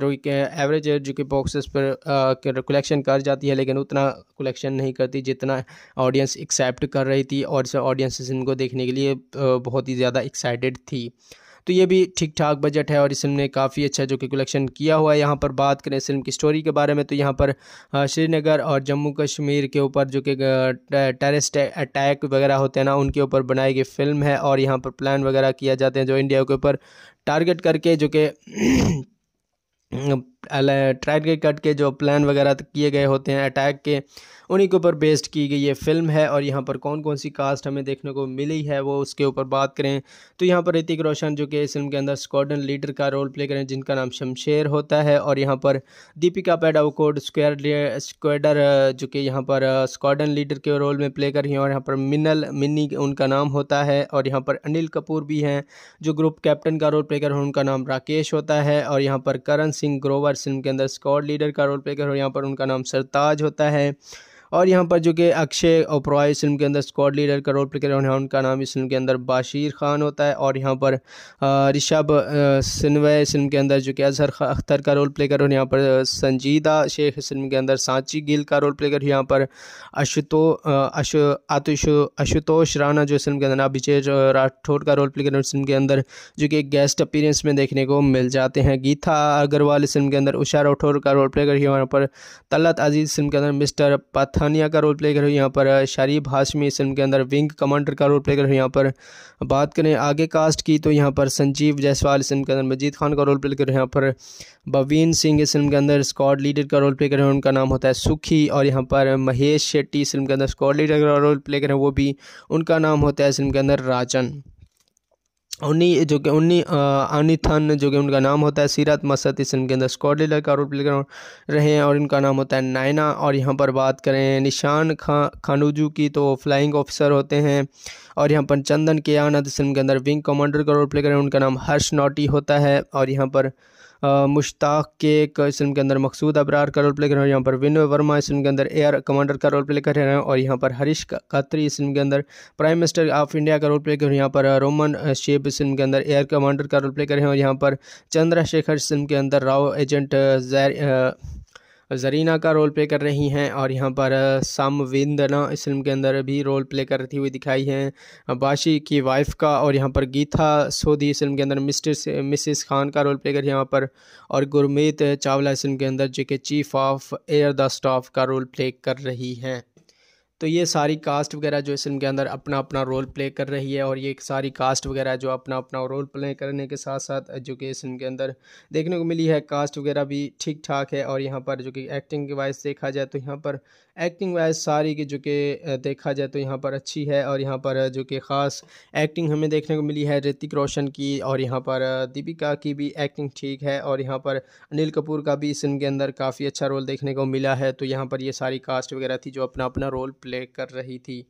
एवरेज जो कि बॉक्सेस पर कलेक्शन कर जाती है लेकिन उतना कलेक्शन नहीं करती जितना ऑडियंस एक्सेप्ट कर रही थी और ऑडियंस इनको देखने के लिए बहुत ही ज़्यादा एक्साइटेड थी तो ये भी ठीक ठाक बजट है और इस फिल्म ने काफ़ी अच्छा जो कि कलेक्शन किया हुआ है यहाँ पर बात करें इस फिल्म की स्टोरी के बारे में तो यहाँ पर श्रीनगर और जम्मू कश्मीर के ऊपर जो कि टेरिस्ट अटैक वगैरह होते हैं ना उनके ऊपर बनाई गई फिल्म है और यहाँ पर प्लान वगैरह किया जाते हैं जो इंडिया के ऊपर टारगेट करके जो कि ट्रैक कट के जो प्लान वगैरह किए गए होते हैं अटैक के उन्हीं के ऊपर बेस्ड की गई ये फिल्म है और यहाँ पर कौन कौन सी कास्ट हमें देखने को मिली है वो उसके ऊपर बात करें तो यहाँ पर ऋतिक रोशन जो कि इस फिल्म के अंदर स्क्वाडन लीडर का रोल प्ले करें जिनका नाम शमशेर होता है और यहाँ पर दीपिका पैडाउकोड स्क्वायर स्क्वाडर जो कि यहाँ पर स्क्वाडन लीडर के रोल में प्ले कर रही हैं और यहाँ पर मिनल मिनी उनका नाम होता है और यहाँ पर अनिल कपूर भी हैं जो ग्रुप कैप्टन का रोल प्ले कर उनका नाम राकेश होता है और यहाँ पर करण सिंह ग्रोवर इस फिल्म के अंदर स्कॉट लीडर का रोल प्ले कर यहाँ पर उनका नाम सरताज होता है और यहाँ पर जो कि अक्षय ओपरॉय इस फिल्म के अंदर स्कॉड लीडर का रोल प्ले कर रहे हैं उनका नाम इस फिल्म के अंदर बाशीर खान होता है और यहाँ पर ऋषभ सिनवे इस फिल्म के अंदर जो कि अजहर अख्तर का रोल प्ले कर रहे हैं यहाँ पर संजीदा शेख इस फिल्म के अंदर सांची गिल का रोल प्ले कर रहे हैं यहाँ पर अशुतो अशु आतुष आशुतोष राणा जो इस फिल्म के अंदर अभिजय राठौर का रोल प्ले कर रहे हैं फिल्म के अंदर जो कि गेस्ट अपीरेंस में देखने को मिल जाते हैं गीता अग्रवाल इस फिल्म के अंदर उषा राठौर का रोल प्ले कर रही है यहाँ पर तलत अजीज फिल्म के अंदर मिस्टर पथ थानिया का रोल प्ले कर यहाँ पर शरीफ हाशमी इस फिल्म के अंदर विंग कमांडर का रोल प्ले कर यहाँ पर बात करें आगे कास्ट की तो यहाँ पर संजीव जायसवाल इस फिल्म के अंदर मजीद खान का रोल प्ले कर रहे हैं यहाँ पर बवीन सिंह इस फिल्म के अंदर स्कॉड लीडर का रोल प्ले कर रहे हैं उनका नाम होता है सुखी और यहाँ पर महेश शेट्टी इस फिल्म के अंदर स्कॉड लीडर का रोल प्ले कर रहे हैं वो भी उनका नाम होता है इस फिल्म के अंदर राजन उन्नी जो कि उन्नी अनिथन जो कि उनका नाम होता है सीरत मसद इस फिल्म के अंदर स्कॉट का रोल प्ले कर रहे हैं और इनका नाम होता है नायना और यहाँ पर बात करें निशान खा खानूजू की तो फ्लाइंग ऑफिसर होते हैं और यहाँ पर चंदन के आनंद इस फिल्म के अंदर विंग कमांडर का रोल प्ले करें उनका नाम हर्ष नोटी होता है और यहाँ पर मुश्ताक केक इस फिल्म के अंदर मकसूद अबरार का रोल प्ले कर रहे हैं यहाँ पर विनय वर्मा इस फिल्म के अंदर एयर कमांडर का रोल प्ले कर रहे हैं और यहाँ पर हरीश कात्री इस फिल्म के अंदर प्राइम मिनिस्टर ऑफ इंडिया का रोल प्ले कर रहे हैं यहाँ पर रोमन शेप इस फिल्म के अंदर एयर कमांडर का रोल प्ले कर रहे हैं और यहाँ पर चंद्रशेखर इस फिल्म के अंदर राव एजेंट जैर जरीना का रोल प्ले कर रही हैं और यहाँ पर समविंदना इस फिल्म के अंदर भी रोल प्ले करती हुई दिखाई हैं बाशी की वाइफ का और यहाँ पर गीता सोधी इस फिल्म के अंदर मिस्टर मिसिस खान का रोल प्ले कर यहाँ पर और गुरमीत चावला इस फिल्म के अंदर जो कि chief of air the staff का रोल प्ले कर रही हैं तो ये सारी कास्ट वगैरह जो इस फिल्म के अंदर अपना अपना रोल प्ले कर रही है और ये सारी कास्ट वगैरह जो अपना अपना रोल प्ले करने के साथ साथ जो कि इस फिल्म के अंदर देखने को मिली है कास्ट वगैरह भी ठीक ठाक है और यहाँ पर जो कि एक्टिंग के वाइज देखा जाए तो यहाँ पर एक्टिंग वाइज सारी की जो कि देखा जाए तो यहाँ पर अच्छी है और यहाँ पर जो कि ख़ास एक्टिंग हमें देखने को मिली है ऋतिक रोशन की और यहाँ पर दीपिका की भी एक्टिंग ठीक है और यहाँ पर अनिल कपूर का भी इस फिल्म के अंदर काफ़ी अच्छा रोल देखने को मिला है तो यहाँ पर ये सारी कास्ट वगैरह थी जो अपना अपना रोल प्ले कर रही थी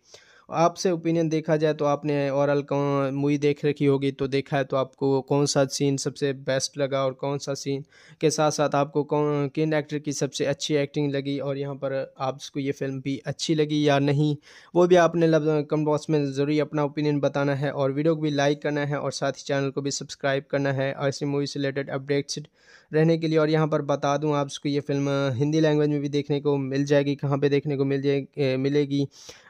आपसे ओपिनियन देखा जाए तो आपने औरल मूवी देख रखी होगी तो देखा है तो आपको कौन सा सीन सबसे बेस्ट लगा और कौन सा सीन के साथ साथ आपको कौन किन एक्टर की सबसे अच्छी एक्टिंग लगी और यहाँ पर आपको ये फिल्म भी अच्छी लगी या नहीं वो भी आपने कमेंट बॉक्स में जरूरी अपना ओपिनियन बताना है और वीडियो को भी लाइक करना है और साथ ही चैनल को भी सब्सक्राइब करना है ऐसी मूवी से रिलेटेड अपडेट्स रहने के लिए और यहाँ पर बता दूँ आपको ये फिल्म हिंदी लैंग्वेज में भी देखने को मिल जाएगी कहाँ पर देखने को मिल जाए मिलेगी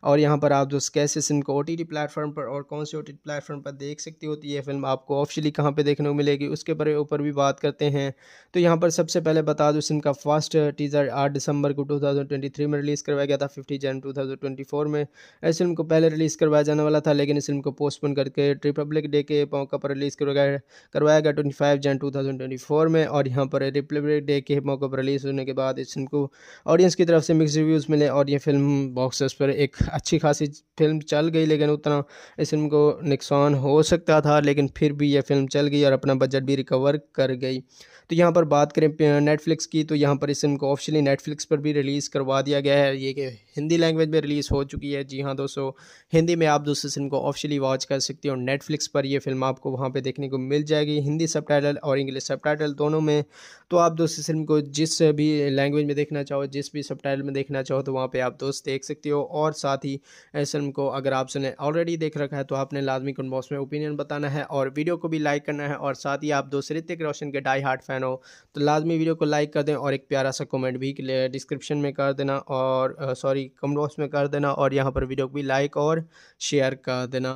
और यहाँ पर आप जो बस कैसे इनको ओ टी प्लेटफॉर्म पर और कौन से ओ टी प्लेटफॉर्म पर देख सकती होती है फिल्म आपको ऑफिशियली कहाँ पे देखने को मिलेगी उसके बारे ऊपर भी बात करते हैं तो यहाँ पर सबसे पहले बता दूँ सिम का फर्स्ट टीज़र आठ दिसंबर को टू में रिलीज़ करवाया गया था फिफ्टी जन टू में इस फिल्म को पहले रिलीज़ करवाया जाने वाला था लेकिन इस फिल्म को पोस्टपोन करके रिपब्लिक डे के मौका पर रिलीज़ करवाया करवाया गया ट्वेंटी फाइव जन टू में और यहाँ पर रिपब्लिक डे के मौके पर रिलीज़ होने के बाद इस फिल्म को ऑडियंस की तरफ से मिक्स रिव्यूज़ मिले और ये फिल्म बॉक्स पर एक अच्छी खासी फिल्म चल गई लेकिन उतना इस फिल्म को नुकसान हो सकता था लेकिन फिर भी यह फिल्म चल गई और अपना बजट भी रिकवर कर गई तो यहाँ पर बात करें नेटफ्लिक्स की तो यहाँ पर इस फिल्म को ऑफिशियली नेटफ्लिक्स पर भी रिलीज़ करवा दिया गया है ये कि हिंदी लैंग्वेज में रिलीज़ हो चुकी है जी हाँ दोस्तों हिंदी में आप दूसरे फिल्म को ऑफिशियली वॉच कर सकते हो और नेटफ्लिक्स पर यह फिल्म आपको वहाँ पर देखने को मिल जाएगी हिंदी सब और इंग्लिश सब दोनों में तो आप दोस्त इस फिल्म को जिस भी लैंग्वेज में देखना चाहो जिस भी सब में देखना चाहो तो वहाँ पर आप दोस्त देख सकते हो और साथ ही इस फिल्म को अगर आपने ऑलरेडी देख रखा है तो आपने लाजमी कमेंट बॉक्स में ओपिनियन बताना है और वीडियो को भी लाइक करना है और साथ ही आप दोस्त ऋतिक रोशन के डाई हार्ट फैन हो तो लाजमी वीडियो को लाइक कर दें और एक प्यारा सा कमेंट भी डिस्क्रिप्शन में कर देना और सॉरी कमेंट बॉक्स में कर देना और यहाँ पर वीडियो को भी लाइक और शेयर कर देना